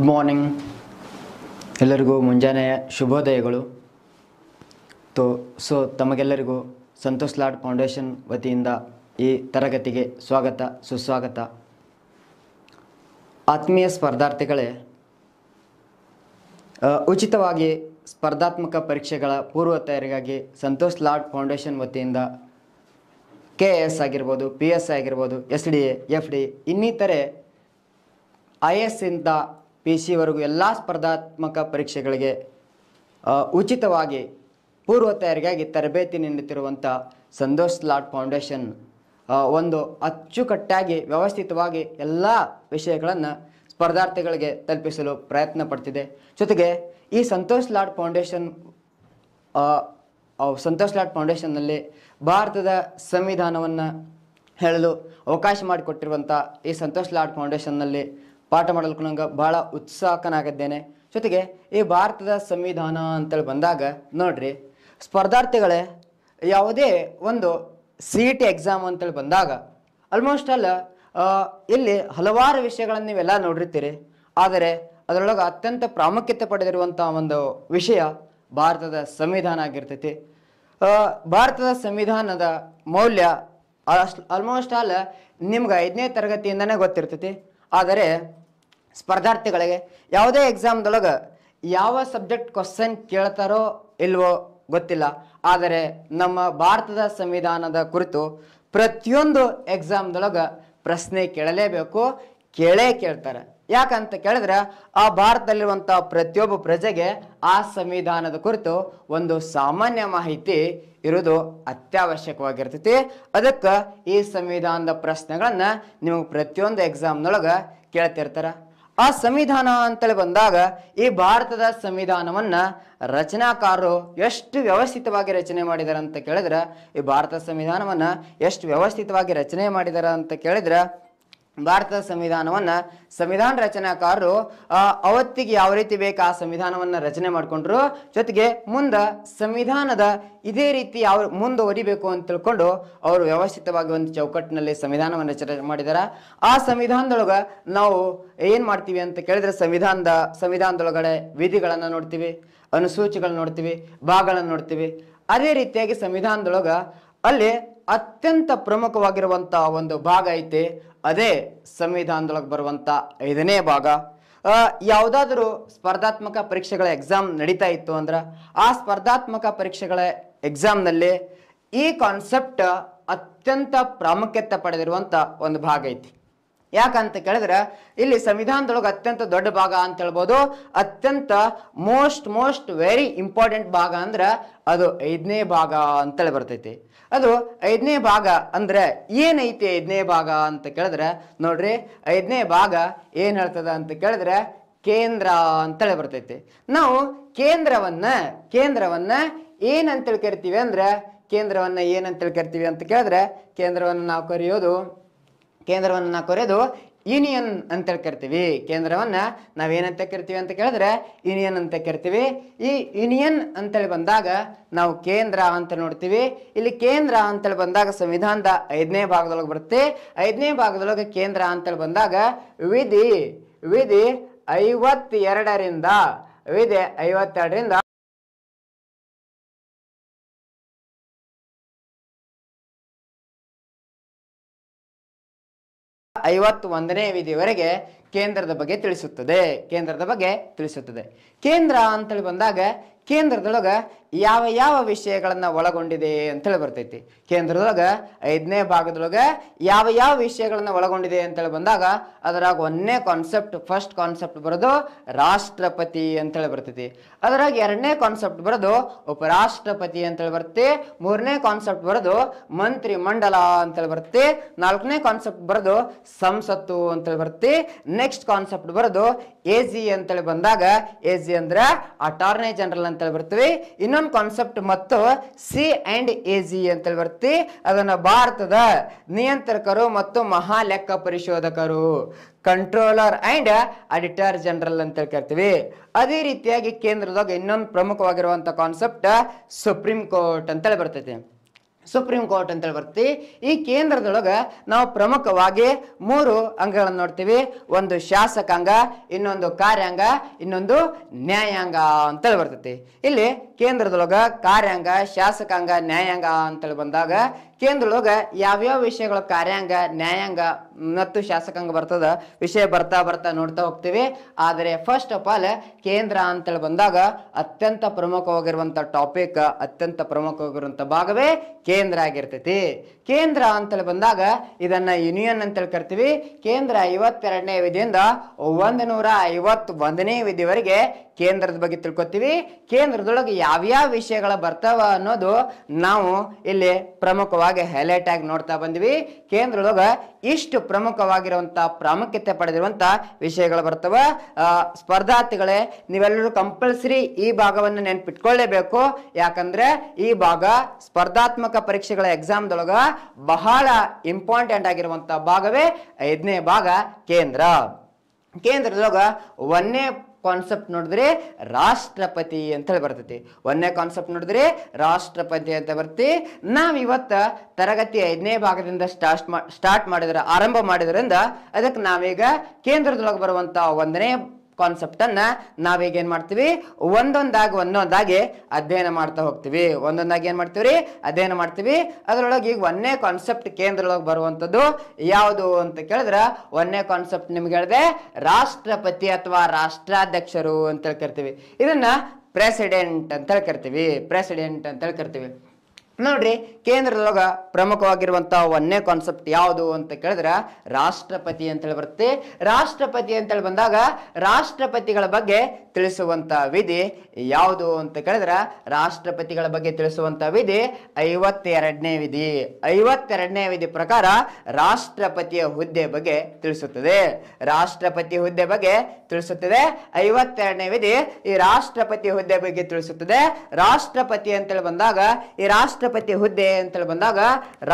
good morning ಎಲ್ಲರಿಗೂ ಮುಂಜಾನೆಯ ಶುಭೋದಯಗಳು ತೋ ಸೊ ತಮಗೆಲ್ಲರಿಗೂ ಸಂತೋಷ್ ಲಾಡ್ ಫೌಂಡೇಶನ್ ವತಿಯಿಂದ ಈ ತರಗತಿಗೆ ಸ್ವಾಗತ ಸುಸ್ವಾಗತ ಆತ್ಮೀಯ ಸ್ಪರ್ಧಾರ್ಥಿಗಳೇ ಉಚಿತವಾಗಿ ಸ್ಪರ್ಧಾತ್ಮಕ ಪರೀಕ್ಷೆಗಳ ಪೂರ್ವ ತಯಾರಿಗಾಗಿ ಸಂತೋಷ್ ಲಾಡ್ ಫೌಂಡೇಶನ್ ವತಿಯಿಂದ ಕೆ ಎಸ್ ಆಗಿರ್ಬೋದು ಪಿ ಎಸ್ ಆಗಿರ್ಬೋದು S D A F D ಇನ್ನಿತರೆ ಐ ಎಸ್ ಇಂತ ಪಿ ಸಿ ವರೆಗೂ ಎಲ್ಲ ಸ್ಪರ್ಧಾತ್ಮಕ ಪರೀಕ್ಷೆಗಳಿಗೆ ಉಚಿತವಾಗಿ ಪೂರ್ವ ತಯಾರಿಗಾಗಿ ತರಬೇತಿ ನೀಡುತ್ತಿರುವಂಥ ಸಂತೋಷ್ ಲಾಡ್ ಫೌಂಡೇಶನ್ ಒಂದು ಅಚ್ಚುಕಟ್ಟಾಗಿ ವ್ಯವಸ್ಥಿತವಾಗಿ ಎಲ್ಲ ವಿಷಯಗಳನ್ನು ಸ್ಪರ್ಧಾರ್ಥಿಗಳಿಗೆ ತಲುಪಿಸಲು ಪ್ರಯತ್ನ ಪಡ್ತಿದೆ ಜೊತೆಗೆ ಈ ಸಂತೋಷ್ ಲಾಡ್ ಫೌಂಡೇಶನ್ ಸಂತೋಷ್ ಲಾಡ್ ಫೌಂಡೇಶನ್ನಲ್ಲಿ ಭಾರತದ ಸಂವಿಧಾನವನ್ನು ಹೇಳಲು ಅವಕಾಶ ಮಾಡಿಕೊಟ್ಟಿರುವಂಥ ಈ ಸಂತೋಷ್ ಲಾಡ್ ಫೌಂಡೇಶನ್ನಲ್ಲಿ ಪಾಠ ಮಾಡಲ್ಕೊಂಡಂಗೆ ನಂಗೆ ಭಾಳ ಉತ್ಸಾಹಕನಾಗಿದ್ದೇನೆ ಜೊತೆಗೆ ಈ ಭಾರತದ ಸಂವಿಧಾನ ಅಂತೇಳಿ ಬಂದಾಗ ನೋಡ್ರಿ ಸ್ಪರ್ಧಾರ್ಥಿಗಳೇ ಯಾವುದೇ ಒಂದು ಸಿ ಇ ಟಿ ಎಕ್ಸಾಮ್ ಅಂತೇಳಿ ಬಂದಾಗ ಆಲ್ಮೋಸ್ಟ್ ಅಲ್ಲ ಇಲ್ಲಿ ಹಲವಾರು ವಿಷಯಗಳನ್ನು ನೀವೆಲ್ಲ ನೋಡಿರ್ತೀರಿ ಆದರೆ ಅದರೊಳಗೆ ಅತ್ಯಂತ ಪ್ರಾಮುಖ್ಯತೆ ಪಡೆದಿರುವಂಥ ಒಂದು ವಿಷಯ ಭಾರತದ ಸಂವಿಧಾನ ಆಗಿರ್ತೈತಿ ಭಾರತದ ಸಂವಿಧಾನದ ಮೌಲ್ಯ ಅಷ್ಟು ಆಲ್ಮೋಸ್ಟ್ ಆಲ್ ನಿಮ್ಗೆ ಐದನೇ ತರಗತಿಯಿಂದನೇ ಗೊತ್ತಿರ್ತೈತಿ ಆದರೆ ಸ್ಪರ್ಧಾರ್ಥಿಗಳಿಗೆ ಯಾವುದೇ ಎಕ್ಸಾಮ್ದೊಳಗೆ ಯಾವ ಸಬ್ಜೆಕ್ಟ್ ಕ್ವಶನ್ ಕೇಳ್ತಾರೋ ಇಲ್ವೋ ಗೊತ್ತಿಲ್ಲ ಆದರೆ ನಮ್ಮ ಭಾರತದ ಸಂವಿಧಾನದ ಕುರಿತು ಪ್ರತಿಯೊಂದು ಎಕ್ಸಾಮ್ದೊಳಗೆ ಪ್ರಶ್ನೆ ಕೇಳಲೇಬೇಕು ಕೇಳೇ ಕೇಳ್ತಾರೆ ಯಾಕಂತ ಕೇಳಿದ್ರೆ ಆ ಭಾರತದಲ್ಲಿರುವಂಥ ಪ್ರತಿಯೊಬ್ಬ ಪ್ರಜೆಗೆ ಆ ಸಂವಿಧಾನದ ಕುರಿತು ಒಂದು ಸಾಮಾನ್ಯ ಮಾಹಿತಿ ಇರೋದು ಅತ್ಯವಶ್ಯಕವಾಗಿರ್ತೈತಿ ಅದಕ್ಕೆ ಈ ಸಂವಿಧಾನದ ಪ್ರಶ್ನೆಗಳನ್ನು ನಿಮಗೆ ಪ್ರತಿಯೊಂದು ಎಕ್ಸಾಮ್ನೊಳಗೆ ಕೇಳ್ತಿರ್ತಾರೆ ಆ ಸಂವಿಧಾನ ಅಂತೇಳಿ ಬಂದಾಗ ಈ ಭಾರತದ ಸಂವಿಧಾನವನ್ನ ರಚನಾಕಾರರು ಎಷ್ಟು ವ್ಯವಸ್ಥಿತವಾಗಿ ರಚನೆ ಮಾಡಿದಾರೆ ಅಂತ ಕೇಳಿದ್ರೆ ಈ ಭಾರತ ಸಂವಿಧಾನವನ್ನ ಎಷ್ಟು ವ್ಯವಸ್ಥಿತವಾಗಿ ರಚನೆ ಮಾಡಿದಾರ ಅಂತ ಕೇಳಿದ್ರೆ ಭಾರತದ ಸಂವಿಧಾನವನ್ನ ಸಂವಿಧಾನ ರಚನಾಕಾರರು ಅವತ್ತಿಗೆ ಯಾವ ರೀತಿ ಬೇಕು ಆ ಸಂವಿಧಾನವನ್ನ ರಚನೆ ಮಾಡಿಕೊಂಡ್ರು ಜೊತೆಗೆ ಮುಂದ ಸಂವಿಧಾನದ ಇದೇ ರೀತಿ ಯಾವ ಮುಂದುವರಿಬೇಕು ಅಂತ ತಿಳ್ಕೊಂಡು ಅವರು ವ್ಯವಸ್ಥಿತವಾಗಿ ಒಂದು ಚೌಕಟ್ಟಿನಲ್ಲಿ ಸಂವಿಧಾನವನ್ನು ರಚನೆ ಮಾಡಿದಾರ ಆ ಸಂವಿಧಾನದೊಳಗ ನಾವು ಏನು ಮಾಡ್ತೀವಿ ಅಂತ ಕೇಳಿದ್ರೆ ಸಂವಿಧಾನದ ಸಂವಿಧಾನದೊಳಗಡೆ ವಿಧಿಗಳನ್ನು ನೋಡ್ತೀವಿ ಅನುಸೂಚಿಗಳನ್ನ ನೋಡ್ತೀವಿ ಭಾಗಗಳನ್ನು ನೋಡ್ತೀವಿ ಅದೇ ರೀತಿಯಾಗಿ ಸಂವಿಧಾನದೊಳಗ ಅಲ್ಲಿ ಅತ್ಯಂತ ಪ್ರಮುಖವಾಗಿರುವಂತಹ ಒಂದು ಭಾಗ ಐತಿ ಅದೇ ಸಂವಿಧಾನದೊಳಗೆ ಬರುವಂಥ ಐದನೇ ಭಾಗ ಯಾವುದಾದರೂ ಸ್ಪರ್ಧಾತ್ಮಕ ಪರೀಕ್ಷೆಗಳ ಎಕ್ಸಾಮ್ ನಡೀತಾ ಇತ್ತು ಅಂದ್ರೆ ಆ ಸ್ಪರ್ಧಾತ್ಮಕ ಪರೀಕ್ಷೆಗಳ ಎಕ್ಸಾಮ್ನಲ್ಲಿ ಈ ಕಾನ್ಸೆಪ್ಟ್ ಅತ್ಯಂತ ಪ್ರಾಮುಖ್ಯತೆ ಪಡೆದಿರುವಂಥ ಒಂದು ಭಾಗ ಐತಿ ಯಾಕಂತ ಕೇಳಿದ್ರೆ ಇಲ್ಲಿ ಸಂವಿಧಾನದೊಳಗೆ ಅತ್ಯಂತ ದೊಡ್ಡ ಭಾಗ ಅಂತ ಹೇಳ್ಬೋದು ಅತ್ಯಂತ ಮೋಸ್ಟ್ ಮೋಸ್ಟ್ ವೆರಿ ಇಂಪಾರ್ಟೆಂಟ್ ಭಾಗ ಅಂದ್ರೆ ಅದು ಐದನೇ ಭಾಗ ಅಂತೇಳಿ ಬರ್ತೈತಿ ಅದು ಐದನೇ ಭಾಗ ಅಂದ್ರೆ ಏನೈತಿ ಐದನೇ ಭಾಗ ಅಂತ ಕೇಳಿದ್ರೆ ನೋಡ್ರಿ ಐದನೇ ಭಾಗ ಏನು ಹೇಳ್ತದ ಅಂತ ಕೇಳಿದ್ರೆ ಕೇಂದ್ರ ಅಂತೇಳಿ ಬರ್ತೈತಿ ನಾವು ಕೇಂದ್ರವನ್ನ ಕೇಂದ್ರವನ್ನ ಏನಂತೇಳಿ ಕರಿತೀವಿ ಅಂದ್ರೆ ಕೇಂದ್ರವನ್ನ ಏನಂತೇಳಿ ಕರಿತೀವಿ ಅಂತ ಕೇಳಿದ್ರೆ ಕೇಂದ್ರವನ್ನು ನಾವು ಕರೆಯೋದು ಕೇಂದ್ರವನ್ನು ನಾವು ಕೊರೆದು ಯೂನಿಯನ್ ಅಂತೇಳಿ ಕರಿತೀವಿ ಕೇಂದ್ರವನ್ನು ನಾವೇನಂತ ಕರಿತೀವಿ ಅಂತ ಕೇಳಿದ್ರೆ ಯೂನಿಯನ್ ಅಂತ ಕರಿತೀವಿ ಈ ಯೂನಿಯನ್ ಅಂತೇಳಿ ಬಂದಾಗ ನಾವು ಕೇಂದ್ರ ಅಂತ ನೋಡ್ತೀವಿ ಇಲ್ಲಿ ಕೇಂದ್ರ ಅಂತೇಳಿ ಬಂದಾಗ ಸಂವಿಧಾನದ ಐದನೇ ಭಾಗದೊಳಗೆ ಬರುತ್ತೆ ಐದನೇ ಭಾಗದೊಳಗೆ ಕೇಂದ್ರ ಅಂತೇಳಿ ಬಂದಾಗ ವಿಧಿ ವಿಧಿ ಐವತ್ತೆರಡರಿಂದ ವಿಧಿ ಐವತ್ತೆರಡರಿಂದ ಐವತ್ತು ಒಂದನೇ ವಿಧಿಯವರೆಗೆ ಕೇಂದ್ರದ ಬಗ್ಗೆ ತಿಳಿಸುತ್ತದೆ ಕೇಂದ್ರದ ಬಗ್ಗೆ ತಿಳಿಸುತ್ತದೆ ಕೇಂದ್ರ ಅಂತೇಳಿ ಬಂದಾಗ ಕೇಂದ್ರದೊಳಗೆ ಯಾವ ಯಾವ ವಿಷಯಗಳನ್ನು ಒಳಗೊಂಡಿದೆ ಅಂತೇಳಿ ಬರ್ತೈತಿ ಕೇಂದ್ರದೊಳಗೆ ಐದನೇ ಭಾಗದೊಳಗೆ ಯಾವ ಯಾವ ವಿಷಯಗಳನ್ನು ಒಳಗೊಂಡಿದೆ ಅಂತೇಳಿ ಬಂದಾಗ ಅದರಾಗ ಒಂದನೇ ಕಾನ್ಸೆಪ್ಟ್ ಫಸ್ಟ್ ಕಾನ್ಸೆಪ್ಟ್ ಬರೋದು ರಾಷ್ಟ್ರಪತಿ ಅಂತೇಳಿ ಬರ್ತೈತಿ ಅದರಾಗ ಎರಡನೇ ಕಾನ್ಸೆಪ್ಟ್ ಬರೋದು ಉಪರಾಷ್ಟ್ರಪತಿ ಅಂತೇಳಿ ಬರುತ್ತೆ ಮೂರನೇ ಕಾನ್ಸೆಪ್ಟ್ ಬರೋದು ಮಂತ್ರಿ ಮಂಡಲ ಅಂತೇಳಿ ಬರುತ್ತೆ ನಾಲ್ಕನೇ ಕಾನ್ಸೆಪ್ಟ್ ಬರೋದು ಸಂಸತ್ತು ಅಂತೇಳಿ ಬರುತ್ತೆ ನೆಕ್ಸ್ಟ್ ಕಾನ್ಸೆಪ್ಟ್ ಬರೋದು ಎ ಜಿ ಅಂತೇಳಿ ಬಂದಾಗ ಎ ಜಿ ಅಂದ್ರೆ ಅಟಾರ್ನಿ ಜನರಲ್ ಅಂತೇಳಿ ಬರ್ತೀವಿ ಇನ್ನೊಂದು ಕಾನ್ಸೆಪ್ಟ್ ಮತ್ತು ಸಿ ಅಂಡ್ ಎ ಜಿ ಅಂತೇಳಿ ಬರ್ತೀವಿ ಅದನ್ನು ಭಾರತದ ನಿಯಂತ್ರಕರು ಮತ್ತು ಮಹಾ ಲೆಕ್ಕ ಪರಿಶೋಧಕರು ಕಂಟ್ರೋಲರ್ ಅಂಡ್ ಆಡಿಟರ್ ಜನರಲ್ ಅಂತ ಕರ್ತೀವಿ ಅದೇ ರೀತಿಯಾಗಿ ಕೇಂದ್ರದಾಗ ಇನ್ನೊಂದು ಪ್ರಮುಖವಾಗಿರುವಂತ ಕಾನ್ಸೆಪ್ಟ್ ಸುಪ್ರೀಂ ಕೋರ್ಟ್ ಅಂತೇಳಿ ಬರ್ತೈತಿ ಸುಪ್ರೀಂ ಕೋರ್ಟ್ ಅಂತೇಳಿ ಬರ್ತಿ ಈ ಕೇಂದ್ರದೊಳಗೆ ನಾವು ಪ್ರಮುಖವಾಗಿ ಮೂರು ಅಂಗಗಳನ್ನು ನೋಡ್ತೀವಿ ಒಂದು ಶಾಸಕಾಂಗ ಇನ್ನೊಂದು ಕಾರ್ಯಾಂಗ ಇನ್ನೊಂದು ನ್ಯಾಯಾಂಗ ಅಂತೇಳಿ ಬರ್ತೈತಿ ಇಲ್ಲಿ ಕೇಂದ್ರದೊಳಗ ಕಾರ್ಯಾಂಗ ಶಾಸಕಾಂಗ ನ್ಯಾಯಾಂಗ ಅಂತೇಳಿ ಬಂದಾಗ ಕೇಂದ್ರದೊಳಗ ಯಾವ್ಯಾವ ವಿಷಯಗಳ ಕಾರ್ಯಾಂಗ ನ್ಯಾಯಾಂಗ ಮತ್ತು ಶಾಸಕಾಂಗ ಬರ್ತದ ವಿಷಯ ಬರ್ತಾ ಬರ್ತಾ ನೋಡ್ತಾ ಹೋಗ್ತೀವಿ ಆದರೆ ಫಸ್ಟ್ ಆಫ್ ಆಲ್ ಕೇಂದ್ರ ಅಂತೇಳಿ ಬಂದಾಗ ಅತ್ಯಂತ ಪ್ರಮುಖವಾಗಿರುವಂಥ ಟಾಪಿಕ್ ಅತ್ಯಂತ ಪ್ರಮುಖವಾಗಿರುವಂಥ ಭಾಗವೇ ಕೇಂದ್ರ ಆಗಿರ್ತೈತಿ ಕೇಂದ್ರ ಅಂತೇಳಿ ಬಂದಾಗ ಇದನ್ನ ಯೂನಿಯನ್ ಅಂತೇಳಿ ಕರಿತೀವಿ ಕೇಂದ್ರ ಐವತ್ತೆರಡನೇ ವಿಧಿಯಿಂದ ಒಂದು ನೂರ ಐವತ್ ಒಂದನೇ ವಿಧಿವರೆಗೆ ಕೇಂದ್ರದ ಬಗ್ಗೆ ತಿಳ್ಕೊತೀವಿ ಕೇಂದ್ರದೊಳಗೆ ಯಾವ್ಯಾವ ವಿಷಯಗಳ ಬರ್ತಾವ ಅನ್ನೋದು ನಾವು ಇಲ್ಲಿ ಪ್ರಮುಖವಾಗಿ ಹೈಲೈಟ್ ಆಗಿ ನೋಡ್ತಾ ಬಂದ್ವಿ ಕೇಂದ್ರದೊಳಗೆ ಇಷ್ಟು ಪ್ರಮುಖವಾಗಿರುವಂತಹ ಪ್ರಾಮುಖ್ಯತೆ ಪಡೆದಿರುವಂತಹ ವಿಷಯಗಳು ಬರ್ತವ ಸ್ಪರ್ಧಾರ್ಥಿಗಳೇ ನೀವೆಲ್ಲರೂ ಕಂಪಲ್ಸರಿ ಈ ಭಾಗವನ್ನು ನೆನ್ಪಿಟ್ಕೊಳ್ಳೇಬೇಕು ಯಾಕಂದ್ರೆ ಈ ಭಾಗ ಸ್ಪರ್ಧಾತ್ಮಕ ಪರೀಕ್ಷೆಗಳ ದೊಳಗ ಬಹಳ ಇಂಪಾರ್ಟೆಂಟ್ ಆಗಿರುವಂಥ ಭಾಗವೇ ಐದನೇ ಭಾಗ ಕೇಂದ್ರ ಕೇಂದ್ರದೊಳಗ ಒಂದೇ ಕಾನ್ಸೆಪ್ಟ್ ನೋಡಿದ್ರೆ ರಾಷ್ಟ್ರಪತಿ ಅಂತ ಹೇಳಿ ಬರ್ತೈತಿ ಒಂದನೇ ಕಾನ್ಸೆಪ್ಟ್ ನೋಡಿದ್ರೆ ರಾಷ್ಟ್ರಪತಿ ಅಂತ ಬರ್ತಿ ನಾವು ಇವತ್ತ ತರಗತಿ ಐದನೇ ಭಾಗದಿಂದ ಸ್ಟಾರ್ಟ್ ಸ್ಟಾರ್ಟ್ ಮಾಡಿದ್ರೆ ಆರಂಭ ಮಾಡಿದ್ರಿಂದ ಅದಕ್ಕೆ ನಾವೀಗ ಕೇಂದ್ರದೊಳಗೆ ಬರುವಂತಹ ಒಂದನೇ ಕಾನ್ಸೆಪ್ಟನ್ನು ನಾವೀಗ ಏನು ಮಾಡ್ತೀವಿ ಒಂದೊಂದಾಗಿ ಒಂದೊಂದಾಗಿ ಅಧ್ಯಯನ ಮಾಡ್ತಾ ಹೋಗ್ತೀವಿ ಒಂದೊಂದಾಗಿ ಏನು ಮಾಡ್ತೀವಿ ರೀ ಅಧ್ಯಯನ ಮಾಡ್ತೀವಿ ಅದರೊಳಗೆ ಈಗ ಒಂದೇ ಕಾನ್ಸೆಪ್ಟ್ ಕೇಂದ್ರದೊಳಗೆ ಬರುವಂಥದ್ದು ಯಾವುದು ಅಂತ ಕೇಳಿದ್ರೆ ಒಂದೇ ಕಾನ್ಸೆಪ್ಟ್ ನಿಮ್ಗೆ ಹೇಳಿದೆ ರಾಷ್ಟ್ರಪತಿ ಅಥವಾ ರಾಷ್ಟ್ರಾಧ್ಯಕ್ಷರು ಅಂತ ಹೇಳ್ಕಿರ್ತೀವಿ ಇದನ್ನ ಪ್ರೆಸಿಡೆಂಟ್ ಅಂತ ಹೇಳ್ಕಿರ್ತೀವಿ ಪ್ರೆಸಿಡೆಂಟ್ ಅಂತ ಹೇಳ್ಕಿರ್ತೀವಿ ನೋಡ್ರಿ ಕೇಂದ್ರದೊಳಗ ಪ್ರಮುಖವಾಗಿರುವಂತಹ ಒಂದೇ ಕಾನ್ಸೆಪ್ಟ್ ಯಾವುದು ಅಂತ ಕೇಳಿದ್ರೆ ರಾಷ್ಟ್ರಪತಿ ಅಂತ ಹೇಳಿ ಬರುತ್ತೆ ರಾಷ್ಟ್ರಪತಿ ಅಂತೇಳಿ ಬಂದಾಗ ರಾಷ್ಟ್ರಪತಿಗಳ ಬಗ್ಗೆ ತಿಳಿಸುವಂತ ವಿಧಿ ಯಾವುದು ಅಂತ ಕೇಳಿದ್ರೆ ರಾಷ್ಟ್ರಪತಿಗಳ ಬಗ್ಗೆ ತಿಳಿಸುವಂತ ವಿಧಿ ಐವತ್ತೆರಡನೇ ವಿಧಿ ಐವತ್ತೆರಡನೇ ವಿಧಿ ಪ್ರಕಾರ ರಾಷ್ಟ್ರಪತಿಯ ಹುದ್ದೆ ಬಗ್ಗೆ ತಿಳಿಸುತ್ತದೆ ರಾಷ್ಟ್ರಪತಿ ಹುದ್ದೆ ಬಗ್ಗೆ ತಿಳಿಸುತ್ತದೆ ಐವತ್ತೆರಡನೇ ವಿಧಿ ಈ ರಾಷ್ಟ್ರಪತಿ ಹುದ್ದೆ ಬಗ್ಗೆ ತಿಳಿಸುತ್ತದೆ ರಾಷ್ಟ್ರಪತಿ ಅಂತೇಳಿ ಬಂದಾಗ ಈ ರಾಷ್ಟ್ರ ರಾಷ್ಟ್ರಪತಿ ಹುದ್ದೆ ಅಂತೇಳಿ ಬಂದಾಗ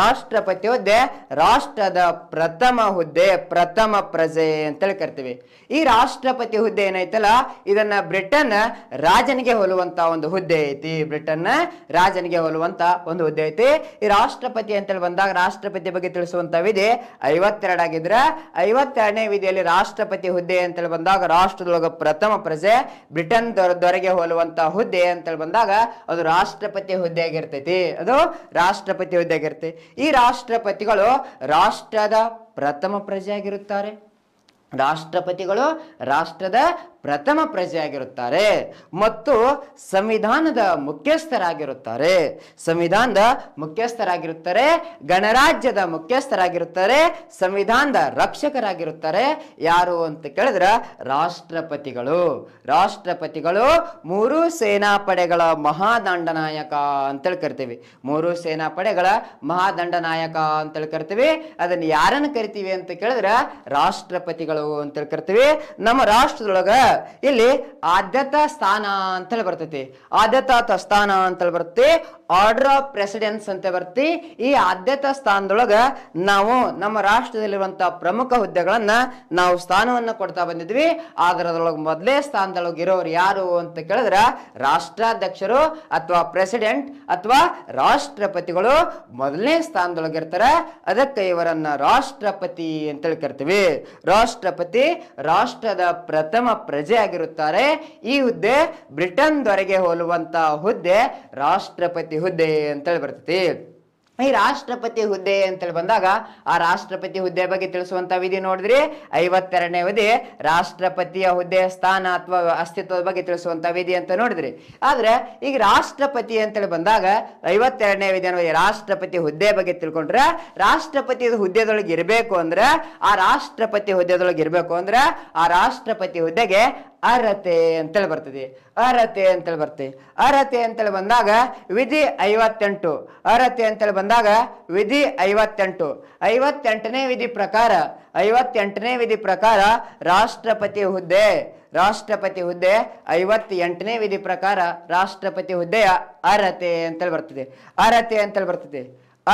ರಾಷ್ಟ್ರಪತಿ ಹುದ್ದೆ ರಾಷ್ಟ್ರದ ಪ್ರಥಮ ಹುದ್ದೆ ಪ್ರಥಮ ಪ್ರಜೆ ಅಂತೇಳಿ ಕರಿತೀವಿ ಈ ರಾಷ್ಟ್ರಪತಿ ಹುದ್ದೆ ಏನೈತಲ್ಲ ಇದನ್ನ ಬ್ರಿಟನ್ ರಾಜನಿಗೆ ಹೋಲುವಂತ ಒಂದು ಹುದ್ದೆ ಐತಿ ಬ್ರಿಟನ್ ರಾಜನಿಗೆ ಹೋಲುವಂತ ಒಂದು ಹುದ್ದೆ ಐತಿ ಈ ರಾಷ್ಟ್ರಪತಿ ಅಂತೇಳಿ ಬಂದಾಗ ರಾಷ್ಟ್ರಪತಿ ಬಗ್ಗೆ ತಿಳಿಸುವಂತ ವಿಧಿ ಐವತ್ತೆರಡಾಗಿದ್ರ ಐವತ್ತೆರಡನೇ ವಿಧಿಯಲ್ಲಿ ರಾಷ್ಟ್ರಪತಿ ಹುದ್ದೆ ಅಂತೇಳಿ ಬಂದಾಗ ರಾಷ್ಟ್ರದೊಳಗ ಪ್ರಥಮ ಪ್ರಜೆ ಬ್ರಿಟನ್ ದೊರೆಗೆ ಹೋಲುವಂತ ಹುದ್ದೆ ಅಂತೇಳಿ ಬಂದಾಗ ಅದು ರಾಷ್ಟ್ರಪತಿ ಹುದ್ದೆ ಆಗಿರ್ತೈತಿ ಅದು ರಾಷ್ಟ್ರಪತಿ ಹುದ್ದೆ ಆಗಿರುತ್ತೆ ಈ ರಾಷ್ಟ್ರಪತಿಗಳು ರಾಷ್ಟ್ರದ ಪ್ರಥಮ ಪ್ರಜೆ ಆಗಿರುತ್ತಾರೆ ರಾಷ್ಟ್ರಪತಿಗಳು ರಾಷ್ಟ್ರದ ಪ್ರಥಮ ಪ್ರಜೆಯಾಗಿರುತ್ತಾರೆ ಮತ್ತು ಸಂವಿಧಾನದ ಮುಖ್ಯಸ್ಥರಾಗಿರುತ್ತಾರೆ ಸಂವಿಧಾನದ ಮುಖ್ಯಸ್ಥರಾಗಿರುತ್ತಾರೆ ಗಣರಾಜ್ಯದ ಮುಖ್ಯಸ್ಥರಾಗಿರುತ್ತಾರೆ ಸಂವಿಧಾನದ ರಕ್ಷಕರಾಗಿರುತ್ತಾರೆ ಯಾರು ಅಂತ ಕೇಳಿದ್ರೆ ರಾಷ್ಟ್ರಪತಿಗಳು ರಾಷ್ಟ್ರಪತಿಗಳು ಮೂರು ಸೇನಾಪಡೆಗಳ ಮಹಾದಂಡನಾಯಕ ಅಂತೇಳಿ ಕರಿತೀವಿ ಮೂರು ಸೇನಾಪಡೆಗಳ ಮಹಾದಂಡನಾಯಕ ಅಂತೇಳಿ ಕರಿತೀವಿ ಅದನ್ನು ಯಾರನ್ನು ಕರಿತೀವಿ ಅಂತ ಕೇಳಿದ್ರೆ ರಾಷ್ಟ್ರಪತಿಗಳು ಅಂತೇಳಿ ಕರಿತೀವಿ ನಮ್ಮ ರಾಷ್ಟ್ರದೊಳಗ ಇಲ್ಲಿ ಆದ್ಯತಾ ಸ್ಥಾನ ಅಂತ ಹೇಳಿ ಬರ್ತೈತಿ ಆದ್ಯತಾ ಸ್ಥಾನ ಅಂತ ಹೇಳಿ ಬರುತ್ತೆ ಆರ್ಡರ್ ಆಫ್ ಪ್ರೆಸಿಡೆನ್ಸ್ ಅಂತ ಬರ್ತಿ ಈ ಆದ್ಯತಾ ಸ್ಥಾನದೊಳಗ ನಾವು ನಮ್ಮ ರಾಷ್ಟ್ರದಲ್ಲಿರುವಂತಹ ಪ್ರಮುಖ ಹುದ್ದೆಗಳನ್ನ ನಾವು ಸ್ಥಾನವನ್ನ ಕೊಡ್ತಾ ಬಂದಿದ್ವಿ ಆದ್ರೆ ಅದ್ರೊಳಗೆ ಮೊದಲೇ ಸ್ಥಾನದೊಳಗೆ ಇರೋರು ಯಾರು ಅಂತ ಕೇಳಿದ್ರ ರಾಷ್ಟ್ರಾಧ್ಯಕ್ಷರು ಅಥವಾ ಪ್ರೆಸಿಡೆಂಟ್ ಅಥವಾ ರಾಷ್ಟ್ರಪತಿಗಳು ಮೊದಲನೇ ಸ್ಥಾನದೊಳಗೆ ಇರ್ತಾರ ಅದಕ್ಕೆ ಇವರನ್ನ ರಾಷ್ಟ್ರಪತಿ ಅಂತೇಳಿ ಕರಿತೀವಿ ರಾಷ್ಟ್ರಪತಿ ರಾಷ್ಟ್ರದ ಪ್ರಥಮ ಪ್ರಜೆ ಪ್ರಜೆಯಾಗಿರುತ್ತಾರೆ ಆಗಿರುತ್ತಾರೆ ಈ ಹುದ್ದೆ ಬ್ರಿಟನ್ ದೊರೆಗೆ ಹೋಲುವಂತಹ ಹುದ್ದೆ ರಾಷ್ಟ್ರಪತಿ ಹುದ್ದೆ ಹೇಳಿ ಬರ್ತೈತಿ ಈ ರಾಷ್ಟ್ರಪತಿ ಹುದ್ದೆ ಅಂತೇಳಿ ಬಂದಾಗ ಆ ರಾಷ್ಟ್ರಪತಿ ಹುದ್ದೆ ಬಗ್ಗೆ ತಿಳಿಸುವಂತ ವಿಧಿ ನೋಡಿದ್ರಿ ಐವತ್ತೆರಡನೇ ವಿಧಿ ರಾಷ್ಟ್ರಪತಿಯ ಹುದ್ದೆಯ ಸ್ಥಾನ ಅಥವಾ ಅಸ್ತಿತ್ವದ ಬಗ್ಗೆ ತಿಳಿಸುವಂತ ವಿಧಿ ಅಂತ ನೋಡಿದ್ರಿ ಆದ್ರೆ ಈಗ ರಾಷ್ಟ್ರಪತಿ ಅಂತೇಳಿ ಬಂದಾಗ ಐವತ್ತೆರಡನೇ ವಿಧಿ ರಾಷ್ಟ್ರಪತಿ ಹುದ್ದೆ ಬಗ್ಗೆ ತಿಳ್ಕೊಂಡ್ರೆ ರಾಷ್ಟ್ರಪತಿ ಹುದ್ದೆದೊಳಗೆ ಇರಬೇಕು ಅಂದ್ರೆ ಆ ರಾಷ್ಟ್ರಪತಿ ಹುದ್ದೆದೊಳಗೆ ಇರಬೇಕು ಅಂದ್ರೆ ಆ ರಾಷ್ಟ್ರಪತಿ ಹುದ್ದೆಗೆ ಅರ್ಹತೆ ಅಂತೇಳಿ ಬರ್ತದೆ ಅರ್ಹತೆ ಅಂತೇಳಿ ಬರ್ತದೆ ಅರ್ಹತೆ ಅಂತೇಳಿ ಬಂದಾಗ ವಿಧಿ ಐವತ್ತೆಂಟು ಅರ್ಹತೆ ಅಂತೇಳಿ ಬಂದಾಗ ವಿಧಿ ಐವತ್ತೆಂಟು ಐವತ್ತೆಂಟನೇ ವಿಧಿ ಪ್ರಕಾರ ಐವತ್ತೆಂಟನೇ ವಿಧಿ ಪ್ರಕಾರ ರಾಷ್ಟ್ರಪತಿ ಹುದ್ದೆ ರಾಷ್ಟ್ರಪತಿ ಹುದ್ದೆ ಐವತ್ತೆಂಟನೇ ವಿಧಿ ಪ್ರಕಾರ ರಾಷ್ಟ್ರಪತಿ ಹುದ್ದೆಯ ಅರ್ಹತೆ ಅಂತೇಳಿ ಬರ್ತದೆ ಅರ್ಹತೆ ಅಂತೇಳಿ ಬರ್ತದೆ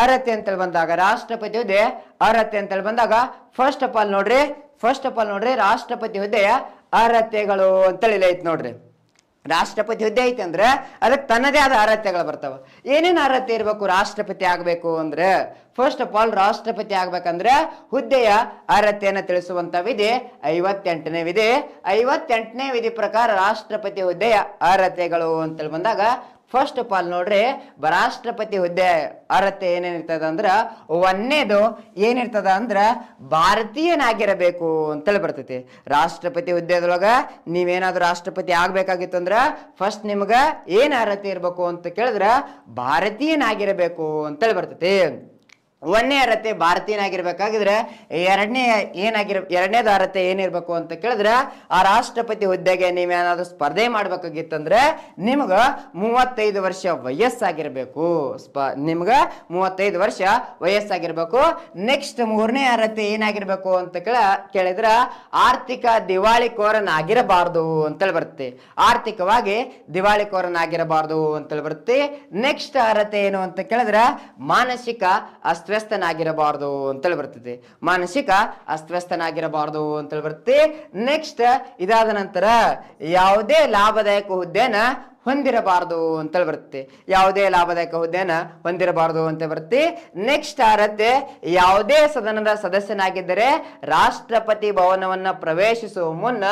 ಅರ್ಹತೆ ಅಂತೇಳಿ ಬಂದಾಗ ರಾಷ್ಟ್ರಪತಿ ಹುದ್ದೆ ಅರ್ಹತೆ ಅಂತೇಳಿ ಬಂದಾಗ ಫಸ್ಟ್ ಆಫ್ ಆಲ್ ನೋಡ್ರಿ ಫಸ್ಟ್ ಆಫ್ ಆಲ್ ನೋಡ್ರಿ ರಾಷ್ಟ್ರಪತಿ ಹುದ್ದೆಯ ಅರ್ಹತೆಗಳು ಅಂತೇಳಿ ಐತೆ ನೋಡ್ರಿ ರಾಷ್ಟ್ರಪತಿ ಹುದ್ದೆ ಐತೆ ಅಂದ್ರೆ ಅದಕ್ಕೆ ತನ್ನದೇ ಆದ ಅರ್ಹತೆಗಳು ಬರ್ತಾವ ಏನೇನು ಅರ್ಹತೆ ಇರಬೇಕು ರಾಷ್ಟ್ರಪತಿ ಆಗಬೇಕು ಅಂದ್ರೆ ಫಸ್ಟ್ ಆಫ್ ಆಲ್ ರಾಷ್ಟ್ರಪತಿ ಆಗ್ಬೇಕಂದ್ರೆ ಹುದ್ದೆಯ ಅರ್ಹತೆಯನ್ನು ತಿಳಿಸುವಂತ ವಿಧಿ ಐವತ್ತೆಂಟನೇ ವಿಧಿ ಐವತ್ತೆಂಟನೇ ವಿಧಿ ಪ್ರಕಾರ ರಾಷ್ಟ್ರಪತಿ ಹುದ್ದೆಯ ಅರ್ಹತೆಗಳು ಅಂತೇಳಿ ಬಂದಾಗ ಫಸ್ಟ್ ಆಫ್ ಆಲ್ ನೋಡ್ರಿ ರಾಷ್ಟ್ರಪತಿ ಹುದ್ದೆ ಅರ್ಹತೆ ಏನೇನಿರ್ತದ ಅಂದ್ರೆ ಒನ್ನೇದು ಏನಿರ್ತದ ಅಂದ್ರೆ ಭಾರತೀಯನಾಗಿರಬೇಕು ಅಂತೇಳಿ ಬರ್ತೈತಿ ರಾಷ್ಟ್ರಪತಿ ಹುದ್ದೆದೊಳಗೆ ನೀವೇನಾದ್ರು ರಾಷ್ಟ್ರಪತಿ ಆಗ್ಬೇಕಾಗಿತ್ತು ಅಂದ್ರೆ ಫಸ್ಟ್ ನಿಮ್ಗೆ ಏನು ಅರ್ಹತೆ ಇರಬೇಕು ಅಂತ ಕೇಳಿದ್ರೆ ಭಾರತೀಯನಾಗಿರಬೇಕು ಅಂತೇಳಿ ಬರ್ತೈತಿ ಒಂದನೇ ಅರ್ಹತೆ ಭಾರತೀಯನಾಗಿರ್ಬೇಕಾಗಿದ್ರೆ ಎರಡನೇ ಏನಾಗಿರ್ ಎರಡನೇದ ಅರ್ಹತೆ ಏನಿರ್ಬೇಕು ಅಂತ ಕೇಳಿದ್ರೆ ಆ ರಾಷ್ಟ್ರಪತಿ ಹುದ್ದೆಗೆ ನೀವೇನಾದ್ರೂ ಸ್ಪರ್ಧೆ ಮಾಡ್ಬೇಕಾಗಿತ್ತಂದ್ರೆ ನಿಮ್ಗ ಮೂವತ್ತೈದು ವರ್ಷ ವಯಸ್ಸಾಗಿರ್ಬೇಕು ಸ್ಪ ನಿಮ್ಗೆ ಮೂವತ್ತೈದು ವರ್ಷ ವಯಸ್ಸಾಗಿರ್ಬೇಕು ನೆಕ್ಸ್ಟ್ ಮೂರನೇ ಅರ್ಹತೆ ಏನಾಗಿರ್ಬೇಕು ಅಂತ ಕೇಳ ಕೇಳಿದ್ರೆ ಆರ್ಥಿಕ ದಿವಾಳಿಕೋರನಾಗಿರಬಾರ್ದು ಅಂತೇಳಿ ಬರುತ್ತೆ ಆರ್ಥಿಕವಾಗಿ ದಿವಾಳಿಕೋರನಾಗಿರಬಾರ್ದು ಅಂತೇಳಿ ಬರುತ್ತೆ ನೆಕ್ಸ್ಟ್ ಅರ್ಹತೆ ಏನು ಅಂತ ಕೇಳಿದ್ರೆ ಮಾನಸಿಕ ಅಸ್ತ್ರ ಅಸ್ತವ್ಯಸ್ತನಾಗಿರಬಾರ್ದು ಅಂತೇಳಿ ಬರ್ತದೆ ಮಾನಸಿಕ ಅಸ್ತವ್ಯಸ್ತನಾಗಿರಬಾರ್ದು ಅಂತೇಳಿ ಬರ್ತೈತಿ ನೆಕ್ಸ್ಟ್ ಇದಾದ ನಂತರ ಯಾವುದೇ ಲಾಭದಾಯಕ ಹುದ್ದೆನ ಹೊಂದಿರಬಾರದು ಅಂತೇಳಿ ಬರುತ್ತೆ ಯಾವುದೇ ಲಾಭದಾಯಕ ಹುದ್ದೆನ ಹೊಂದಿರಬಾರದು ಅಂತ ಬರುತ್ತೆ ನೆಕ್ಸ್ಟ್ ಆರತ್ತೆ ಯಾವುದೇ ಸದನದ ಸದಸ್ಯನಾಗಿದ್ದರೆ ರಾಷ್ಟ್ರಪತಿ ಭವನವನ್ನ ಪ್ರವೇಶಿಸುವ ಮುನ್ನ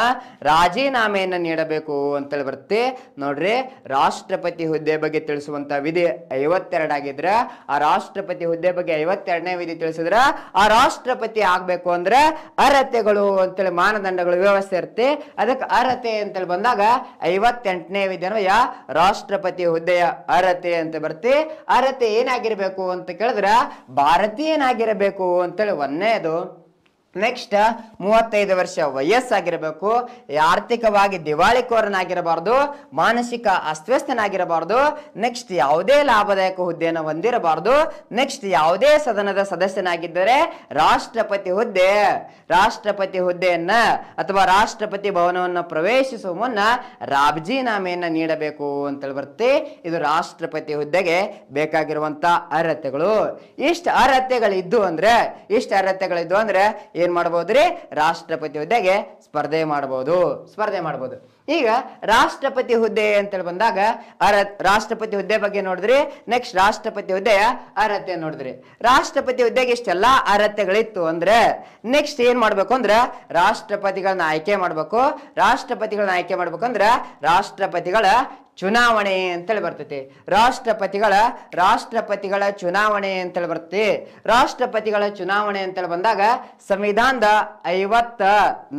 ರಾಜೀನಾಮೆಯನ್ನು ನೀಡಬೇಕು ಅಂತೇಳಿ ಬರುತ್ತೆ ನೋಡ್ರಿ ರಾಷ್ಟ್ರಪತಿ ಹುದ್ದೆ ಬಗ್ಗೆ ತಿಳಿಸುವಂತ ವಿಧಿ ಐವತ್ತೆರಡಾಗಿದ್ರ ಆ ರಾಷ್ಟ್ರಪತಿ ಹುದ್ದೆ ಬಗ್ಗೆ ಐವತ್ತೆರಡನೇ ವಿಧಿ ತಿಳಿಸಿದ್ರ ಆ ರಾಷ್ಟ್ರಪತಿ ಆಗ್ಬೇಕು ಅಂದ್ರೆ ಅರ್ಹತೆಗಳು ಅಂತೇಳಿ ಮಾನದಂಡಗಳು ವ್ಯವಸ್ಥೆ ಇರುತ್ತೆ ಅದಕ್ಕೆ ಅರ್ಹತೆ ಅಂತೇಳಿ ಬಂದಾಗ ಐವತ್ತೆಂಟನೇ ವಿಧಿ ರಾಷ್ಟ್ರಪತಿ ಹುದ್ದೆಯ ಅರ್ಹತೆ ಅಂತ ಬರ್ತಿ ಅರ್ಹತೆ ಏನಾಗಿರಬೇಕು ಅಂತ ಕೇಳಿದ್ರ ಭಾರತೀಯನಾಗಿರಬೇಕು ಅಂತೇಳಿ ಒಂದನೇದು ನೆಕ್ಸ್ಟ್ ಮೂವತ್ತೈದು ವರ್ಷ ವಯಸ್ಸಾಗಿರಬೇಕು ಆರ್ಥಿಕವಾಗಿ ದಿವಾಳಿಕೋರನಾಗಿರಬಾರ್ದು ಮಾನಸಿಕ ಅಸ್ವಸ್ಥನಾಗಿರಬಾರ್ದು ನೆಕ್ಸ್ಟ್ ಯಾವುದೇ ಲಾಭದಾಯಕ ಹುದ್ದೆಯನ್ನು ಹೊಂದಿರಬಾರ್ದು ನೆಕ್ಸ್ಟ್ ಯಾವುದೇ ಸದನದ ಸದಸ್ಯನಾಗಿದ್ದರೆ ರಾಷ್ಟ್ರಪತಿ ಹುದ್ದೆ ರಾಷ್ಟ್ರಪತಿ ಹುದ್ದೆಯನ್ನ ಅಥವಾ ರಾಷ್ಟ್ರಪತಿ ಭವನವನ್ನು ಪ್ರವೇಶಿಸುವ ಮುನ್ನ ರಾಜೀನಾಮೆಯನ್ನು ನೀಡಬೇಕು ಅಂತೇಳಿ ಬರ್ತಿ ಇದು ರಾಷ್ಟ್ರಪತಿ ಹುದ್ದೆಗೆ ಬೇಕಾಗಿರುವಂತ ಅರ್ಹತೆಗಳು ಇಷ್ಟ ಅರ್ಹತೆಗಳಿದ್ದು ಅಂದ್ರೆ ಇಷ್ಟ ಅರ್ಹತೆಗಳಿದ್ದು ಅಂದ್ರೆ ಏನ್ ಮಾಡ್ಬೋದು ರೀ ರಾಷ್ಟ್ರಪತಿ ಹುದ್ದೆಗೆ ಸ್ಪರ್ಧೆ ಮಾಡ್ಬೋದು ಸ್ಪರ್ಧೆ ಮಾಡ್ಬೋದು ಈಗ ರಾಷ್ಟ್ರಪತಿ ಹುದ್ದೆ ಅಂತೇಳಿ ಬಂದಾಗ ಅರ ರಾಷ್ಟ್ರಪತಿ ಹುದ್ದೆ ಬಗ್ಗೆ ನೋಡಿದ್ರಿ ನೆಕ್ಸ್ಟ್ ರಾಷ್ಟ್ರಪತಿ ಹುದ್ದೆಯ ಅರ್ಹತೆ ನೋಡಿದ್ರಿ ರಾಷ್ಟ್ರಪತಿ ಹುದ್ದೆಗೆ ಇಷ್ಟೆಲ್ಲ ಅರ್ಹತೆಗಳಿತ್ತು ಅಂದ್ರೆ ನೆಕ್ಸ್ಟ್ ಏನ್ ಮಾಡ್ಬೇಕು ಅಂದ್ರೆ ರಾಷ್ಟ್ರಪತಿಗಳನ್ನ ಆಯ್ಕೆ ಮಾಡ್ಬೇಕು ರಾಷ್ಟ್ರಪತಿಗಳನ್ನ ಆಯ್ಕೆ ಮಾಡ್ಬೇಕಂದ್ರ ರಾಷ್ಟ್ರಪತಿಗಳ ಚುನಾವಣೆ ಅಂತೇಳಿ ಬರ್ತೈತಿ ರಾಷ್ಟ್ರಪತಿಗಳ ರಾಷ್ಟ್ರಪತಿಗಳ ಚುನಾವಣೆ ಅಂತೇಳಿ ಬರ್ತೈತಿ ರಾಷ್ಟ್ರಪತಿಗಳ ಚುನಾವಣೆ ಅಂತೇಳಿ ಬಂದಾಗ ಸಂವಿಧಾನದ ಐವತ್ತ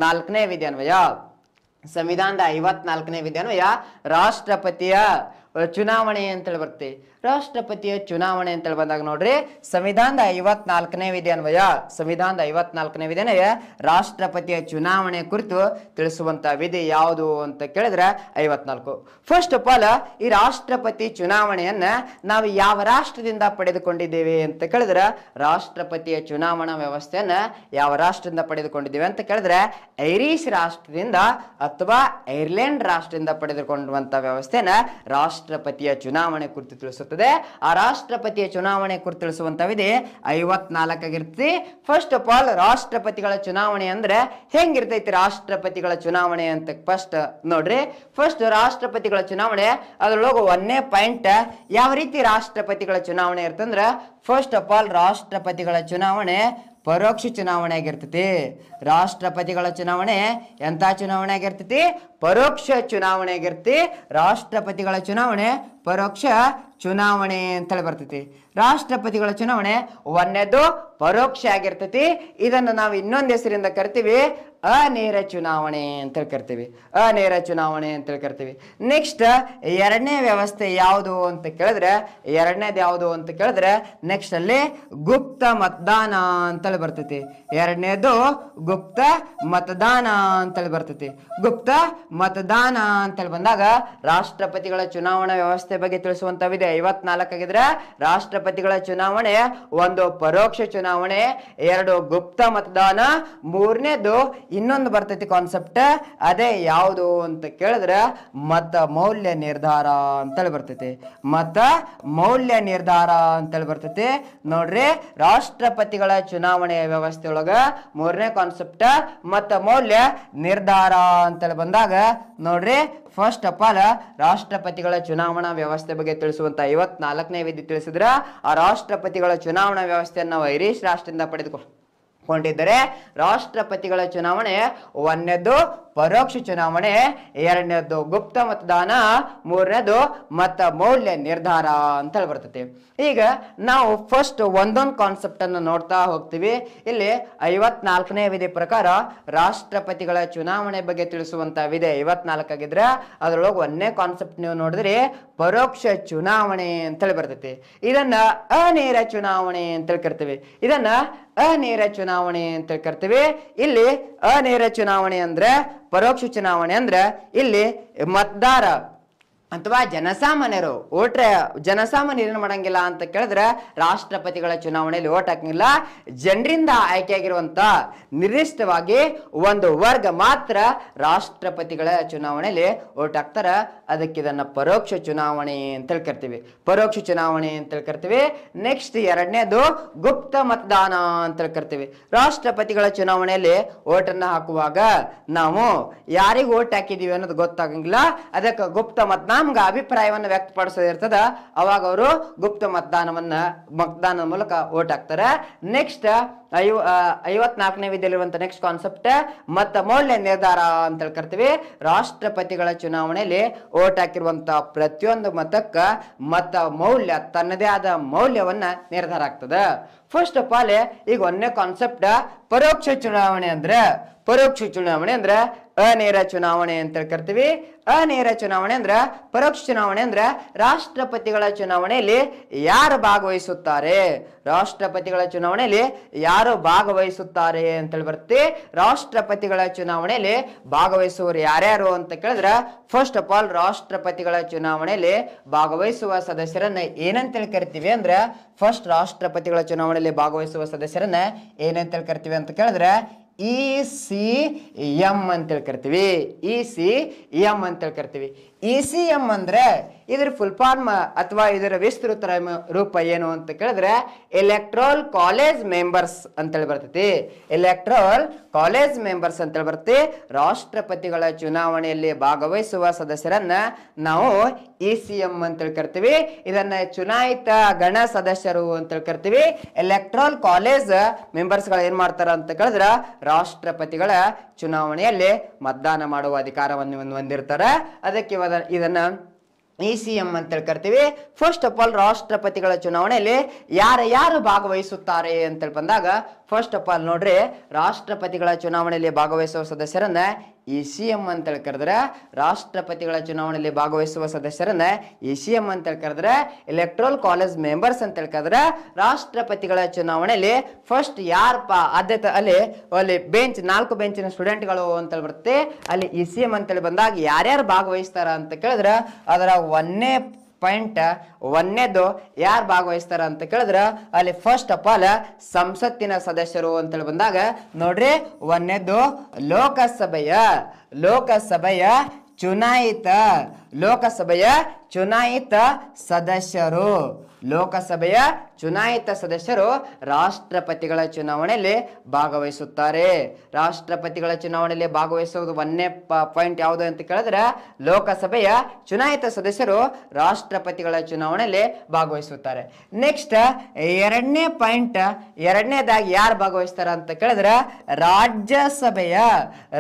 ನಾಲ್ಕನೇ ಅನ್ವಯ ಸಂವಿಧಾನದ ಐವತ್ನಾಲ್ಕನೇ ಅನ್ವಯ ರಾಷ್ಟ್ರಪತಿಯ ಚುನಾವಣೆ ಅಂತೇಳಿ ಬರ್ತೈತಿ ರಾಷ್ಟ್ರಪತಿಯ ಚುನಾವಣೆ ಅಂತೇಳಿ ಬಂದಾಗ ನೋಡ್ರಿ ಸಂವಿಧಾನದ ಐವತ್ನಾಲ್ಕನೇ ವಿಧಿ ಅನ್ವಯ ಸಂವಿಧಾನದ ಐವತ್ನಾಲ್ಕನೇ ವಿಧಿನಯ ರಾಷ್ಟ್ರಪತಿಯ ಚುನಾವಣೆ ಕುರಿತು ತಿಳಿಸುವಂತ ವಿಧಿ ಯಾವುದು ಅಂತ ಕೇಳಿದ್ರೆ ಐವತ್ನಾಲ್ಕು ಫಸ್ಟ್ ಆಫ್ ಆಲ್ ಈ ರಾಷ್ಟ್ರಪತಿ ಚುನಾವಣೆಯನ್ನ ನಾವು ಯಾವ ರಾಷ್ಟ್ರದಿಂದ ಪಡೆದುಕೊಂಡಿದ್ದೇವೆ ಅಂತ ಕೇಳಿದ್ರೆ ರಾಷ್ಟ್ರಪತಿಯ ಚುನಾವಣಾ ವ್ಯವಸ್ಥೆಯನ್ನ ಯಾವ ರಾಷ್ಟ್ರದಿಂದ ಪಡೆದುಕೊಂಡಿದ್ದೇವೆ ಅಂತ ಕೇಳಿದ್ರೆ ಐರಿಶ್ ರಾಷ್ಟ್ರದಿಂದ ಅಥವಾ ಐರ್ಲೆಂಡ್ ರಾಷ್ಟ್ರದಿಂದ ಪಡೆದುಕೊಂಡಂತ ವ್ಯವಸ್ಥೆನ ರಾಷ್ಟ್ರಪತಿಯ ಚುನಾವಣೆ ಕುರಿತು ತಿಳಿಸುತ್ತೆ ಆಗಿರ್ತದೆ ಆ ರಾಷ್ಟ್ರಪತಿಯ ಚುನಾವಣೆ ಕುರಿತು ತಿಳಿಸುವಂತವಿದೆ ಆಗಿರ್ತದೆ ಫಸ್ಟ್ ಆಫ್ ಆಲ್ ರಾಷ್ಟ್ರಪತಿಗಳ ಚುನಾವಣೆ ಅಂದ್ರೆ ಹೆಂಗಿರ್ತೈತಿ ರಾಷ್ಟ್ರಪತಿಗಳ ಚುನಾವಣೆ ಅಂತ ಫಸ್ಟ್ ನೋಡ್ರಿ ಫಸ್ಟ್ ರಾಷ್ಟ್ರಪತಿಗಳ ಚುನಾವಣೆ ಅದ್ರೊಳಗೆ ಒಂದೇ ಪಾಯಿಂಟ್ ಯಾವ ರೀತಿ ರಾಷ್ಟ್ರಪತಿಗಳ ಚುನಾವಣೆ ಇರ್ತಂದ್ರ ಫಸ್ಟ್ ಆಫ್ ಆಲ್ ರಾಷ್ಟ್ರಪತಿಗಳ ಚುನಾವಣೆ ಪರೋಕ್ಷ ಚುನಾವಣೆ ಆಗಿರ್ತೈತಿ ರಾಷ್ಟ್ರಪತಿಗಳ ಚುನಾವಣೆ ಎಂಥ ಚುನಾವಣೆ ಆಗಿರ್ತೈತಿ ಪರೋಕ್ಷ ಚುನಾವಣೆ ಆಗಿರ್ತಿ ರಾಷ್ಟ್ರಪತಿಗಳ ಚುನಾವಣೆ ಪರೋಕ್ಷ ಚುನಾವಣೆ ಅಂತೇಳಿ ಬರ್ತೈತಿ ರಾಷ್ಟ್ರಪತಿಗಳ ಚುನಾವಣೆ ಒಂದೇದು ಪರೋಕ್ಷ ಆಗಿರ್ತೈತಿ ಇದನ್ನು ನಾವು ಇನ್ನೊಂದು ಹೆಸರಿಂದ ಕರಿತೀವಿ ಅನೇರ ಚುನಾವಣೆ ಅಂತೇಳಿ ಕರಿತೀವಿ ಅನೇರ ಚುನಾವಣೆ ಅಂತೇಳಿ ಕರಿತೀವಿ ನೆಕ್ಸ್ಟ್ ಎರಡನೇ ವ್ಯವಸ್ಥೆ ಯಾವುದು ಅಂತ ಕೇಳಿದ್ರೆ ಎರಡನೇದು ಯಾವುದು ಅಂತ ಕೇಳಿದ್ರೆ ನೆಕ್ಸ್ಟ್ ಅಲ್ಲಿ ಗುಪ್ತ ಮತದಾನ ಅಂತೇಳಿ ಬರ್ತೈತಿ ಎರಡನೇದು ಗುಪ್ತ ಮತದಾನ ಅಂತೇಳಿ ಬರ್ತೈತಿ ಗುಪ್ತ ಮತದಾನ ಅಂತೇಳಿ ಬಂದಾಗ ರಾಷ್ಟ್ರಪತಿಗಳ ಚುನಾವಣಾ ವ್ಯವಸ್ಥೆ ವ್ಯವಸ್ಥೆ ಬಗ್ಗೆ ತಿಳಿಸುವಂತವಿದೆ ಐವತ್ನಾಲ್ಕಾಗಿದ್ರೆ ರಾಷ್ಟ್ರಪತಿಗಳ ಚುನಾವಣೆ ಒಂದು ಪರೋಕ್ಷ ಚುನಾವಣೆ ಎರಡು ಗುಪ್ತ ಮತದಾನ ಮೂರನೇದು ಇನ್ನೊಂದು ಬರ್ತೈತಿ ಕಾನ್ಸೆಪ್ಟ್ ಅದೇ ಯಾವುದು ಅಂತ ಕೇಳಿದ್ರೆ ಮತ ಮೌಲ್ಯ ನಿರ್ಧಾರ ಅಂತೇಳಿ ಬರ್ತೈತಿ ಮತ ಮೌಲ್ಯ ನಿರ್ಧಾರ ಅಂತೇಳಿ ಬರ್ತೈತಿ ನೋಡ್ರಿ ರಾಷ್ಟ್ರಪತಿಗಳ ಚುನಾವಣೆ ವ್ಯವಸ್ಥೆ ಒಳಗ ಮೂರನೇ ಕಾನ್ಸೆಪ್ಟ್ ಮತ ಮೌಲ್ಯ ನಿರ್ಧಾರ ಅಂತೇಳಿ ಬಂದಾಗ ನೋಡ್ರಿ ಫಸ್ಟ್ ಆಫ್ ಆಲ್ ರಾಷ್ಟ್ರಪತಿಗಳ ಚುನಾವಣಾ ವ್ಯವಸ್ಥೆ ಬಗ್ಗೆ ತಿಳಿಸುವಂತ ನಾಲ್ಕನೇ ವಿಧಿ ತಿಳಿಸಿದ್ರ ಆ ರಾಷ್ಟ್ರಪತಿಗಳ ಚುನಾವಣಾ ವ್ಯವಸ್ಥೆಯನ್ನು ನಾವು ಐರಿಷ್ ರಾಷ್ಟ್ರದಿಂದ ಪಡೆದುಕೊಂಡಿದ್ದರೆ ರಾಷ್ಟ್ರಪತಿಗಳ ಚುನಾವಣೆ ಒಂದನೇದು ಪರೋಕ್ಷ ಚುನಾವಣೆ ಎರಡನೇದು ಗುಪ್ತ ಮತದಾನ ಮೂರನೇದು ಮತ ಮೌಲ್ಯ ನಿರ್ಧಾರ ಅಂತ ಹೇಳಿ ಬರ್ತೈತಿ ಈಗ ನಾವು ಫಸ್ಟ್ ಒಂದೊಂದು ಕಾನ್ಸೆಪ್ಟ್ ಅನ್ನು ನೋಡ್ತಾ ಹೋಗ್ತೀವಿ ಇಲ್ಲಿ ಐವತ್ನಾಲ್ಕನೇ ವಿಧಿ ಪ್ರಕಾರ ರಾಷ್ಟ್ರಪತಿಗಳ ಚುನಾವಣೆ ಬಗ್ಗೆ ತಿಳಿಸುವಂತ ವಿಧಿ ಆಗಿದ್ರೆ ಅದರೊಳಗೆ ಒಂದನೇ ಕಾನ್ಸೆಪ್ಟ್ ನೀವು ನೋಡಿದ್ರಿ ಪರೋಕ್ಷ ಚುನಾವಣೆ ಅಂತೇಳಿ ಬರ್ತೈತಿ ಇದನ್ನ ಅನೇರ ಚುನಾವಣೆ ಅಂತೇಳಿ ಕರ್ತೀವಿ ಇದನ್ನ ಅನೇರ ಚುನಾವಣೆ ಅಂತೇಳಿ ಕರ್ತೀವಿ ಇಲ್ಲಿ ಅನೇರ ಚುನಾವಣೆ ಅಂದ್ರೆ ಪರೋಕ್ಷ ಚುನಾವಣೆ ಅಂದ್ರೆ ಇಲ್ಲಿ ಮತದಾರ ಅಥವಾ ಜನಸಾಮಾನ್ಯರು ಓಟ್ರೆ ಜನಸಾಮಾನ್ಯರು ಏನು ಮಾಡಂಗಿಲ್ಲ ಅಂತ ಕೇಳಿದ್ರೆ ರಾಷ್ಟ್ರಪತಿಗಳ ಚುನಾವಣೆಯಲ್ಲಿ ಓಟ್ ಹಾಕಂಗಿಲ್ಲ ಜನರಿಂದ ಆಯ್ಕೆಯಾಗಿರುವಂತ ನಿರ್ದಿಷ್ಟವಾಗಿ ಒಂದು ವರ್ಗ ಮಾತ್ರ ರಾಷ್ಟ್ರಪತಿಗಳ ಚುನಾವಣೆಯಲ್ಲಿ ಓಟ್ ಹಾಕ್ತಾರೆ ಅದಕ್ಕೆ ಇದನ್ನು ಪರೋಕ್ಷ ಚುನಾವಣೆ ಅಂತ ಕರಿತೀವಿ ಪರೋಕ್ಷ ಚುನಾವಣೆ ಅಂತ ಕರಿತೀವಿ ನೆಕ್ಸ್ಟ್ ಎರಡನೇದು ಗುಪ್ತ ಮತದಾನ ಅಂತ ಕರಿತೀವಿ ರಾಷ್ಟ್ರಪತಿಗಳ ಚುನಾವಣೆಯಲ್ಲಿ ಓಟನ್ನು ಹಾಕುವಾಗ ನಾವು ಯಾರಿಗೆ ಓಟ್ ಹಾಕಿದ್ದೀವಿ ಅನ್ನೋದು ಗೊತ್ತಾಗಂಗಿಲ್ಲ ಅದಕ್ಕೆ ಗುಪ್ತ ಮತ ನಮ್ಗೆ ಅಭಿಪ್ರಾಯವನ್ನು ವ್ಯಕ್ತಪಡಿಸೋದಿರ್ತದ ಅವಾಗ ಅವರು ಗುಪ್ತ ಮತದಾನವನ್ನು ಮತದಾನದ ಮೂಲಕ ಓಟ್ ಹಾಕ್ತಾರೆ ನೆಕ್ಸ್ಟ್ ಐವ ಐವತ್ನಾಲ್ಕನೇ ವಿಧಿಯಲ್ಲಿರುವಂಥ ನೆಕ್ಸ್ಟ್ ಕಾನ್ಸೆಪ್ಟ್ ಮತ ಮೌಲ್ಯ ನಿರ್ಧಾರ ಅಂತ ಹೇಳ್ಕರ್ತೀವಿ ರಾಷ್ಟ್ರಪತಿಗಳ ಚುನಾವಣೆಯಲ್ಲಿ ಓಟ್ ಹಾಕಿರುವಂಥ ಪ್ರತಿಯೊಂದು ಮತಕ್ಕ ಮತ ಮೌಲ್ಯ ತನ್ನದೇ ಆದ ಮೌಲ್ಯವನ್ನ ನಿರ್ಧಾರ ಆಗ್ತದೆ ಫಸ್ಟ್ ಆಫ್ ಆಲ್ ಈಗ ಒಂದನೇ ಕಾನ್ಸೆಪ್ಟ್ ಪರೋಕ್ಷ ಚುನಾವಣೆ ಅಂದ್ರೆ ಪರೋಕ್ಷ ಚುನಾವಣೆ ಅಂದ್ರೆ ಅನೇರ ಚುನಾವಣೆ ಅಂತ ಕರ್ತೀವಿ ಅನೇರ ಚುನಾವಣೆ ಅಂದ್ರೆ ಪರೋಕ್ಷ ಚುನಾವಣೆ ಅಂದ್ರೆ ರಾಷ್ಟ್ರಪತಿಗಳ ಚುನಾವಣೆಯಲ್ಲಿ ಯಾರು ಭಾಗವಹಿಸುತ್ತಾರೆ ರಾಷ್ಟ್ರಪತಿಗಳ ಚುನಾವಣೆಯಲ್ಲಿ ಯಾರು ಭಾಗವಹಿಸುತ್ತಾರೆ ಅಂತೇಳಿ ಬರ್ತಿ ರಾಷ್ಟ್ರಪತಿಗಳ ಚುನಾವಣೆಯಲ್ಲಿ ಭಾಗವಹಿಸುವವರು ಯಾರ್ಯಾರು ಅಂತ ಕೇಳಿದ್ರೆ ಫಸ್ಟ್ ಆಫ್ ಆಲ್ ರಾಷ್ಟ್ರಪತಿಗಳ ಚುನಾವಣೆಯಲ್ಲಿ ಭಾಗವಹಿಸುವ ಸದಸ್ಯರನ್ನ ಏನಂತೇಳಿ ಕರಿತೀವಿ ಅಂದ್ರೆ ಫಸ್ಟ್ ರಾಷ್ಟ್ರಪತಿಗಳ ಚುನಾವಣೆಯಲ್ಲಿ ಭಾಗವಹಿಸುವ ಸದಸ್ಯರನ್ನ ಏನಂತೇಳಿ ಕರಿತೀವಿ ಅಂತ ಕೇಳಿದ್ರೆ ಇ ಸಿ ಎಮ್ ಅಂತೇಳಿ ಕರಿತೀವಿ ಇ ಸಿ ಎಮ್ ಅಂತೇಳಿ ಕರಿತೀವಿ ಇ ಸಿ ಎಂ ಅಂದ್ರೆ ಇದ್ರ ಫುಲ್ ಫಾರ್ಮ್ ಅಥವಾ ಇದರ ವಿಸ್ತೃತ ರೂಪ ಏನು ಅಂತ ಕೇಳಿದ್ರೆ ಎಲೆಕ್ಟ್ರೋಲ್ ಕಾಲೇಜ್ ಮೆಂಬರ್ಸ್ ಅಂತೇಳಿ ಬರ್ತೈತಿ ಎಲೆಕ್ಟ್ರೋಲ್ ಕಾಲೇಜ್ ಮೆಂಬರ್ಸ್ ಅಂತೇಳಿ ಬರ್ತೈತಿ ರಾಷ್ಟ್ರಪತಿಗಳ ಚುನಾವಣೆಯಲ್ಲಿ ಭಾಗವಹಿಸುವ ಸದಸ್ಯರನ್ನ ನಾವು ಇ ಸಿ ಎಂ ಅಂತೇಳಿ ಕರ್ತೀವಿ ಇದನ್ನ ಚುನಾಯಿತ ಗಣ ಸದಸ್ಯರು ಅಂತೇಳಿ ಕರ್ತೀವಿ ಎಲೆಕ್ಟ್ರೋಲ್ ಕಾಲೇಜ್ ಗಳು ಏನು ಮಾಡ್ತಾರ ಅಂತ ಕೇಳಿದ್ರೆ ರಾಷ್ಟ್ರಪತಿಗಳ ಚುನಾವಣೆಯಲ್ಲಿ ಮತದಾನ ಮಾಡುವ ಅಧಿಕಾರವನ್ನು ಹೊಂದಿರ್ತಾರೆ ಅದಕ್ಕೆ ಇದನ್ನ ಇ ಸಿ ಎಂ ಅಂತೇಳಿ ಕರಿತೀವಿ ಫಸ್ಟ್ ಆಫ್ ಆಲ್ ರಾಷ್ಟ್ರಪತಿಗಳ ಚುನಾವಣೆಯಲ್ಲಿ ಯಾರ ಯಾರು ಭಾಗವಹಿಸುತ್ತಾರೆ ಅಂತೇಳಿ ಬಂದಾಗ ಫಸ್ಟ್ ಆಫ್ ಆಲ್ ನೋಡ್ರಿ ರಾಷ್ಟ್ರಪತಿಗಳ ಚುನಾವಣೆಯಲ್ಲಿ ಭಾಗವಹಿಸುವ ಸದಸ್ಯರನ್ನ ಇ ಸಿ ಎಂ ಅಂತೇಳಿ ಕರೆದ್ರೆ ರಾಷ್ಟ್ರಪತಿಗಳ ಚುನಾವಣೆಯಲ್ಲಿ ಭಾಗವಹಿಸುವ ಸದಸ್ಯರನ್ನ ಇ ಸಿ ಎಂ ಅಂತೇಳಿ ಕರೆದ್ರೆ ಎಲೆಕ್ಟ್ರಲ್ ಕಾಲೇಜ್ ಮೆಂಬರ್ಸ್ ಅಂತೇಳಿ ಕರೆದ್ರೆ ರಾಷ್ಟ್ರಪತಿಗಳ ಚುನಾವಣೆಯಲ್ಲಿ ಫಸ್ಟ್ ಯಾರಪ್ಪ ಆದ್ಯತೆ ಅಲ್ಲಿ ಅಲ್ಲಿ ಬೆಂಚ್ ನಾಲ್ಕು ಬೆಂಚಿನ ಸ್ಟೂಡೆಂಟ್ಗಳು ಅಂತೇಳಿ ಬರುತ್ತೆ ಅಲ್ಲಿ ಇ ಸಿ ಎಂ ಅಂತೇಳಿ ಬಂದಾಗ ಯಾರ್ಯಾರು ಭಾಗವಹಿಸ್ತಾರ ಅಂತ ಕೇಳಿದ್ರೆ ಅದರ ಒಂದನೇ ಪಾಯಿಂಟ್ ಒಂದನೇದು ಯಾರು ಭಾಗವಹಿಸ್ತಾರ ಅಂತ ಕೇಳಿದ್ರೆ ಅಲ್ಲಿ ಫಸ್ಟ್ ಆಫ್ ಆಲ್ ಸಂಸತ್ತಿನ ಸದಸ್ಯರು ಅಂತೇಳಿ ಬಂದಾಗ ನೋಡ್ರಿ ಒಂದನೇದು ಲೋಕಸಭೆಯ ಲೋಕಸಭೆಯ ಚುನಾಯಿತ ಲೋಕಸಭೆಯ ಚುನಾಯಿತ ಸದಸ್ಯರು ಲೋಕಸಭೆಯ ಚುನಾಯಿತ ಸದಸ್ಯರು ರಾಷ್ಟ್ರಪತಿಗಳ ಚುನಾವಣೆಯಲ್ಲಿ ಭಾಗವಹಿಸುತ್ತಾರೆ ರಾಷ್ಟ್ರಪತಿಗಳ ಚುನಾವಣೆಯಲ್ಲಿ ಭಾಗವಹಿಸುವುದು ಒಂದನೇ ಪಾಯಿಂಟ್ ಯಾವುದು ಅಂತ ಕೇಳಿದ್ರೆ ಲೋಕಸಭೆಯ ಚುನಾಯಿತ ಸದಸ್ಯರು ರಾಷ್ಟ್ರಪತಿಗಳ ಚುನಾವಣೆಯಲ್ಲಿ ಭಾಗವಹಿಸುತ್ತಾರೆ ನೆಕ್ಸ್ಟ್ ಎರಡನೇ ಪಾಯಿಂಟ್ ಎರಡನೇದಾಗಿ ಯಾರು ಭಾಗವಹಿಸ್ತಾರ ಅಂತ ಕೇಳಿದ್ರೆ ರಾಜ್ಯಸಭೆಯ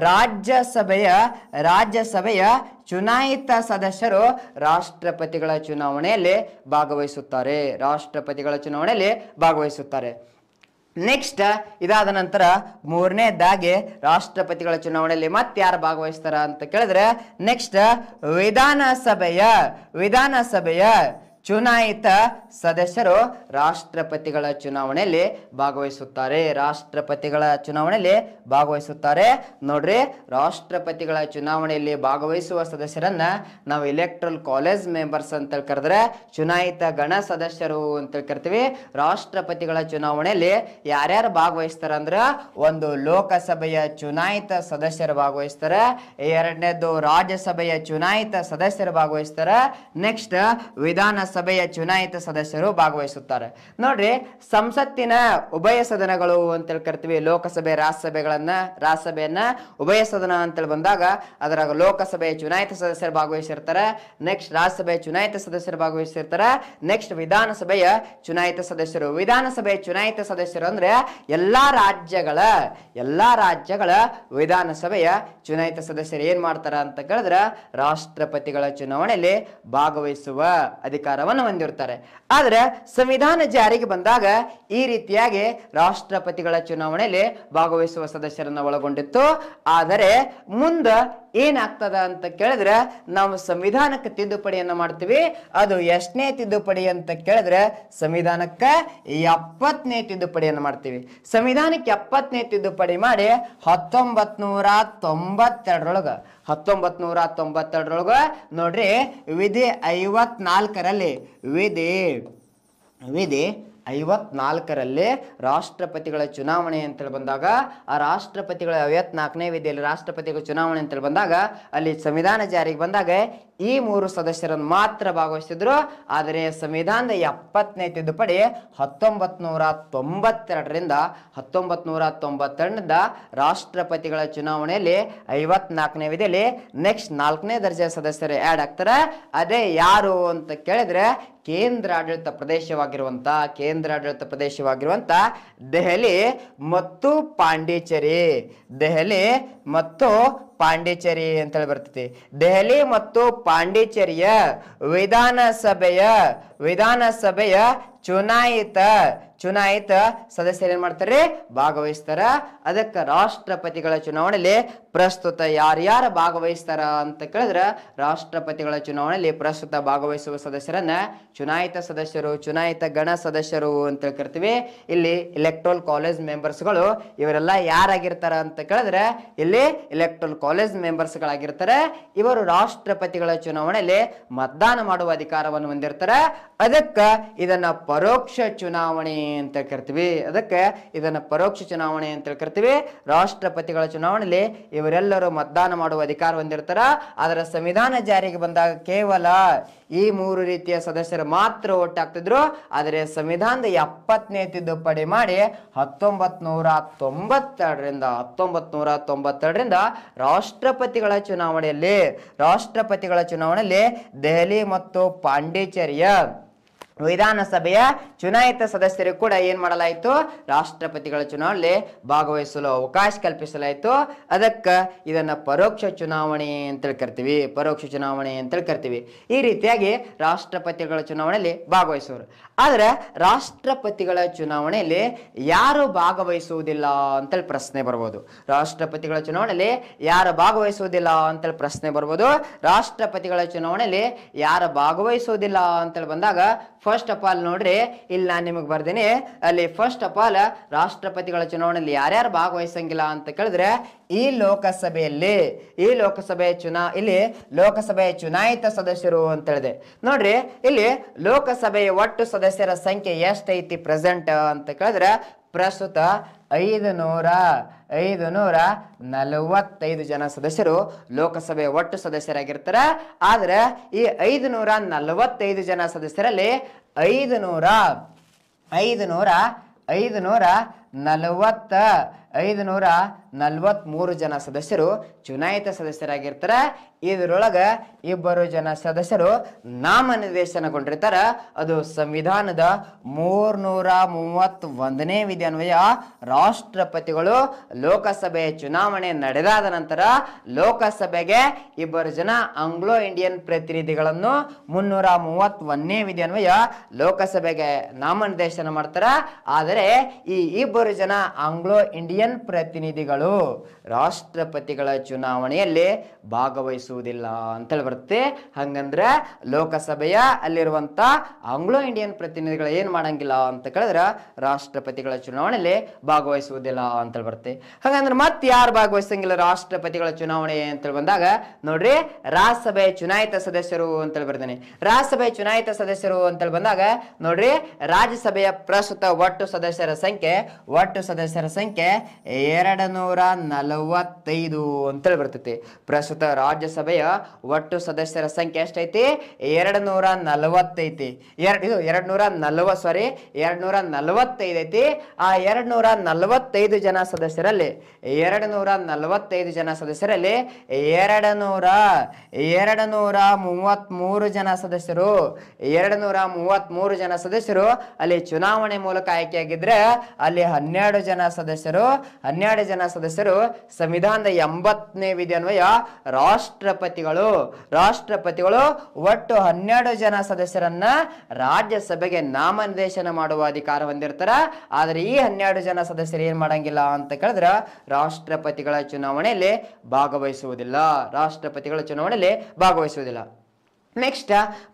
ರಾಜ್ಯಸಭೆಯ ರಾಜ್ಯಸಭೆಯ ಚುನಾಯಿತ ಸದಸ್ಯರು ರಾಷ್ಟ್ರಪತಿಗಳ ಚುನಾವಣೆಯಲ್ಲಿ ಭಾಗವಹಿಸುತ್ತಾರೆ ರಾಷ್ಟ್ರಪತಿಗಳ ಚುನಾವಣೆಯಲ್ಲಿ ಭಾಗವಹಿಸುತ್ತಾರೆ ನೆಕ್ಸ್ಟ್ ಇದಾದ ನಂತರ ಮೂರನೇದಾಗಿ ರಾಷ್ಟ್ರಪತಿಗಳ ಚುನಾವಣೆಯಲ್ಲಿ ಮತ್ತೆ ಯಾರು ಭಾಗವಹಿಸ್ತಾರ ಅಂತ ಕೇಳಿದ್ರೆ ನೆಕ್ಸ್ಟ್ ವಿಧಾನಸಭೆಯ ವಿಧಾನಸಭೆಯ ಚುನಾಯಿತ ಸದಸ್ಯರು ರಾಷ್ಟ್ರಪತಿಗಳ ಚುನಾವಣೆಯಲ್ಲಿ ಭಾಗವಹಿಸುತ್ತಾರೆ ರಾಷ್ಟ್ರಪತಿಗಳ ಚುನಾವಣೆಯಲ್ಲಿ ಭಾಗವಹಿಸುತ್ತಾರೆ ನೋಡ್ರಿ ರಾಷ್ಟ್ರಪತಿಗಳ ಚುನಾವಣೆಯಲ್ಲಿ ಭಾಗವಹಿಸುವ ಸದಸ್ಯರನ್ನ ನಾವು ಎಲೆಕ್ಟ್ರಲ್ ಕಾಲೇಜ್ ಮೆಂಬರ್ಸ್ ಅಂತ ಕರೆದ್ರೆ ಚುನಾಯಿತ ಗಣ ಸದಸ್ಯರು ಅಂತ ಕರಿತೀವಿ ರಾಷ್ಟ್ರಪತಿಗಳ ಚುನಾವಣೆಯಲ್ಲಿ ಯಾರ್ಯಾರು ಭಾಗವಹಿಸ್ತಾರ ಅಂದ್ರ ಒಂದು ಲೋಕಸಭೆಯ ಚುನಾಯಿತ ಸದಸ್ಯರು ಭಾಗವಹಿಸ್ತಾರೆ ಎರಡನೇದು ರಾಜ್ಯಸಭೆಯ ಚುನಾಯಿತ ಸದಸ್ಯರು ಭಾಗವಹಿಸ್ತಾರ ನೆಕ್ಸ್ಟ್ ವಿಧಾನ ಸಭೆಯ ಚುನಾಯಿತ ಸದಸ್ಯರು ಭಾಗವಹಿಸುತ್ತಾರೆ ನೋಡ್ರಿ ಸಂಸತ್ತಿನ ಉಭಯ ಸದನಗಳು ಅಂತೇಳಿ ಕರಿತೀವಿ ಲೋಕಸಭೆ ರಾಜ್ಯಸಭೆಗಳನ್ನ ರಾಜ್ಯಸಭೆಯನ್ನ ಉಭಯ ಸದನ ಅಂತೇಳಿ ಬಂದಾಗ ಅದರಾಗ ಲೋಕಸಭೆಯ ಚುನಾಯಿತ ಸದಸ್ಯರು ಭಾಗವಹಿಸಿರ್ತಾರೆ ನೆಕ್ಸ್ಟ್ ರಾಜ್ಯಸಭೆಯ ಚುನಾಯಿತ ಸದಸ್ಯರು ಭಾಗವಹಿಸಿರ್ತಾರೆ ನೆಕ್ಸ್ಟ್ ವಿಧಾನಸಭೆಯ ಚುನಾಯಿತ ಸದಸ್ಯರು ವಿಧಾನಸಭೆಯ ಚುನಾಯಿತ ಸದಸ್ಯರು ಅಂದ್ರೆ ಎಲ್ಲಾ ರಾಜ್ಯಗಳ ಎಲ್ಲಾ ರಾಜ್ಯಗಳ ವಿಧಾನಸಭೆಯ ಚುನಾಯಿತ ಸದಸ್ಯರು ಏನ್ ಮಾಡ್ತಾರ ಅಂತ ಕೇಳಿದ್ರೆ ರಾಷ್ಟ್ರಪತಿಗಳ ಚುನಾವಣೆಯಲ್ಲಿ ಭಾಗವಹಿಸುವ ಅಧಿಕಾರ ಅಧಿಕಾರವನ್ನು ಹೊಂದಿರ್ತಾರೆ ಆದರೆ ಸಂವಿಧಾನ ಜಾರಿಗೆ ಬಂದಾಗ ಈ ರೀತಿಯಾಗಿ ರಾಷ್ಟ್ರಪತಿಗಳ ಚುನಾವಣೆಯಲ್ಲಿ ಭಾಗವಹಿಸುವ ಸದಸ್ಯರನ್ನು ಒಳಗೊಂಡಿತ್ತು ಆದರೆ ಮುಂದೆ ಏನಾಗ್ತದ ಅಂತ ಕೇಳಿದ್ರೆ ನಾವು ಸಂವಿಧಾನಕ್ಕೆ ತಿದ್ದುಪಡಿಯನ್ನು ಮಾಡ್ತೀವಿ ಅದು ಎಷ್ಟನೇ ತಿದ್ದುಪಡಿ ಅಂತ ಕೇಳಿದ್ರೆ ಸಂವಿಧಾನಕ್ಕೆ ಎಪ್ಪತ್ತನೇ ತಿದ್ದುಪಡಿಯನ್ನು ಮಾಡ್ತೀವಿ ಸಂವಿಧಾನಕ್ಕೆ ಎಪ್ಪತ್ತನೇ ತಿದ್ದುಪಡಿ ಮಾಡಿ ಹತ್ತೊಂಬತ್ ನೂರ ತೊಂಬತ್ತೆರಡರೊಳಗೆ ಹತ್ತೊಂಬತ್ ನೂರ ತೊಂಬತ್ತೆರಡರೊಳಗೆ ನೋಡ್ರಿ ವಿಧಿ ಐವತ್ನಾಲ್ಕರಲ್ಲಿ ವಿಧಿ ವಿಧಿ ಐವತ್ನಾಲ್ಕರಲ್ಲಿ ರಾಷ್ಟ್ರಪತಿಗಳ ಚುನಾವಣೆ ಅಂತೇಳಿ ಬಂದಾಗ ಆ ರಾಷ್ಟ್ರಪತಿಗಳ ಐವತ್ನಾಲ್ಕನೇ ವಿಧಿಯಲ್ಲಿ ರಾಷ್ಟ್ರಪತಿಗಳ ಚುನಾವಣೆ ಅಂತೇಳಿ ಬಂದಾಗ ಅಲ್ಲಿ ಸಂವಿಧಾನ ಜಾರಿಗೆ ಬಂದಾಗ ಈ ಮೂರು ಸದಸ್ಯರನ್ನು ಮಾತ್ರ ಭಾಗವಹಿಸಿದ್ರು ಆದರೆ ಸಂವಿಧಾನದ ಎಪ್ಪತ್ತನೇ ತಿದ್ದುಪಡಿ ಹತ್ತೊಂಬತ್ ನೂರ ತೊಂಬತ್ತೆರಡರಿಂದ ಹತ್ತೊಂಬತ್ತು ನೂರ ತೊಂಬತ್ತೆರಡರಿಂದ ರಾಷ್ಟ್ರಪತಿಗಳ ಚುನಾವಣೆಯಲ್ಲಿ ಐವತ್ನಾಲ್ಕನೇ ವಿಧಿಯಲ್ಲಿ ನೆಕ್ಸ್ಟ್ ನಾಲ್ಕನೇ ದರ್ಜೆಯ ಸದಸ್ಯರು ಆ್ಯಡ್ ಆಗ್ತಾರೆ ಅದೇ ಯಾರು ಅಂತ ಕೇಳಿದ್ರೆ ಕೇಂದ್ರಾಡಳಿತ ಪ್ರದೇಶವಾಗಿರುವಂಥ ಕೇಂದ್ರಾಡಳಿತ ಪ್ರದೇಶವಾಗಿರುವಂಥ ದೆಹಲಿ ಮತ್ತು ಪಾಂಡಿಚೇರಿ ದೆಹಲಿ ಮತ್ತು ಪಾಂಡಿಚೇರಿ ಹೇಳಿ ಬರ್ತೈತಿ ದೆಹಲಿ ಮತ್ತು ಪಾಂಡಿಚೇರಿಯ ವಿಧಾನಸಭೆಯ ವಿಧಾನಸಭೆಯ ಚುನಾಯಿತ ಚುನಾಯಿತ ಸದಸ್ಯರು ಏನು ಮಾಡ್ತಾರೆ ಭಾಗವಹಿಸ್ತಾರ ಅದಕ್ಕೆ ರಾಷ್ಟ್ರಪತಿಗಳ ಚುನಾವಣೆಯಲ್ಲಿ ಪ್ರಸ್ತುತ ಯಾರ್ಯಾರ ಭಾಗವಹಿಸ್ತಾರ ಅಂತ ಕೇಳಿದ್ರೆ ರಾಷ್ಟ್ರಪತಿಗಳ ಚುನಾವಣೆಯಲ್ಲಿ ಪ್ರಸ್ತುತ ಭಾಗವಹಿಸುವ ಸದಸ್ಯರನ್ನ ಚುನಾಯಿತ ಸದಸ್ಯರು ಚುನಾಯಿತ ಗಣ ಸದಸ್ಯರು ಅಂತ ಕರಿತೀವಿ ಇಲ್ಲಿ ಇಲೆಕ್ಟ್ರೋಲ್ ಕಾಲೇಜ್ ಮೆಂಬರ್ಸ್ಗಳು ಇವರೆಲ್ಲ ಯಾರಾಗಿರ್ತಾರ ಅಂತ ಕೇಳಿದ್ರೆ ಇಲ್ಲಿ ಇಲೆಕ್ಟ್ರೋಲ್ ಕಾಲೇಜ್ ಮೆಂಬರ್ಸ್ಗಳಾಗಿರ್ತಾರೆ ಇವರು ರಾಷ್ಟ್ರಪತಿಗಳ ಚುನಾವಣೆಯಲ್ಲಿ ಮತದಾನ ಮಾಡುವ ಅಧಿಕಾರವನ್ನು ಹೊಂದಿರ್ತಾರೆ ಅದಕ್ಕೆ ಇದನ್ನ ಪರೋಕ್ಷ ಚುನಾವಣೆ ಅಂತ ಕರಿತೀವಿ ಅದಕ್ಕೆ ಇದನ್ನು ಪರೋಕ್ಷ ಚುನಾವಣೆ ಅಂತ ಕರಿತೀವಿ ರಾಷ್ಟ್ರಪತಿಗಳ ಚುನಾವಣೆಯಲ್ಲಿ ಇವರೆಲ್ಲರೂ ಮತದಾನ ಮಾಡುವ ಅಧಿಕಾರ ಹೊಂದಿರ್ತಾರ ಅದರ ಸಂವಿಧಾನ ಜಾರಿಗೆ ಬಂದಾಗ ಕೇವಲ ಈ ಮೂರು ರೀತಿಯ ಸದಸ್ಯರು ಮಾತ್ರ ಒಟ್ಟಾಗ್ತಿದ್ರು ಆದರೆ ಸಂವಿಧಾನದ ಎಪ್ಪತ್ತನೇ ತಿದ್ದುಪಡಿ ಮಾಡಿ ಹತ್ತೊಂಬತ್ ನೂರ ತೊಂಬತ್ತೆರಡರಿಂದ ಹತ್ತೊಂಬತ್ ನೂರ ತೊಂಬತ್ತೆರಡರಿಂದ ರಾಷ್ಟ್ರಪತಿಗಳ ಚುನಾವಣೆಯಲ್ಲಿ ರಾಷ್ಟ್ರಪತಿಗಳ ಚುನಾವಣೆಯಲ್ಲಿ ದೆಹಲಿ ಮತ್ತು ಪಾಂಡಿಚೇರಿಯ ವಿಧಾನಸಭೆಯ ಚುನಾಯಿತ ಸದಸ್ಯರು ಕೂಡ ಏನ್ ಮಾಡಲಾಯಿತು ರಾಷ್ಟ್ರಪತಿಗಳ ಚುನಾವಣೆ ಭಾಗವಹಿಸಲು ಅವಕಾಶ ಕಲ್ಪಿಸಲಾಯಿತು ಅದಕ್ಕೆ ಇದನ್ನ ಪರೋಕ್ಷ ಚುನಾವಣೆ ಅಂತೇಳಿ ಕರಿತೀವಿ ಪರೋಕ್ಷ ಚುನಾವಣೆ ಅಂತೇಳಿ ಕರಿತೀವಿ ಈ ರೀತಿಯಾಗಿ ರಾಷ್ಟ್ರಪತಿಗಳ ಚುನಾವಣೆಯಲ್ಲಿ ಭಾಗವಹಿಸೋರು ಆದ್ರೆ ರಾಷ್ಟ್ರಪತಿಗಳ ಚುನಾವಣೆಯಲ್ಲಿ ಯಾರು ಭಾಗವಹಿಸುವುದಿಲ್ಲ ಅಂತೇಳಿ ಪ್ರಶ್ನೆ ಬರ್ಬೋದು ರಾಷ್ಟ್ರಪತಿಗಳ ಚುನಾವಣೆಯಲ್ಲಿ ಯಾರು ಭಾಗವಹಿಸುವುದಿಲ್ಲ ಅಂತೇಳಿ ಪ್ರಶ್ನೆ ಬರ್ಬೋದು ರಾಷ್ಟ್ರಪತಿಗಳ ಚುನಾವಣೆಯಲ್ಲಿ ಯಾರು ಭಾಗವಹಿಸುವುದಿಲ್ಲ ಅಂತೇಳಿ ಬಂದಾಗ ಫಸ್ಟ್ ಆಫ್ ಆಲ್ ನೋಡ್ರಿ ಇಲ್ಲಿ ನಾನು ನಿಮಗೆ ಬರ್ದೇನೆ ಅಲ್ಲಿ ಫಸ್ಟ್ ಆಫ್ ಆಲ್ ರಾಷ್ಟ್ರಪತಿಗಳ ಚುನಾವಣೆಯಲ್ಲಿ ಯಾರ್ಯಾರು ಭಾಗವಹಿಸಂಗಿಲ್ಲ ಅಂತ ಕೇಳಿದ್ರೆ ಈ ಲೋಕಸಭೆಯಲ್ಲಿ ಈ ಲೋಕಸಭೆ ಚುನಾ ಇಲ್ಲಿ ಲೋಕಸಭೆಯ ಚುನಾಯಿತ ಸದಸ್ಯರು ಅಂತ ಹೇಳಿದೆ ನೋಡ್ರಿ ಇಲ್ಲಿ ಲೋಕಸಭೆಯ ಒಟ್ಟು ಸದಸ್ಯರ ಸಂಖ್ಯೆ ಎಷ್ಟೈತಿ ಪ್ರೆಸೆಂಟ್ ಅಂತ ಕೇಳಿದ್ರೆ ಪ್ರಸ್ತುತ ಐದು ನೂರ ಐದು ನೂರ ನಲವತ್ತೈದು ಜನ ಸದಸ್ಯರು ಲೋಕಸಭೆ ಒಟ್ಟು ಸದಸ್ಯರಾಗಿರ್ತಾರೆ ಆದರೆ ಈ ಐದು ನೂರ ನಲವತ್ತೈದು ಜನ ಸದಸ್ಯರಲ್ಲಿ ಐದು ನೂರ ಐದು ನೂರ ಐದು ನೂರ ನಲವತ್ತ ಐದು ನೂರ ನಲ್ವತ್ಮೂರು ಜನ ಸದಸ್ಯರು ಚುನಾಯಿತ ಸದಸ್ಯರಾಗಿರ್ತಾರೆ ಇದರೊಳಗೆ ಇಬ್ಬರು ಜನ ಸದಸ್ಯರು ನಾಮನಿರ್ದೇಶನಗೊಂಡಿರ್ತಾರೆ ಅದು ಸಂವಿಧಾನದ ಮೂರ್ನೂರ ಮೂವತ್ತ್ ಒಂದನೇ ವಿಧಿಯನ್ವಯ ರಾಷ್ಟ್ರಪತಿಗಳು ಲೋಕಸಭೆ ಚುನಾವಣೆ ನಡೆದಾದ ನಂತರ ಲೋಕಸಭೆಗೆ ಇಬ್ಬರು ಜನ ಆಂಗ್ಲೋ ಇಂಡಿಯನ್ ಪ್ರತಿನಿಧಿಗಳನ್ನು ಮುನ್ನೂರ ಮೂವತ್ತೊಂದನೇ ವಿಧಿಯನ್ವಯ ಲೋಕಸಭೆಗೆ ನಾಮನಿರ್ದೇಶನ ಮಾಡ್ತಾರೆ ಆದರೆ ಈ ಇಬ್ಬರು ಜನ ಆಂಗ್ಲೋ ಇಂಡಿಯನ್ ಎನ್ ಪ್ರತಿನಿಧಿಗಳು ರಾಷ್ಟ್ರಪತಿಗಳ ಚುನಾವಣೆಯಲ್ಲಿ ಭಾಗವಹಿಸುವುದಿಲ್ಲ ಅಂತೇಳಿ ಬರುತ್ತೆ ಹಂಗಂದ್ರೆ ಲೋಕಸಭೆಯ ಅಲ್ಲಿರುವಂಥ ಆಂಗ್ಲೋ ಇಂಡಿಯನ್ ಪ್ರತಿನಿಧಿಗಳು ಏನು ಮಾಡಂಗಿಲ್ಲ ಅಂತ ಕೇಳಿದ್ರೆ ರಾಷ್ಟ್ರಪತಿಗಳ ಚುನಾವಣೆಯಲ್ಲಿ ಭಾಗವಹಿಸುವುದಿಲ್ಲ ಅಂತೇಳಿ ಬರುತ್ತೆ ಹಂಗಂದ್ರೆ ಮತ್ತೆ ಯಾರು ಭಾಗವಹಿಸಂಗಿಲ್ಲ ರಾಷ್ಟ್ರಪತಿಗಳ ಚುನಾವಣೆ ಅಂತೇಳಿ ಬಂದಾಗ ನೋಡ್ರಿ ರಾಜ್ಯಸಭೆ ಚುನಾಯಿತ ಸದಸ್ಯರು ಅಂತೇಳಿ ಬರ್ತೇನೆ ರಾಜ್ಯಸಭೆ ಚುನಾಯಿತ ಸದಸ್ಯರು ಅಂತೇಳಿ ಬಂದಾಗ ನೋಡ್ರಿ ರಾಜ್ಯಸಭೆಯ ಪ್ರಸ್ತುತ ಒಟ್ಟು ಸದಸ್ಯರ ಸಂಖ್ಯೆ ಒಟ್ಟು ಸದಸ್ಯರ ಸಂಖ್ಯೆ ಎರಡು ನೂರ ನಲವತ್ತೈದು ಅಂತೇಳಿ ಬರ್ತೈತಿ ಪ್ರಸ್ತುತ ರಾಜ್ಯಸಭೆಯ ಒಟ್ಟು ಸದಸ್ಯರ ಸಂಖ್ಯೆ ಎಷ್ಟೈತಿ ಎರಡು ನೂರ ನಲವತ್ತೈತಿ ಎರಡು ಇದು ಎರಡು ನೂರ ನಲ್ವ ಸಾರಿ ಎರಡು ನೂರ ನಲವತ್ತೈದು ಐತಿ ಆ ಎರಡು ನೂರ ನಲವತ್ತೈದು ಜನ ಸದಸ್ಯರಲ್ಲಿ ಎರಡು ನೂರ ನಲವತ್ತೈದು ಜನ ಸದಸ್ಯರಲ್ಲಿ ಎರಡು ನೂರ ಎರಡು ನೂರ ಮೂವತ್ತ್ಮೂರು ಜನ ಸದಸ್ಯರು ಎರಡು ನೂರ ಮೂವತ್ತ್ಮೂರು ಜನ ಸದಸ್ಯರು ಅಲ್ಲಿ ಚುನಾವಣೆ ಮೂಲಕ ಆಯ್ಕೆಯಾಗಿದ್ರೆ ಅಲ್ಲಿ ಹನ್ನೆರಡು ಜನ ಸದಸ್ಯರು ಹನ್ನೆರಡು ಜನ ಸದಸ್ಯರು ಸಂವಿಧಾನದ ಎಂಬತ್ತನೇ ವಿಧಿ ಅನ್ವಯ ರಾಷ್ಟ್ರಪತಿಗಳು ರಾಷ್ಟ್ರಪತಿಗಳು ಒಟ್ಟು ಹನ್ನೆರಡು ಜನ ಸದಸ್ಯರನ್ನ ರಾಜ್ಯಸಭೆಗೆ ನಾಮನಿರ್ದೇಶನ ಮಾಡುವ ಅಧಿಕಾರ ಹೊಂದಿರ್ತಾರ ಆದರೆ ಈ ಹನ್ನೆರಡು ಜನ ಸದಸ್ಯರು ಏನ್ ಮಾಡಂಗಿಲ್ಲ ಅಂತ ಕೇಳಿದ್ರ ರಾಷ್ಟ್ರಪತಿಗಳ ಚುನಾವಣೆಯಲ್ಲಿ ಭಾಗವಹಿಸುವುದಿಲ್ಲ ರಾಷ್ಟ್ರಪತಿಗಳ ಚುನಾವಣೆಯಲ್ಲಿ ಭಾಗವಹಿಸುವುದಿಲ್ಲ ನೆಕ್ಸ್ಟ್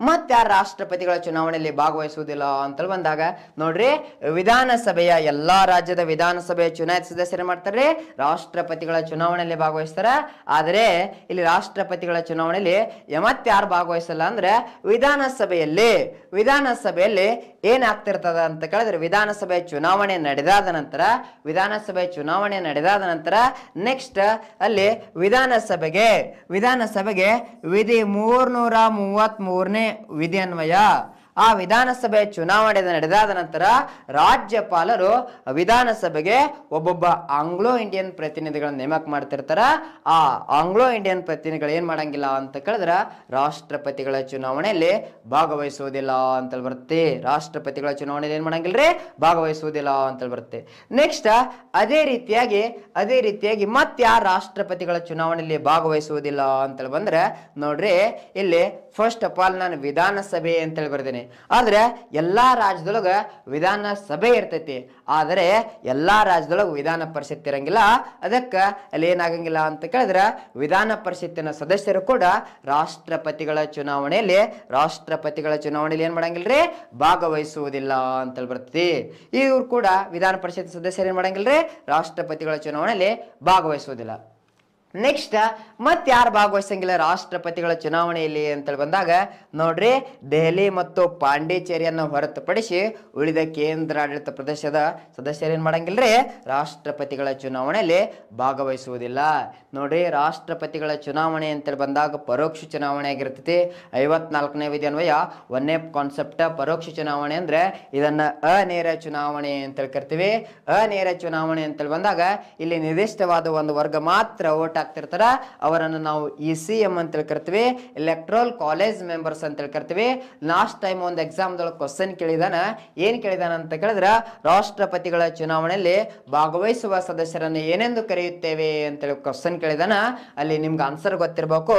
ಮತ್ತೆ ರಾಷ್ಟ್ರಪತಿಗಳ ಚುನಾವಣೆಯಲ್ಲಿ ಭಾಗವಹಿಸುವುದಿಲ್ಲ ಅಂತ ಬಂದಾಗ ನೋಡ್ರಿ ವಿಧಾನಸಭೆಯ ಎಲ್ಲಾ ರಾಜ್ಯದ ವಿಧಾನಸಭೆಯ ಚುನಾಯಿತ ಸದಸ್ಯರು ಮಾಡ್ತಾರೆ ರಾಷ್ಟ್ರಪತಿಗಳ ಚುನಾವಣೆಯಲ್ಲಿ ಭಾಗವಹಿಸ್ತಾರೆ ಆದರೆ ಇಲ್ಲಿ ರಾಷ್ಟ್ರಪತಿಗಳ ಚುನಾವಣೆಯಲ್ಲಿ ಮತ್ತಾರು ಯಾರು ಭಾಗವಹಿಸಲ್ಲ ಅಂದ್ರೆ ವಿಧಾನಸಭೆಯಲ್ಲಿ ವಿಧಾನಸಭೆಯಲ್ಲಿ ಏನಾಗ್ತಿರ್ತದ ಅಂತ ಕೇಳಿದ್ರೆ ವಿಧಾನಸಭೆ ಚುನಾವಣೆ ನಡೆದಾದ ನಂತರ ವಿಧಾನಸಭೆ ಚುನಾವಣೆ ನಡೆದಾದ ನಂತರ ನೆಕ್ಸ್ಟ್ ಅಲ್ಲಿ ವಿಧಾನಸಭೆಗೆ ವಿಧಾನಸಭೆಗೆ ವಿಧಿ ಮೂರ್ನೂರ ಮೂವತ್ತ್ ಮೂರನೇ ವಿಧಿಯನ್ವಯ ಆ ವಿಧಾನಸಭೆ ಚುನಾವಣೆ ನಡೆದಾದ ನಂತರ ರಾಜ್ಯಪಾಲರು ವಿಧಾನಸಭೆಗೆ ಒಬ್ಬೊಬ್ಬ ಆಂಗ್ಲೋ ಇಂಡಿಯನ್ ಪ್ರತಿನಿಧಿಗಳನ್ನ ನೇಮಕ ಮಾಡ್ತಿರ್ತಾರ ಆ ಆಂಗ್ಲೋ ಇಂಡಿಯನ್ ಪ್ರತಿನಿಧಿಗಳು ಏನು ಮಾಡಂಗಿಲ್ಲ ಅಂತ ಕೇಳಿದ್ರ ರಾಷ್ಟ್ರಪತಿಗಳ ಚುನಾವಣೆಯಲ್ಲಿ ಭಾಗವಹಿಸುವುದಿಲ್ಲ ಅಂತೇಳಿ ಬರುತ್ತೆ ರಾಷ್ಟ್ರಪತಿಗಳ ಚುನಾವಣೆಯಲ್ಲಿ ಏನು ಮಾಡಂಗಿಲ್ಲ ರೀ ಭಾಗವಹಿಸುವುದಿಲ್ಲ ಅಂತೇಳಿ ಬರುತ್ತೆ ನೆಕ್ಸ್ಟ್ ಅದೇ ರೀತಿಯಾಗಿ ಅದೇ ರೀತಿಯಾಗಿ ಮತ್ತೆ ರಾಷ್ಟ್ರಪತಿಗಳ ಚುನಾವಣೆಯಲ್ಲಿ ಭಾಗವಹಿಸುವುದಿಲ್ಲ ಅಂತೇಳಿ ಬಂದ್ರೆ ನೋಡ್ರಿ ಇಲ್ಲಿ ಫಸ್ಟ್ ಆಫ್ ಆಲ್ ನಾನು ವಿಧಾನಸಭೆ ಅಂತೇಳಿ ಬರ್ತೀನಿ ಆದರೆ ಎಲ್ಲ ರಾಜ್ಯದೊಳಗೆ ವಿಧಾನಸಭೆ ಇರ್ತೈತಿ ಆದರೆ ಎಲ್ಲ ರಾಜ್ಯದೊಳಗೆ ವಿಧಾನ ಪರಿಷತ್ ಇರಂಗಿಲ್ಲ ಅದಕ್ಕೆ ಅಲ್ಲಿ ಏನಾಗಂಗಿಲ್ಲ ಅಂತ ಕೇಳಿದ್ರೆ ವಿಧಾನ ಪರಿಷತ್ತಿನ ಸದಸ್ಯರು ಕೂಡ ರಾಷ್ಟ್ರಪತಿಗಳ ಚುನಾವಣೆಯಲ್ಲಿ ರಾಷ್ಟ್ರಪತಿಗಳ ಚುನಾವಣೆಯಲ್ಲಿ ಏನು ಮಾಡಂಗಿಲ್ಲ ರೀ ಭಾಗವಹಿಸುವುದಿಲ್ಲ ಅಂತೇಳಿ ಬರ್ತೈತಿ ಇವ್ರು ಕೂಡ ವಿಧಾನ ಪರಿಷತ್ ಸದಸ್ಯರು ಏನು ಮಾಡಂಗಿಲ್ಲ ರೀ ರಾಷ್ಟ್ರಪತಿಗಳ ಚುನಾವಣೆಯಲ್ಲಿ ಭಾಗವಹಿಸುವುದಿಲ್ಲ ನೆಕ್ಸ್ಟ್ ಮತ್ತೆ ಯಾರು ಭಾಗವಹಿಸಂಗಿಲ್ಲ ರಾಷ್ಟ್ರಪತಿಗಳ ಚುನಾವಣೆಯಲ್ಲಿ ಅಂತೇಳಿ ಬಂದಾಗ ನೋಡ್ರಿ ದೆಹಲಿ ಮತ್ತು ಪಾಂಡಿಚೇರಿಯನ್ನು ಹೊರತುಪಡಿಸಿ ಉಳಿದ ಕೇಂದ್ರಾಡಳಿತ ಪ್ರದೇಶದ ಸದಸ್ಯರೇನು ಮಾಡಂಗಿಲ್ಲರಿ ರಾಷ್ಟ್ರಪತಿಗಳ ಚುನಾವಣೆಯಲ್ಲಿ ಭಾಗವಹಿಸುವುದಿಲ್ಲ ನೋಡ್ರಿ ರಾಷ್ಟ್ರಪತಿಗಳ ಚುನಾವಣೆ ಅಂತೇಳಿ ಬಂದಾಗ ಪರೋಕ್ಷ ಚುನಾವಣೆ ಆಗಿರ್ತೈತಿ ಐವತ್ನಾಲ್ಕನೇ ಅನ್ವಯ ಒಂದೇ ಕಾನ್ಸೆಪ್ಟ್ ಪರೋಕ್ಷ ಚುನಾವಣೆ ಅಂದ್ರೆ ಇದನ್ನ ಅನೇರ ಚುನಾವಣೆ ಅಂತೇಳಿ ಕರಿತೀವಿ ಅನೇರ ಚುನಾವಣೆ ಅಂತೇಳಿ ಬಂದಾಗ ಇಲ್ಲಿ ನಿರ್ದಿಷ್ಟವಾದ ಒಂದು ವರ್ಗ ಮಾತ್ರ ಓಟ್ ಆಗ್ತಿರ್ತಾರ ಅವರನ್ನು ನಾವು ಇ ಸಿ ಎಂ ಅಂತ ಕರಿತೀವಿ ಎಲೆಕ್ಟ್ರಲ್ ಕಾಲೇಜ್ ಮೆಂಬರ್ಸ್ ಅಂತ ಕರಿತೀವಿ ಲಾಸ್ಟ್ ಟೈಮ್ ಒಂದು ಎಕ್ಸಾಮ್ದೊಳಗೆ ಕ್ವಶನ್ ಕೇಳಿದಾನ ಏನು ಕೇಳಿದಾನ ಅಂತ ಕೇಳಿದ್ರೆ ರಾಷ್ಟ್ರಪತಿಗಳ ಚುನಾವಣೆಯಲ್ಲಿ ಭಾಗವಹಿಸುವ ಸದಸ್ಯರನ್ನು ಏನೆಂದು ಕರೆಯುತ್ತೇವೆ ಅಂತ ಹೇಳಿ ಕ್ವಶನ್ ಕೇಳಿದಾನ ಅಲ್ಲಿ ನಿಮ್ಗೆ ಆನ್ಸರ್ ಗೊತ್ತಿರಬೇಕು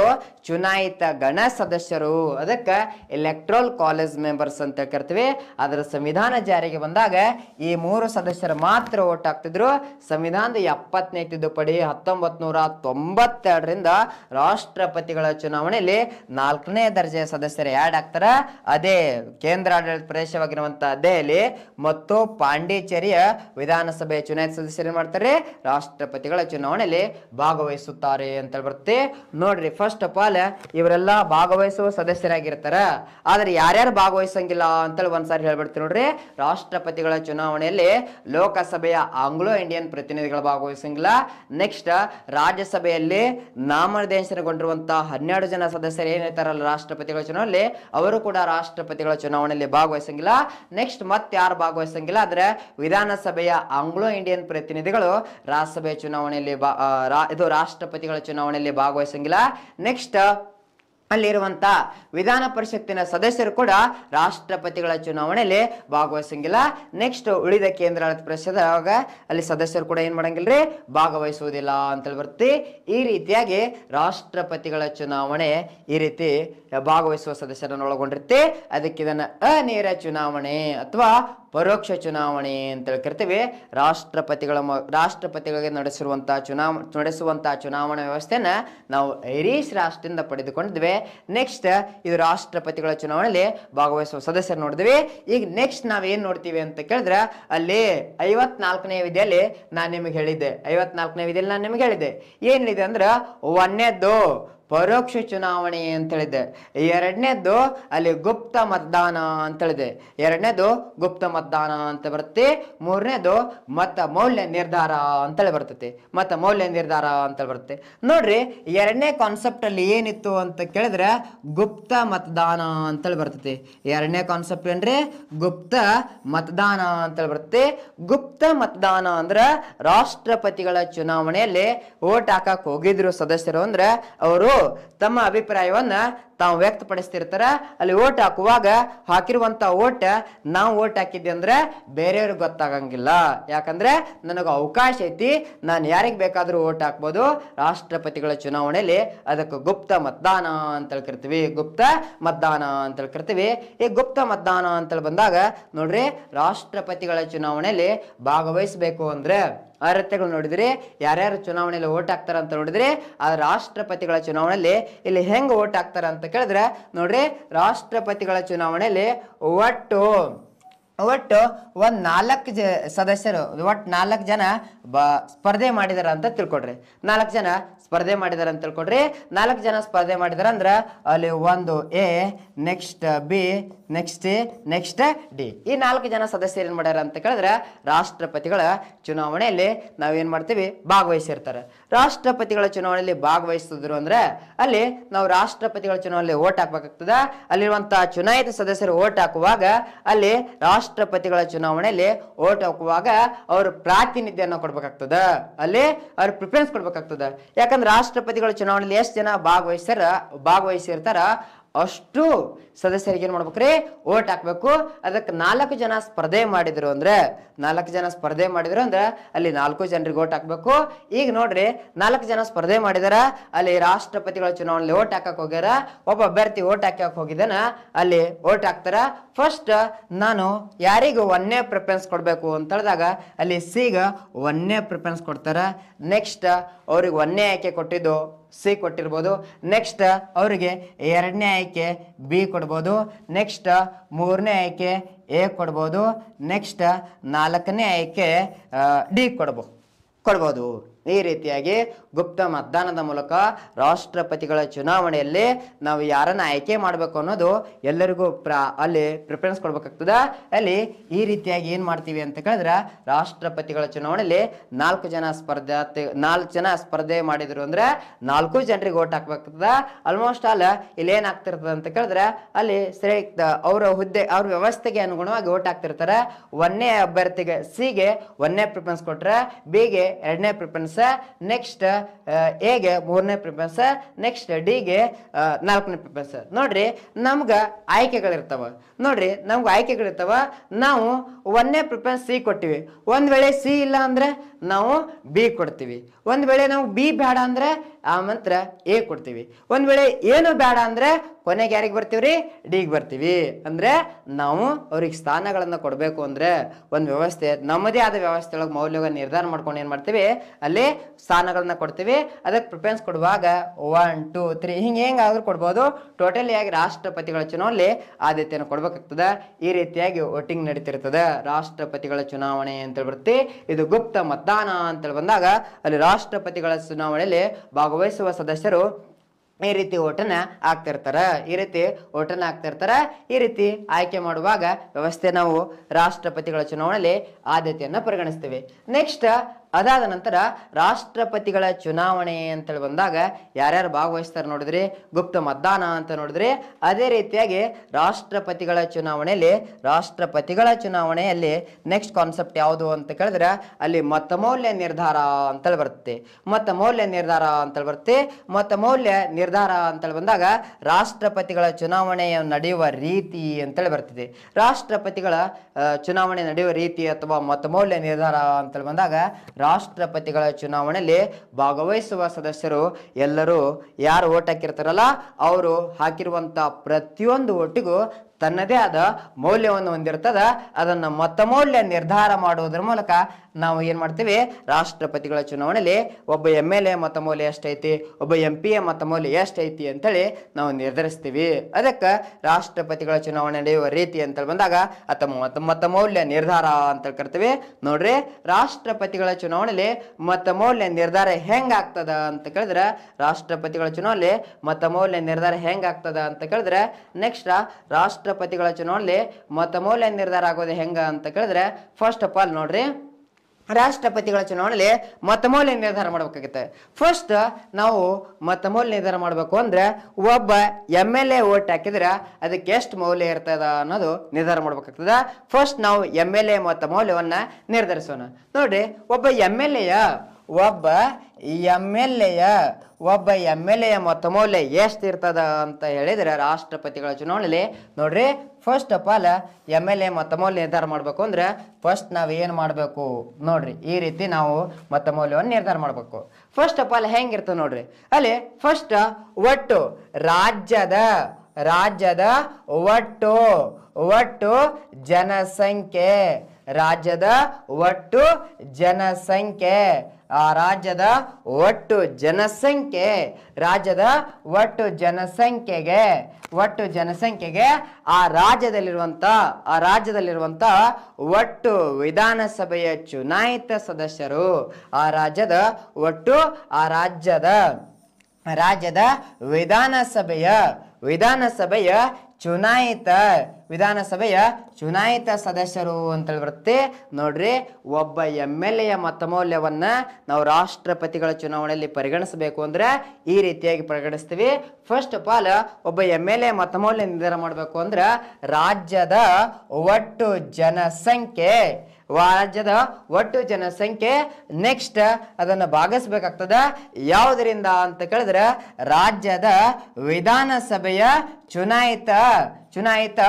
ಚುನಾಯಿತ ಗಣ ಸದಸ್ಯರು ಅದಕ್ಕೆ ಎಲೆಕ್ಟ್ರಲ್ ಕಾಲೇಜ್ ಮೆಂಬರ್ಸ್ ಅಂತ ಕರಿತೀವಿ ಅದರ ಸಂವಿಧಾನ ಜಾರಿಗೆ ಬಂದಾಗ ಈ ಮೂರು ಸದಸ್ಯರು ಮಾತ್ರ ಓಟ್ ಆಗ್ತಿದ್ರು ಸಂವಿಧಾನದ ಎಪ್ಪತ್ತನೇ ತಿದ್ದುಪಡಿ ಹತ್ತೊಂಬತ್ತು ನೂರ ತೊಂಬತ್ತೆರಡರಿಂದ ರಾಷ್ಟ್ರಪತಿಗಳ ಚುನಾವಣೆಯಲ್ಲಿ ನಾಲ್ಕನೇ ದರ್ಜೆಯ ಸದಸ್ಯರು ಯಾಡ್ ಆಗ್ತಾರ ಅದೇ ಕೇಂದ್ರಾಡಳಿತ ಪ್ರದೇಶವಾಗಿರುವಂತಹ ದೆಹಲಿ ಮತ್ತು ಪಾಂಡಿಚೇರಿಯ ವಿಧಾನಸಭೆ ಚುನಾಯಿತ ಸದಸ್ಯರು ಮಾಡ್ತಾರೆ ರಾಷ್ಟ್ರಪತಿಗಳ ಚುನಾವಣೆಯಲ್ಲಿ ಭಾಗವಹಿಸುತ್ತಾರೆ ಅಂತ ಬರುತ್ತೆ ನೋಡ್ರಿ ಫಸ್ಟ್ ಆಫ್ ಆಲ್ ಇವರೆಲ್ಲ ಭಾಗವಹಿಸುವ ಸದಸ್ಯರಾಗಿರ್ತಾರ ಆದ್ರೆ ಯಾರ್ಯಾರು ಭಾಗವಹಿಸಂಗಿಲ್ಲ ಅಂತೇಳಿ ಒಂದ್ಸಾರಿ ಹೇಳ್ಬಿಡ್ತೀನಿ ನೋಡ್ರಿ ರಾಷ್ಟ್ರಪತಿಗಳ ಚುನಾವಣೆಯಲ್ಲಿ ಲೋಕಸಭೆಯ ಆಂಗ್ಲೋ ಇಂಡಿಯನ್ ಪ್ರತಿನಿಧಿಗಳು ಭಾಗವಹಿಸಂಗಿಲ್ಲ ನೆಕ್ಸ್ಟ್ ರಾಜ್ಯಸಭೆ ಲೋಕಸಭೆಯಲ್ಲಿ ನಾಮನಿರ್ದೇಶನಗೊಂಡಿರುವಂತಹ ಹನ್ನೆರಡು ಜನ ಸದಸ್ಯರು ಏನಿರ್ತಾರಲ್ಲ ರಾಷ್ಟ್ರಪತಿಗಳ ಚುನಾವಣೆಯಲ್ಲಿ ಅವರು ಕೂಡ ರಾಷ್ಟ್ರಪತಿಗಳ ಚುನಾವಣೆಯಲ್ಲಿ ಭಾಗವಹಿಸಂಗಿಲ್ಲ ನೆಕ್ಸ್ಟ್ ಮತ್ತೆ ಯಾರು ಭಾಗವಹಿಸಂಗಿಲ್ಲ ಅಂದ್ರೆ ವಿಧಾನಸಭೆಯ ಆಂಗ್ಲೋ ಇಂಡಿಯನ್ ಪ್ರತಿನಿಧಿಗಳು ರಾಜ್ಯಸಭೆ ಚುನಾವಣೆಯಲ್ಲಿ ಇದು ರಾಷ್ಟ್ರಪತಿಗಳ ಚುನಾವಣೆಯಲ್ಲಿ ಭಾಗವಹಿಸಂಗಿಲ್ಲ ನೆಕ್ಸ್ಟ್ ಅಲ್ಲಿರುವಂತ ವಿಧಾನ ಪರಿಷತ್ತಿನ ಸದಸ್ಯರು ಕೂಡ ರಾಷ್ಟ್ರಪತಿಗಳ ಚುನಾವಣೆಯಲ್ಲಿ ಭಾಗವಹಿಸಂಗಿಲ್ಲ ನೆಕ್ಸ್ಟ್ ಉಳಿದ ಕೇಂದ್ರ ಪರಿಷದ ಅಲ್ಲಿ ಸದಸ್ಯರು ಕೂಡ ಏನ್ ಮಾಡಂಗಿಲ್ರಿ ಭಾಗವಹಿಸುವುದಿಲ್ಲ ಅಂತ ಬರುತ್ತೆ ಈ ರೀತಿಯಾಗಿ ರಾಷ್ಟ್ರಪತಿಗಳ ಚುನಾವಣೆ ಈ ರೀತಿ ಭಾಗವಹಿಸುವ ಸದಸ್ಯರನ್ನು ಒಳಗೊಂಡಿರುತ್ತೆ ಅದಕ್ಕೆ ಇದನ್ನ ಅನೇರ ಚುನಾವಣೆ ಅಥವಾ ಪರೋಕ್ಷ ಚುನಾವಣೆ ಅಂತೇಳಿ ಕರಿತೀವಿ ರಾಷ್ಟ್ರಪತಿಗಳ ಮ ರಾಷ್ಟ್ರಪತಿಗಳಿಗೆ ನಡೆಸಿರುವಂಥ ಚುನಾವ ನಡೆಸುವಂತಹ ಚುನಾವಣಾ ವ್ಯವಸ್ಥೆಯನ್ನು ನಾವು ಐರೀಸ್ ರಾಷ್ಟ್ರದಿಂದ ಪಡೆದುಕೊಂಡಿದ್ವಿ ನೆಕ್ಸ್ಟ್ ಇದು ರಾಷ್ಟ್ರಪತಿಗಳ ಚುನಾವಣೆಯಲ್ಲಿ ಭಾಗವಹಿಸುವ ಸದಸ್ಯರು ನೋಡಿದ್ವಿ ಈಗ ನೆಕ್ಸ್ಟ್ ನಾವು ಏನು ನೋಡ್ತೀವಿ ಅಂತ ಕೇಳಿದ್ರೆ ಅಲ್ಲಿ ಐವತ್ನಾಲ್ಕನೇ ವಿಧಿಯಲ್ಲಿ ನಾನು ನಿಮಗೆ ಹೇಳಿದ್ದೆ ಐವತ್ನಾಲ್ಕನೇ ವಿಧಿಯಲ್ಲಿ ನಾನು ನಿಮ್ಗೆ ಹೇಳಿದ್ದೆ ಏನಿದೆ ಅಂದ್ರೆ ಒಂದನೇದ್ದು ಪರೋಕ್ಷ ಚುನಾವಣೆ ಅಂತ ಹೇಳಿದೆ ಎರಡನೇದು ಅಲ್ಲಿ ಗುಪ್ತ ಮತದಾನ ಅಂತ ಹೇಳಿದೆ ಎರಡನೇದು ಗುಪ್ತ ಮತದಾನ ಅಂತ ಬರುತ್ತೆ ಮೂರನೇದು ಮತ ಮೌಲ್ಯ ನಿರ್ಧಾರ ಅಂತೇಳಿ ಬರ್ತತಿ ಮತ ಮೌಲ್ಯ ನಿರ್ಧಾರ ಅಂತ ಬರುತ್ತೆ ನೋಡ್ರಿ ಎರಡನೇ ಕಾನ್ಸೆಪ್ಟ್ ಅಲ್ಲಿ ಏನಿತ್ತು ಅಂತ ಕೇಳಿದ್ರೆ ಗುಪ್ತ ಮತದಾನ ಅಂತೇಳಿ ಬರ್ತತಿ ಎರಡನೇ ಕಾನ್ಸೆಪ್ಟ್ ಏನ್ರಿ ಗುಪ್ತ ಮತದಾನ ಅಂತೇಳಿ ಬರುತ್ತೆ ಗುಪ್ತ ಮತದಾನ ಅಂದ್ರೆ ರಾಷ್ಟ್ರಪತಿಗಳ ಚುನಾವಣೆಯಲ್ಲಿ ಓಟ್ ಹಾಕಕ್ ಹೋಗಿದ್ರು ಸದಸ್ಯರು ಅಂದ್ರೆ ಅವರು ತಮ್ಮ ಅಭಿಪ್ರಾಯವನ್ನ ತಾವು ವ್ಯಕ್ತಪಡಿಸ್ತಿರ್ತಾರ ಅಲ್ಲಿ ಓಟ್ ಹಾಕುವಾಗ ಹಾಕಿರುವಂತ ಓಟ್ ನಾವು ಓಟ್ ಹಾಕಿದ್ದೆ ಅಂದ್ರೆ ಬೇರೆಯವ್ರಿಗೆ ಗೊತ್ತಾಗಂಗಿಲ್ಲ ಯಾಕಂದ್ರೆ ನನಗೆ ಅವಕಾಶ ಐತಿ ನಾನು ಯಾರಿಗೆ ಬೇಕಾದರೂ ಓಟ್ ಹಾಕ್ಬೋದು ರಾಷ್ಟ್ರಪತಿಗಳ ಚುನಾವಣೆಯಲ್ಲಿ ಅದಕ್ಕೆ ಗುಪ್ತ ಮತದಾನ ಅಂತ ಹೇಳ್ಕಿರ್ತೀವಿ ಗುಪ್ತ ಮತದಾನ ಅಂತ ಹೇಳ್ಕಿರ್ತೀವಿ ಈ ಗುಪ್ತ ಮತದಾನ ಅಂತೇಳಿ ಬಂದಾಗ ನೋಡ್ರಿ ರಾಷ್ಟ್ರಪತಿಗಳ ಚುನಾವಣೆಯಲ್ಲಿ ಭಾಗವಹಿಸಬೇಕು ಅಂದ್ರೆ ಅರ್ಹತೆಗಳು ನೋಡಿದ್ರೆ ಯಾರ್ಯಾರು ಚುನಾವಣೆಯಲ್ಲಿ ಓಟ್ ಹಾಕ್ತಾರ ಅಂತ ನೋಡಿದ್ರೆ ಆ ರಾಷ್ಟ್ರಪತಿಗಳ ಚುನಾವಣೆಯಲ್ಲಿ ಇಲ್ಲಿ ಹೆಂಗೆ ಓಟ್ ಹಾಕ್ತಾರ ಅಂತ ಕೇಳಿದ್ರೆ ನೋಡ್ರಿ ರಾಷ್ಟ್ರಪತಿಗಳ ಚುನಾವಣೆಯಲ್ಲಿ ಒಟ್ಟು ಒಟ್ಟು ಒಂದು ನಾಲ್ಕು ಜ ಸದಸ್ಯರು ಒಟ್ಟು ನಾಲ್ಕು ಜನ ಬ ಸ್ಪರ್ಧೆ ಮಾಡಿದಾರ ಅಂತ ತಿಳ್ಕೊಡ್ರಿ ನಾಲ್ಕು ಜನ ಸ್ಪರ್ಧೆ ಮಾಡಿದಾರೆ ಅಂತ ತಿಳ್ಕೊಡ್ರಿ ನಾಲ್ಕು ಜನ ಸ್ಪರ್ಧೆ ಮಾಡಿದಾರೆ ಅಂದ್ರೆ ಅಲ್ಲಿ ಒಂದು A next B next next D ಈ ನಾಲ್ಕು ಜನ ಸದಸ್ಯರು ಏನ್ ಮಾಡ್ಯಾರ ಅಂತ ಕೇಳಿದ್ರೆ ರಾಷ್ಟ್ರಪತಿಗಳ ಚುನಾವಣೆಯಲ್ಲಿ ನಾವೇನು ಮಾಡ್ತೀವಿ ಭಾಗವಹಿಸಿರ್ತಾರೆ ರಾಷ್ಟ್ರಪತಿಗಳ ಚುನಾವಣೆಯಲ್ಲಿ ಭಾಗವಹಿಸಿದ್ರು ಅಂದ್ರೆ ಅಲ್ಲಿ ನಾವು ರಾಷ್ಟ್ರಪತಿಗಳ ಚುನಾವಣೆಯಲ್ಲಿ ಓಟ್ ಹಾಕ್ಬೇಕಾಗ್ತದ ಅಲ್ಲಿರುವಂತಹ ಚುನಾಯಿತ ಸದಸ್ಯರು ಓಟ್ ಹಾಕುವಾಗ ಅಲ್ಲಿ ರಾಷ್ಟ್ರಪತಿಗಳ ಚುನಾವಣೆಯಲ್ಲಿ ಓಟ್ ಹಾಕುವಾಗ ಅವರು ಪ್ರಾತಿನಿಧ್ಯನ ಕೊಡ್ಬೇಕಾಗ್ತದ ಅಲ್ಲಿ ಅವ್ರ ಪ್ರಿಫರೆನ್ಸ್ ಕೊಡ್ಬೇಕಾಗ್ತದ ಯಾಕಂದ್ರೆ ಯಾಕಂದ್ರೆ ರಾಷ್ಟ್ರಪತಿಗಳ ಚುನಾವಣೆಯಲ್ಲಿ ಎಷ್ಟು ಜನ ಭಾಗವಹಿಸ್ಯಾರ ಭಾಗವಹಿಸಿರ್ತಾರ ಅಷ್ಟು ಸದಸ್ಯರಿಗೆ ಏನು ಮಾಡ್ಬೇಕ್ರಿ ಓಟ್ ಹಾಕ್ಬೇಕು ಅದಕ್ಕೆ ನಾಲ್ಕು ಜನ ಸ್ಪರ್ಧೆ ಮಾಡಿದ್ರು ಅಂದ್ರೆ ನಾಲ್ಕು ಜನ ಸ್ಪರ್ಧೆ ಮಾಡಿದ್ರು ಅಂದ್ರೆ ಅಲ್ಲಿ ನಾಲ್ಕು ಜನರಿಗೆ ಓಟ್ ಹಾಕ್ಬೇಕು ಈಗ ನೋಡ್ರಿ ನಾಲ್ಕು ಜನ ಸ್ಪರ್ಧೆ ಮಾಡಿದಾರ ಅಲ್ಲಿ ರಾಷ್ಟ್ರಪತಿಗಳ ಚುನಾವಣೆಯಲ್ಲಿ ಓಟ್ ಹಾಕಕ್ಕೆ ಹೋಗ್ಯಾರ ಒಬ್ಬ ಅಭ್ಯರ್ಥಿ ಓಟ್ ಹಾಕಕ್ಕೆ ಹೋಗಿದ್ದಾನ ಅಲ್ಲಿ ಓಟ್ ಹಾಕ್ತಾರ ಫಸ್ಟ್ ನಾನು ಯಾರಿಗೂ ಒಂದೇ ಪ್ರಿಫರೆನ್ಸ್ ಕೊಡಬೇಕು ಅಂತ ಹೇಳಿದಾಗ ಅಲ್ಲಿ ಸಿಗ ಒಂದೇ ಪ್ರಿಫರೆನ್ಸ್ ಕೊಡ್ತಾರ ನೆಕ್ಸ್ಟ್ ಅವ್ರಿಗೆ ಒಂದೇ ಆಯ್ಕೆ ಕೊಟ್ಟಿದ್ದು ಸಿ ಕೊಟ್ಟಿರ್ಬೋದು ನೆಕ್ಸ್ಟ್ ಅವರಿಗೆ ಎರಡನೇ ಆಯ್ಕೆ ಬಿ ಕೊಡ್ಬೋದು ನೆಕ್ಸ್ಟ್ ಮೂರನೇ ಆಯ್ಕೆ ಎ ಕೊಡ್ಬೋದು ನೆಕ್ಸ್ಟ್ ನಾಲ್ಕನೇ ಆಯ್ಕೆ ಡಿ ಕೊಡ್ಬೋ ಕೊಡ್ಬೋದು ಈ ರೀತಿಯಾಗಿ ಗುಪ್ತ ಮತದಾನದ ಮೂಲಕ ರಾಷ್ಟ್ರಪತಿಗಳ ಚುನಾವಣೆಯಲ್ಲಿ ನಾವು ಯಾರನ್ನ ಆಯ್ಕೆ ಮಾಡಬೇಕು ಅನ್ನೋದು ಎಲ್ಲರಿಗೂ ಪ್ರ ಅಲ್ಲಿ ಪ್ರಿಫರೆನ್ಸ್ ಕೊಡ್ಬೇಕಾಗ್ತದ ಅಲ್ಲಿ ಈ ರೀತಿಯಾಗಿ ಏನು ಮಾಡ್ತೀವಿ ಅಂತ ಕೇಳಿದ್ರೆ ರಾಷ್ಟ್ರಪತಿಗಳ ಚುನಾವಣೆಯಲ್ಲಿ ನಾಲ್ಕು ಜನ ಸ್ಪರ್ಧಾರ್ಥಿ ನಾಲ್ಕು ಜನ ಸ್ಪರ್ಧೆ ಮಾಡಿದ್ರು ಅಂದ್ರೆ ನಾಲ್ಕು ಜನರಿಗೆ ಓಟ್ ಹಾಕ್ಬೇಕಾಗ್ತದ ಆಲ್ಮೋಸ್ಟ್ ಆಲ್ ಇಲ್ಲಿ ಏನಾಗ್ತಿರ್ತದೆ ಅಂತ ಕೇಳಿದ್ರೆ ಅಲ್ಲಿ ಶ್ರೇಕ್ತ ಅವರ ಹುದ್ದೆ ಅವ್ರ ವ್ಯವಸ್ಥೆಗೆ ಅನುಗುಣವಾಗಿ ಓಟ್ ಹಾಕ್ತಿರ್ತಾರೆ ಒಂದನೇ ಅಭ್ಯರ್ಥಿಗೆ ಸಿಗೆ ಒಂದನೇ ಪ್ರಿಫರೆನ್ಸ್ ಕೊಟ್ರೆ ಬಿಗೆ ಎರಡನೇ ಪ್ರಿಫರೆನ್ಸ್ ಪ್ರಿಫರೆನ್ಸ್ ನೆಕ್ಸ್ಟ್ ಎಗೆ ಮೂರನೇ ಪ್ರಿಫರೆನ್ಸ್ ನೆಕ್ಸ್ಟ್ ಡಿಗೆ ನಾಲ್ಕನೇ ಪ್ರಿಫರೆನ್ಸ್ ನೋಡ್ರಿ ನಮ್ಗೆ ಆಯ್ಕೆಗಳಿರ್ತಾವ ನೋಡ್ರಿ ನಮ್ಗೆ ಆಯ್ಕೆಗಳಿರ್ತಾವ ನಾವು ಒಂದನೇ ಪ್ರಿಫರೆನ್ಸ್ ಸಿ ಕೊಟ್ಟಿವಿ ಒಂದು ವೇಳೆ ಸಿ ಇಲ್ಲ ಅಂದರೆ ನಾವು ಬಿ ಕೊಡ್ತೀವಿ ಒಂದು ವೇಳೆ ನಾವು ಬಿ ಬೇಡ ಅಂದರೆ ಆ ಮಂತ್ರ ಎ ಕೊಡ್ತೀವಿ ಒಂದು ವೇಳೆ ಏನು ಬೇಡ ಅಂದರೆ ಕೊನೆಗೆ ಯಾರಿಗೆ ಬರ್ತೀವಿ ರೀ ಡಿಗೆ ಬರ್ತೀವಿ ಅಂದರೆ ನಾವು ಅವ್ರಿಗೆ ಸ್ಥಾನಗಳನ್ನು ಕೊಡಬೇಕು ಅಂದರೆ ಒಂದು ವ್ಯವಸ್ಥೆ ನಮ್ಮದೇ ಆದ ವ್ಯವಸ್ಥೆ ಒಳಗೆ ಮೌಲ್ಯಗಳ ನಿರ್ಧಾರ ಮಾಡ್ಕೊಂಡು ಏನು ಮಾಡ್ತೀವಿ ಅಲ್ಲಿ ಸ್ಥಾನಗಳನ್ನ ಕೊಡ್ತೀವಿ ಅದಕ್ಕೆ ಪ್ರಿಫರೆನ್ಸ್ ಕೊಡುವಾಗ ಒನ್ ಟೂ ತ್ರೀ ಹಿಂಗೆ ಆದರೂ ಕೊಡ್ಬೋದು ಟೋಟಲಿಯಾಗಿ ರಾಷ್ಟ್ರಪತಿಗಳ ಚುನಾವಲ್ಲಿ ಆದ್ಯತೆಯನ್ನು ಕೊಡಬೇಕಾಗ್ತದೆ ಈ ರೀತಿಯಾಗಿ ವೋಟಿಂಗ್ ನಡೀತಿರ್ತದೆ ರಾಷ್ಟ್ರಪತಿಗಳ ಚುನಾವಣೆ ಅಂತೇಳಿ ಬರುತ್ತೆ ಇದು ಗುಪ್ತ ಮತದಾನ ಅಂತೇಳಿ ಬಂದಾಗ ಅಲ್ಲಿ ರಾಷ್ಟ್ರಪತಿಗಳ ಚುನಾವಣೆಯಲ್ಲಿ ಭಾಗವಹಿಸುವ ಸದಸ್ಯರು ಈ ರೀತಿ ಓಟನ ಆಗ್ತಿರ್ತಾರ ಈ ರೀತಿ ಓಟನ ಆಗ್ತಿರ್ತಾರ ಈ ರೀತಿ ಆಯ್ಕೆ ಮಾಡುವಾಗ ವ್ಯವಸ್ಥೆ ನಾವು ರಾಷ್ಟ್ರಪತಿಗಳ ಚುನಾವಣೆಯಲ್ಲಿ ಆದ್ಯತೆಯನ್ನು ಪರಿಗಣಿಸ್ತೇವೆ ನೆಕ್ಸ್ಟ್ ಅದಾದ ನಂತರ ರಾಷ್ಟ್ರಪತಿಗಳ ಚುನಾವಣೆ ಅಂತೇಳಿ ಬಂದಾಗ ಯಾರ್ಯಾರು ಭಾಗವಹಿಸ್ತಾರೆ ನೋಡಿದ್ರೆ ಗುಪ್ತ ಮತದಾನ ಅಂತ ನೋಡಿದ್ರೆ ಅದೇ ರೀತಿಯಾಗಿ ರಾಷ್ಟ್ರಪತಿಗಳ ಚುನಾವಣೆಯಲ್ಲಿ ರಾಷ್ಟ್ರಪತಿಗಳ ಚುನಾವಣೆಯಲ್ಲಿ ನೆಕ್ಸ್ಟ್ ಕಾನ್ಸೆಪ್ಟ್ ಯಾವುದು ಅಂತ ಕೇಳಿದ್ರೆ ಅಲ್ಲಿ ಮತಮೌಲ್ಯ ನಿರ್ಧಾರ ಅಂತೇಳಿ ಬರುತ್ತೆ ಮತ ಮೌಲ್ಯ ನಿರ್ಧಾರ ಅಂತೇಳಿ ಬರುತ್ತೆ ಮತ ಮೌಲ್ಯ ನಿರ್ಧಾರ ಅಂತೇಳಿ ಬಂದಾಗ ರಾಷ್ಟ್ರಪತಿಗಳ ಚುನಾವಣೆಯ ನಡೆಯುವ ರೀತಿ ಅಂತೇಳಿ ಬರ್ತಿದೆ ರಾಷ್ಟ್ರಪತಿಗಳ ಚುನಾವಣೆ ನಡೆಯುವ ರೀತಿ ಅಥವಾ ಮತಮೌಲ್ಯ ನಿರ್ಧಾರ ಅಂತೇಳಿ ಬಂದಾಗ ರಾಷ್ಟ್ರಪತಿಗಳ ಚುನಾವಣೆಯಲ್ಲಿ ಭಾಗವಹಿಸುವ ಸದಸ್ಯರು ಎಲ್ಲರೂ ಯಾರು ಓಟ್ ಹಾಕಿರ್ತಾರಲ್ಲ ಅವರು ಹಾಕಿರುವಂಥ ಪ್ರತಿಯೊಂದು ಓಟಿಗೂ ತನ್ನದೇ ಆದ ಮೌಲ್ಯವನ್ನು ಹೊಂದಿರ್ತದ ಅದನ್ನು ಮೊತ್ತ ಮೌಲ್ಯ ನಿರ್ಧಾರ ಮಾಡುವುದರ ಮೂಲಕ ನಾವು ಏನು ಮಾಡ್ತೀವಿ ರಾಷ್ಟ್ರಪತಿಗಳ ಚುನಾವಣೆಯಲ್ಲಿ ಒಬ್ಬ ಎಮ್ ಎಲ್ ಎ ಮತ ಮೌಲ್ಯ ಎಷ್ಟೈತಿ ಒಬ್ಬ ಎಂ ಪಿ ಎ ಮತ ಮೌಲ್ಯ ಎಷ್ಟೈತಿ ಅಂತೇಳಿ ನಾವು ನಿರ್ಧರಿಸ್ತೀವಿ ಅದಕ್ಕೆ ರಾಷ್ಟ್ರಪತಿಗಳ ಚುನಾವಣೆ ನಡೆಯುವ ರೀತಿ ಅಂತೇಳಿ ಬಂದಾಗ ಅತ ಮತ ಮತ ಮೌಲ್ಯ ನಿರ್ಧಾರ ಅಂತ ಕರಿತೀವಿ ನೋಡ್ರಿ ರಾಷ್ಟ್ರಪತಿಗಳ ಚುನಾವಣೆಯಲ್ಲಿ ಮತ ಮೌಲ್ಯ ನಿರ್ಧಾರ ಹೆಂಗಾಗ್ತದ ಅಂತ ಕೇಳಿದ್ರೆ ರಾಷ್ಟ್ರಪತಿಗಳ ಚುನಾವಣೆ ಮತ ಮೌಲ್ಯ ನಿರ್ಧಾರ ಹೆಂಗಾಗ್ತದ ಅಂತ ಕೇಳಿದ್ರೆ ನೆಕ್ಸ್ಟ್ ರಾಷ್ಟ್ರ ರಾಷ್ಟ್ರಪತಿಗಳ ಚುನಾವಣೆ ಮತ ಮೌಲ್ಯ ನಿರ್ಧಾರ ಆಗೋದು ಹೆಂಗ ಅಂತ ಕೇಳಿದ್ರೆ ಫಸ್ಟ್ ಆಫ್ ಆಲ್ ನೋಡ್ರಿ ರಾಷ್ಟ್ರಪತಿಗಳ ಚುನಾವಣೆಯಲ್ಲಿ ಮತಮೌಲ್ಯ ನಿರ್ಧಾರ ಮಾಡಬೇಕಾಗುತ್ತೆ ಫಸ್ಟ್ ನಾವು ಮತಮೌಲ್ಯ ನಿರ್ಧಾರ ಮಾಡಬೇಕು ಅಂದ್ರೆ ಒಬ್ಬ ಎಮ್ ಎಲ್ ಎ ಓಟ್ ಹಾಕಿದ್ರೆ ಅದಕ್ಕೆ ಎಷ್ಟು ಮೌಲ್ಯ ಇರ್ತದ ಅನ್ನೋದು ನಿರ್ಧಾರ ಮಾಡಬೇಕಾಗ್ತದೆ ಫಸ್ಟ್ ನಾವು ಎಮ್ ಎಲ್ ಎ ಮತ ಮೌಲ್ಯವನ್ನ ನಿರ್ಧರಿಸೋಣ ನೋಡ್ರಿ ಒಬ್ಬ ಎಮ್ ಎಲ್ ಎ ಒಬ್ಬ ಎಮ್ ಎಲ್ ಎ ಒಬ್ಬ ಎಮ್ ಎಲ್ ಎ ಮೌಲ್ಯ ಎಷ್ಟು ಅಂತ ಹೇಳಿದ್ರೆ ರಾಷ್ಟ್ರಪತಿಗಳ ಚುನಾವಣೆಯಲ್ಲಿ ನೋಡ್ರಿ first of all M L A ಮೌಲ್ಯ ನಿರ್ಧಾರ ಮಾಡಬೇಕು ಅಂದ್ರೆ ಫಸ್ಟ್ ನಾವು ಏನು ಮಾಡಬೇಕು ನೋಡ್ರಿ ಈ ರೀತಿ ನಾವು ಮೌಲ್ಯವನ್ನು ನಿರ್ಧಾರ ಮಾಡಬೇಕು ಫಸ್ಟ್ ಆಫ್ ಆಲ್ ಹೆಂಗಿರ್ತದೆ ನೋಡ್ರಿ ಅಲ್ಲಿ ಫಸ್ಟ್ ಒಟ್ಟು ರಾಜ್ಯದ ರಾಜ್ಯದ ಒಟ್ಟು ಒಟ್ಟು ಜನಸಂಖ್ಯೆ ರಾಜ್ಯದ ಒಟ್ಟು ಜನಸಂಖ್ಯೆ ಆ ರಾಜ್ಯದ ಒಟ್ಟು ಜನಸಂಖ್ಯೆ ರಾಜ್ಯದ ಒಟ್ಟು ಜನಸಂಖ್ಯೆಗೆ ಒಟ್ಟು ಜನಸಂಖ್ಯೆಗೆ ಆ ರಾಜ್ಯದಲ್ಲಿರುವಂಥ ಆ ರಾಜ್ಯದಲ್ಲಿರುವಂಥ ಒಟ್ಟು ವಿಧಾನಸಭೆಯ ಚುನಾಯಿತ ಸದಸ್ಯರು ಆ ರಾಜ್ಯದ ಒಟ್ಟು ಆ ರಾಜ್ಯದ ರಾಜ್ಯದ ವಿಧಾನಸಭೆಯ ವಿಧಾನಸಭೆಯ ಚುನಾಯಿತ ವಿಧಾನಸಭೆಯ ಚುನಾಯಿತ ಸದಸ್ಯರು ಅಂತೇಳಿ ಬರುತ್ತೆ ನೋಡ್ರಿ ಒಬ್ಬ ಎಮ್ ಎಲ್ ಎಯ ಮತ ನಾವು ರಾಷ್ಟ್ರಪತಿಗಳ ಚುನಾವಣೆಯಲ್ಲಿ ಪರಿಗಣಿಸಬೇಕು ಅಂದ್ರೆ ಈ ರೀತಿಯಾಗಿ ಪರಿಗಣಿಸ್ತೀವಿ ಫಸ್ಟ್ ಆಫ್ ಆಲ್ ಒಬ್ಬ ಎಮ್ ಎಲ್ ಎ ಮತ ನಿರ್ಧಾರ ಮಾಡಬೇಕು ಅಂದ್ರೆ ರಾಜ್ಯದ ಒಟ್ಟು ಜನಸಂಖ್ಯೆ ರಾಜ್ಯದ ಒಟ್ಟು ಜನಸಂಖ್ಯೆ ನೆಕ್ಸ್ಟ್ ಅದನ್ನು ಭಾಗಿಸ್ಬೇಕಾಗ್ತದ ಯಾವುದರಿಂದ ಅಂತ ಕೇಳಿದ್ರೆ ರಾಜ್ಯದ ವಿಧಾನಸಭೆಯ ಚುನಾಯಿತ ಚುನಾಯಿತ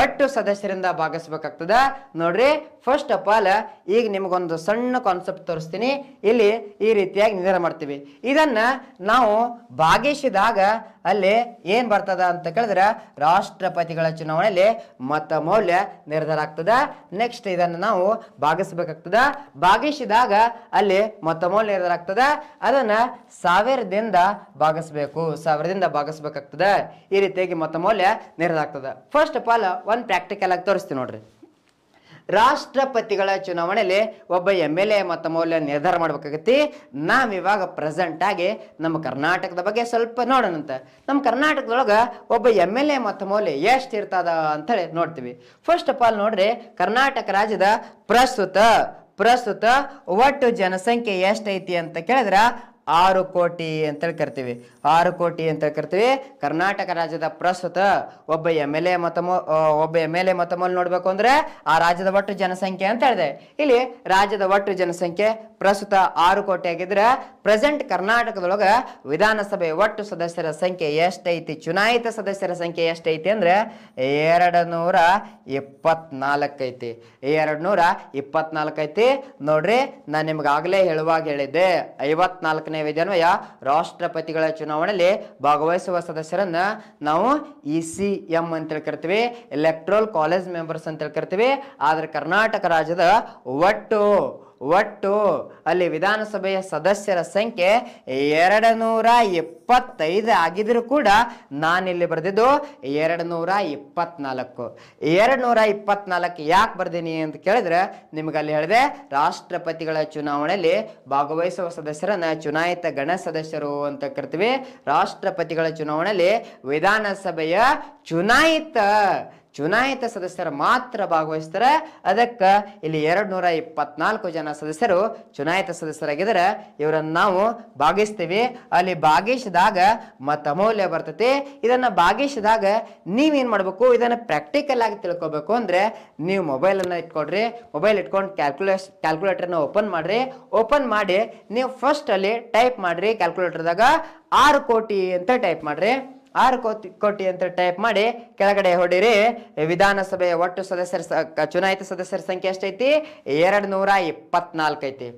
ಒಟ್ಟು ಸದಸ್ಯರಿಂದ ಭಾಗಿಸ್ಬೇಕಾಗ್ತದ ನೋಡ್ರಿ ಫಸ್ಟ್ ಆಫ್ ಆಲ್ ಈಗ ನಿಮಗೊಂದು ಸಣ್ಣ ಕಾನ್ಸೆಪ್ಟ್ ತೋರಿಸ್ತೀನಿ ಇಲ್ಲಿ ಈ ರೀತಿಯಾಗಿ ನಿರ್ಧಾರ ಮಾಡ್ತೀವಿ ಇದನ್ನು ನಾವು ಭಾಗಿಸಿದಾಗ ಅಲ್ಲಿ ಏನು ಬರ್ತದ ಅಂತ ಕೇಳಿದ್ರೆ ರಾಷ್ಟ್ರಪತಿಗಳ ಚುನಾವಣೆಯಲ್ಲಿ ಮತ ಮೌಲ್ಯ ನಿರ್ಧಾರ ಆಗ್ತದೆ ನೆಕ್ಸ್ಟ್ ಇದನ್ನು ನಾವು ಭಾಗಿಸಬೇಕಾಗ್ತದೆ ಭಾಗಿಸಿದಾಗ ಅಲ್ಲಿ ಮತ ಮೌಲ್ಯ ನಿರ್ಧಾರ ಆಗ್ತದೆ ಅದನ್ನು ಸಾವಿರದಿಂದ ಭಾಗಿಸ್ಬೇಕು ಸಾವಿರದಿಂದ ಭಾಗಿಸ್ಬೇಕಾಗ್ತದೆ ಈ ರೀತಿಯಾಗಿ ಮತ ಮೌಲ್ಯ ನಿರ್ಧಾರ ಆಗ್ತದೆ ಫಸ್ಟ್ ಆಫ್ ಆಲ್ ಒಂದು ಪ್ರಾಕ್ಟಿಕಲ್ ಆಗಿ ತೋರಿಸ್ತೀನಿ ನೋಡ್ರಿ ರಾಷ್ಟ್ರಪತಿಗಳ ಚುನಾವಣೆಯಲ್ಲಿ ಒಬ್ಬ ಎಮ್ ಎಲ್ ಎ ಮತ್ತು ಮೌಲ್ಯ ನಿರ್ಧಾರ ಮಾಡ್ಬೇಕಾಗತ್ತಿ ನಾವಿವಾಗ ಆಗಿ ನಮ್ಮ ಕರ್ನಾಟಕದ ಬಗ್ಗೆ ಸ್ವಲ್ಪ ನೋಡೋಣಂತ ನಮ್ಮ ಕರ್ನಾಟಕದೊಳಗೆ ಒಬ್ಬ ಎಮ್ ಎಲ್ ಎ ಮತ್ತು ಮೌಲ್ಯ ಎಷ್ಟು ಇರ್ತದ ಅಂತ ಹೇಳಿ ನೋಡ್ತೀವಿ ಫಸ್ಟ್ ಆಫ್ ಆಲ್ ನೋಡ್ರಿ ಕರ್ನಾಟಕ ರಾಜ್ಯದ ಪ್ರಸ್ತುತ ಪ್ರಸ್ತುತ ಒಟ್ಟು ಜನಸಂಖ್ಯೆ ಎಷ್ಟೈತಿ ಅಂತ ಕೇಳಿದ್ರೆ ಆರು ಕೋಟಿ ಅಂತೇಳಿ ಕರಿತೀವಿ ಆರು ಕೋಟಿ ಅಂತ ಕರಿತೀವಿ ಕರ್ನಾಟಕ ರಾಜ್ಯದ ಪ್ರಸ್ತುತ ಒಬ್ಬ ಎಮ್ ಎಲ್ ಎ ಮತ ಒಬ್ಬ ಎಮ್ ಎಲ್ ಎ ನೋಡ್ಬೇಕು ಅಂದ್ರೆ ಆ ರಾಜ್ಯದ ಒಟ್ಟು ಜನಸಂಖ್ಯೆ ಅಂತ ಹೇಳಿದೆ ಇಲ್ಲಿ ರಾಜ್ಯದ ಒಟ್ಟು ಜನಸಂಖ್ಯೆ ಪ್ರಸ್ತುತ ಆರು ಕೋಟಿ ಆಗಿದ್ರೆ ಪ್ರೆಸೆಂಟ್ ಕರ್ನಾಟಕದೊಳಗ ವಿಧಾನಸಭೆ ಒಟ್ಟು ಸದಸ್ಯರ ಸಂಖ್ಯೆ ಎಷ್ಟೈತಿ ಚುನಾಯಿತ ಸದಸ್ಯರ ಸಂಖ್ಯೆ ಎಷ್ಟೈತಿ ಅಂದ್ರೆ ಎರಡು ನೂರ ಐತಿ ಎರಡು ನೂರ ಐತಿ ನೋಡ್ರಿ ನಾನು ಆಗಲೇ ಹೇಳುವಾಗ ಹೇಳಿದ್ದೆ ಐವತ್ನಾಲ್ಕನೇ ವಿಧಿಯನ್ವಯ ರಾಷ್ಟ್ರಪತಿಗಳ ಚುನಾವಣೆಯಲ್ಲಿ ಭಾಗವಹಿಸುವ ಸದಸ್ಯರನ್ನ ನಾವು ಇ ಸಿ ಎಂ ಅಂತ ಕರಿತೀವಿ ಎಲೆಕ್ಟ್ರೋಲ್ ಕಾಲೇಜ್ ಮೆಂಬರ್ಸ್ ಅಂತ ಕರಿತೀವಿ ಆದ್ರೆ ಕರ್ನಾಟಕ ರಾಜ್ಯದ ಒಟ್ಟು ಒಟ್ಟು ಅಲ್ಲಿ ವಿಧಾನಸಭೆಯ ಸದಸ್ಯರ ಸಂಖ್ಯೆ ಎರಡು ನೂರ ಇಪ್ಪತ್ತೈದು ಆಗಿದ್ರೂ ಕೂಡ ನಾನಿಲ್ಲಿ ಬರೆದಿದ್ದು ಎರಡು ನೂರ ಇಪ್ಪತ್ನಾಲ್ಕು ಎರಡು ನೂರ ಇಪ್ಪತ್ನಾಲ್ಕು ಯಾಕೆ ಬರ್ದೀನಿ ಅಂತ ಕೇಳಿದ್ರೆ ನಿಮ್ಗೆ ಅಲ್ಲಿ ಹೇಳಿದೆ ರಾಷ್ಟ್ರಪತಿಗಳ ಚುನಾವಣೆಯಲ್ಲಿ ಭಾಗವಹಿಸುವ ಸದಸ್ಯರನ್ನ ಚುನಾಯಿತ ಗಣ ಸದಸ್ಯರು ಅಂತ ಕರಿತೀವಿ ರಾಷ್ಟ್ರಪತಿಗಳ ಚುನಾವಣೆಯಲ್ಲಿ ವಿಧಾನಸಭೆಯ ಚುನಾಯಿತ ಚುನಾಯಿತ ಸದಸ್ಯರು ಮಾತ್ರ ಭಾಗವಹಿಸ್ತಾರೆ ಅದಕ್ಕೆ ಇಲ್ಲಿ ಎರಡು ನೂರ ಇಪ್ಪತ್ನಾಲ್ಕು ಜನ ಸದಸ್ಯರು ಚುನಾಯಿತ ಸದಸ್ಯರಾಗಿದ್ದಾರೆ ಇವರನ್ನು ನಾವು ಭಾಗಿಸ್ತೀವಿ ಅಲ್ಲಿ ಭಾಗಿಸಿದಾಗ ಮತ ಮೌಲ್ಯ ಬರ್ತತಿ ಇದನ್ನು ಭಾಗಿಸಿದಾಗ ನೀವೇನು ಮಾಡಬೇಕು ಇದನ್ನು ಪ್ರಾಕ್ಟಿಕಲ್ ಆಗಿ ತಿಳ್ಕೊಬೇಕು ಅಂದ್ರೆ ನೀವು ಮೊಬೈಲನ್ನು ಇಟ್ಕೊಡ್ರಿ ಮೊಬೈಲ್ ಇಟ್ಕೊಂಡು ಕ್ಯಾಲ್ಕುಲೇಷ್ ಕ್ಯಾಲ್ಕುಲೇಟರ್ನ ಓಪನ್ ಮಾಡಿರಿ ಓಪನ್ ಮಾಡಿ ನೀವು ಫಸ್ಟ್ ಅಲ್ಲಿ ಟೈಪ್ ಮಾಡಿರಿ ಕ್ಯಾಲ್ಕುಲೇಟರ್ದಾಗ ಆರು ಕೋಟಿ ಅಂತ ಟೈಪ್ ಮಾಡಿರಿ ಆರು ಕೋಟಿ ಕೋಟಿ ಅಂತ ಟೈಪ್ ಮಾಡಿ ಕೆಳಗಡೆ ಹೊಡಿರಿ ವಿಧಾನಸಭೆಯ ಒಟ್ಟು ಸದಸ್ಯರ ಚುನಾಯಿತ ಸದಸ್ಯರ ಸಂಖ್ಯೆ ಎಷ್ಟೈತಿ ಎರಡು ನೂರ ಇಪ್ಪತ್ನಾಲ್ಕು ಐತಿ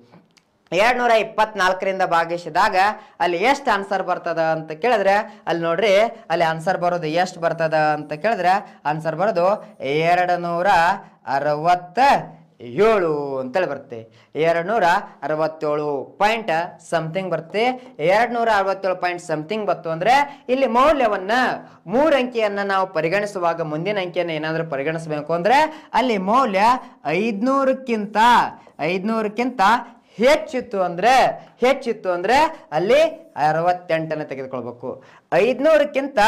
ಎರಡು ನೂರ ಇಪ್ಪತ್ನಾಲ್ಕರಿಂದ ಭಾಗಿಸಿದಾಗ ಅಲ್ಲಿ ಎಷ್ಟು ಆನ್ಸರ್ ಬರ್ತದ ಅಂತ ಕೇಳಿದ್ರೆ ಅಲ್ಲಿ ನೋಡ್ರಿ ಅಲ್ಲಿ ಆನ್ಸರ್ ಬರೋದು ಎಷ್ಟು ಬರ್ತದ ಅಂತ ಕೇಳಿದ್ರೆ ಆನ್ಸರ್ ಬರೋದು ಎರಡು ನೂರ ಅರವತ್ತ ಏಳು ಅಂತೇಳಿ ಬರುತ್ತೆ ಎರಡುನೂರ ಅರವತ್ತೇಳು ಪಾಯಿಂಟ್ ಸಮಥಿಂಗ್ ಬರುತ್ತೆ ಎರಡುನೂರ ಅರವತ್ತೇಳು ಪಾಯಿಂಟ್ ಸಮಥಿಂಗ್ ಬಂತು ಅಂದರೆ ಇಲ್ಲಿ ಮೌಲ್ಯವನ್ನು ಮೂರು ಅಂಕಿಯನ್ನು ನಾವು ಪರಿಗಣಿಸುವಾಗ ಮುಂದಿನ ಅಂಕಿಯನ್ನು ಏನಾದರೂ ಪರಿಗಣಿಸಬೇಕು ಅಂದರೆ ಅಲ್ಲಿ ಮೌಲ್ಯ ಐದುನೂರಕ್ಕಿಂತ ಐದುನೂರಕ್ಕಿಂತ ಹೆಚ್ಚಿತ್ತು ಅಂದರೆ ಹೆಚ್ಚಿತ್ತು ಅಂದರೆ ಅಲ್ಲಿ ಅರವತ್ತೆಂಟನ್ನು ತೆಗೆದುಕೊಳ್ಬೇಕು ಐದುನೂರಕ್ಕಿಂತ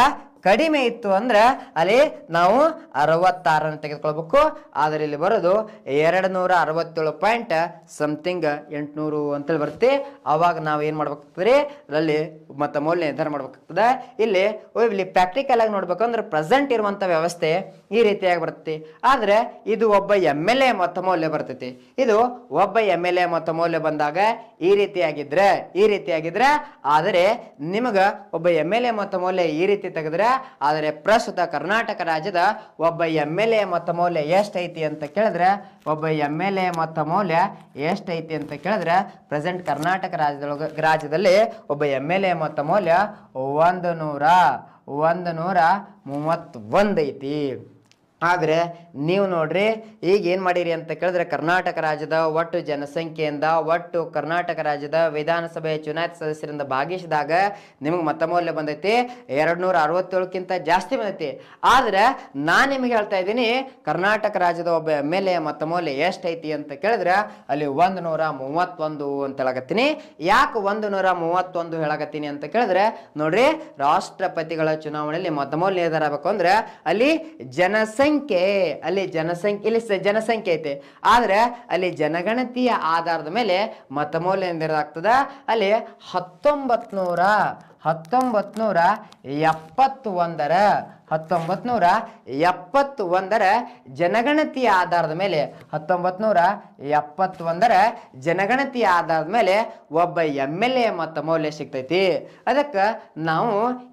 ಕಡಿಮೆ ಇತ್ತು ಅಂದ್ರೆ ಅಲ್ಲಿ ನಾವು ಅರವತ್ತಾರನ್ನು ತೆಗೆದುಕೊಳ್ಬೇಕು ಆದರೆ ಇಲ್ಲಿ ಬರೋದು ಎರಡು ನೂರ ಅರವತ್ತೇಳು ಪಾಯಿಂಟ್ ಸಮಥಿಂಗ್ ಎಂಟುನೂರು ಅಂತೇಳಿ ಬರುತ್ತೆ ಅವಾಗ ನಾವು ಏನು ಮಾಡ್ಬೇಕಾಗ್ತದೆ ಅದರಲ್ಲಿ ಮತ್ತೆ ಮೌಲ್ಯ ನಿರ್ಧಾರ ಮಾಡ್ಬೇಕಾಗ್ತದೆ ಇಲ್ಲಿ ಇಲ್ಲಿ ಪ್ರಾಕ್ಟಿಕಲ್ ಆಗಿ ನೋಡ್ಬೇಕಂದ್ರೆ ಪ್ರೆಸೆಂಟ್ ಇರುವಂಥ ವ್ಯವಸ್ಥೆ ಈ ರೀತಿಯಾಗಿ ಬರ್ತೈತಿ ಆದರೆ ಇದು ಒಬ್ಬ ಎಮ್ ಎಲ್ ಎ ಮೊತ್ತ ಮೌಲ್ಯ ಬರ್ತೈತಿ ಇದು ಒಬ್ಬ ಎಮ್ ಎಲ್ ಎ ಮೊತ್ತ ಮೌಲ್ಯ ಬಂದಾಗ ಈ ರೀತಿಯಾಗಿದ್ರೆ ಈ ರೀತಿಯಾಗಿದ್ರೆ ಆದರೆ ನಿಮಗೆ ಒಬ್ಬ ಎಮ್ ಎಲ್ ಎ ಮೊತ್ತ ಮೌಲ್ಯ ಈ ರೀತಿ ತೆಗೆದ್ರೆ ಆದರೆ ಪ್ರಸ್ತುತ ಕರ್ನಾಟಕ ರಾಜ್ಯದ ಒಬ್ಬ ಎಮ್ ಎಲ್ ಎ ಮೊತ್ತ ಮೌಲ್ಯ ಎಷ್ಟೈತಿ ಅಂತ ಕೇಳಿದ್ರೆ ಒಬ್ಬ ಎಮ್ ಎಲ್ ಎ ಮೊತ್ತ ಮೌಲ್ಯ ಎಷ್ಟೈತಿ ಅಂತ ಕೇಳಿದ್ರೆ ಪ್ರೆಸೆಂಟ್ ಕರ್ನಾಟಕ ರಾಜ್ಯದೊಳಗ ರಾಜ್ಯದಲ್ಲಿ ಒಬ್ಬ ಎಮ್ ಎಲ್ ಎ ಮೊತ್ತ ಮೌಲ್ಯ ಒಂದು ನೂರ ಒಂದು ನೂರ ಮೂವತ್ತೊಂದೈತಿ ಆದರೆ ನೀವು ನೋಡ್ರಿ ಈಗ ಏನು ಮಾಡಿರಿ ಅಂತ ಕೇಳಿದ್ರೆ ಕರ್ನಾಟಕ ರಾಜ್ಯದ ಒಟ್ಟು ಜನಸಂಖ್ಯೆಯಿಂದ ಒಟ್ಟು ಕರ್ನಾಟಕ ರಾಜ್ಯದ ವಿಧಾನಸಭೆ ಚುನಾಯಿತ ಸದಸ್ಯರಿಂದ ಭಾಗಿಸಿದಾಗ ನಿಮಗೆ ಮತ ಮೌಲ್ಯ ಬಂದೈತಿ ಎರಡು ನೂರ ಜಾಸ್ತಿ ಬಂದೈತಿ ಆದರೆ ನಾನು ನಿಮಗೆ ಹೇಳ್ತಾ ಇದ್ದೀನಿ ಕರ್ನಾಟಕ ರಾಜ್ಯದ ಒಬ್ಬ ಎಮ್ ಎಲ್ ಎ ಐತಿ ಎಷ್ಟೈತಿ ಅಂತ ಕೇಳಿದ್ರೆ ಅಲ್ಲಿ ಒಂದು ನೂರ ಮೂವತ್ತೊಂದು ಅಂತ ಹೇಳಕತ್ತೀನಿ ಯಾಕೆ ಒಂದು ನೂರ ಮೂವತ್ತೊಂದು ಹೇಳಕತ್ತೀನಿ ಅಂತ ಕೇಳಿದ್ರೆ ನೋಡ್ರಿ ರಾಷ್ಟ್ರಪತಿಗಳ ಚುನಾವಣೆಯಲ್ಲಿ ಮತ ಮೌಲ್ಯ ನಿರ್ಧಾರ ಆಗಬೇಕು ಅಂದ್ರೆ ಅಲ್ಲಿ ಜನಸಂಖ್ಯೆ ಜನಸಂಖ್ಯೆ ಅಲ್ಲಿ ಜನಸಂಖ್ಯೆ ಇಲ್ಲಿ ಜನಸಂಖ್ಯೆ ಐತೆ ಆದ್ರೆ ಅಲ್ಲಿ ಜನಗಣತಿಯ ಆಧಾರದ ಮೇಲೆ ಮತಮೌಲ್ಯ ನಿರ್ಧಾರ ಅಲ್ಲಿ ಹತ್ತೊಂಬತ್ ಹತ್ತೊಂಬತ್ತು ನೂರ ಎಪ್ಪತ್ತೊಂದರ ಹತ್ತೊಂಬತ್ತು ನೂರ ಎಪ್ಪತ್ತೊಂದರ ಜನಗಣತಿಯ ಆಧಾರದ ಮೇಲೆ ಹತ್ತೊಂಬತ್ತು ನೂರ ಎಪ್ಪತ್ತೊಂದರ ಜನಗಣತಿಯ ಆಧಾರದ ಮೇಲೆ ಒಬ್ಬ ಎಮ್ ಎಲ್ ಎ ಮತ ಮೌಲ್ಯ ಸಿಗ್ತೈತಿ ಅದಕ್ಕೆ ನಾವು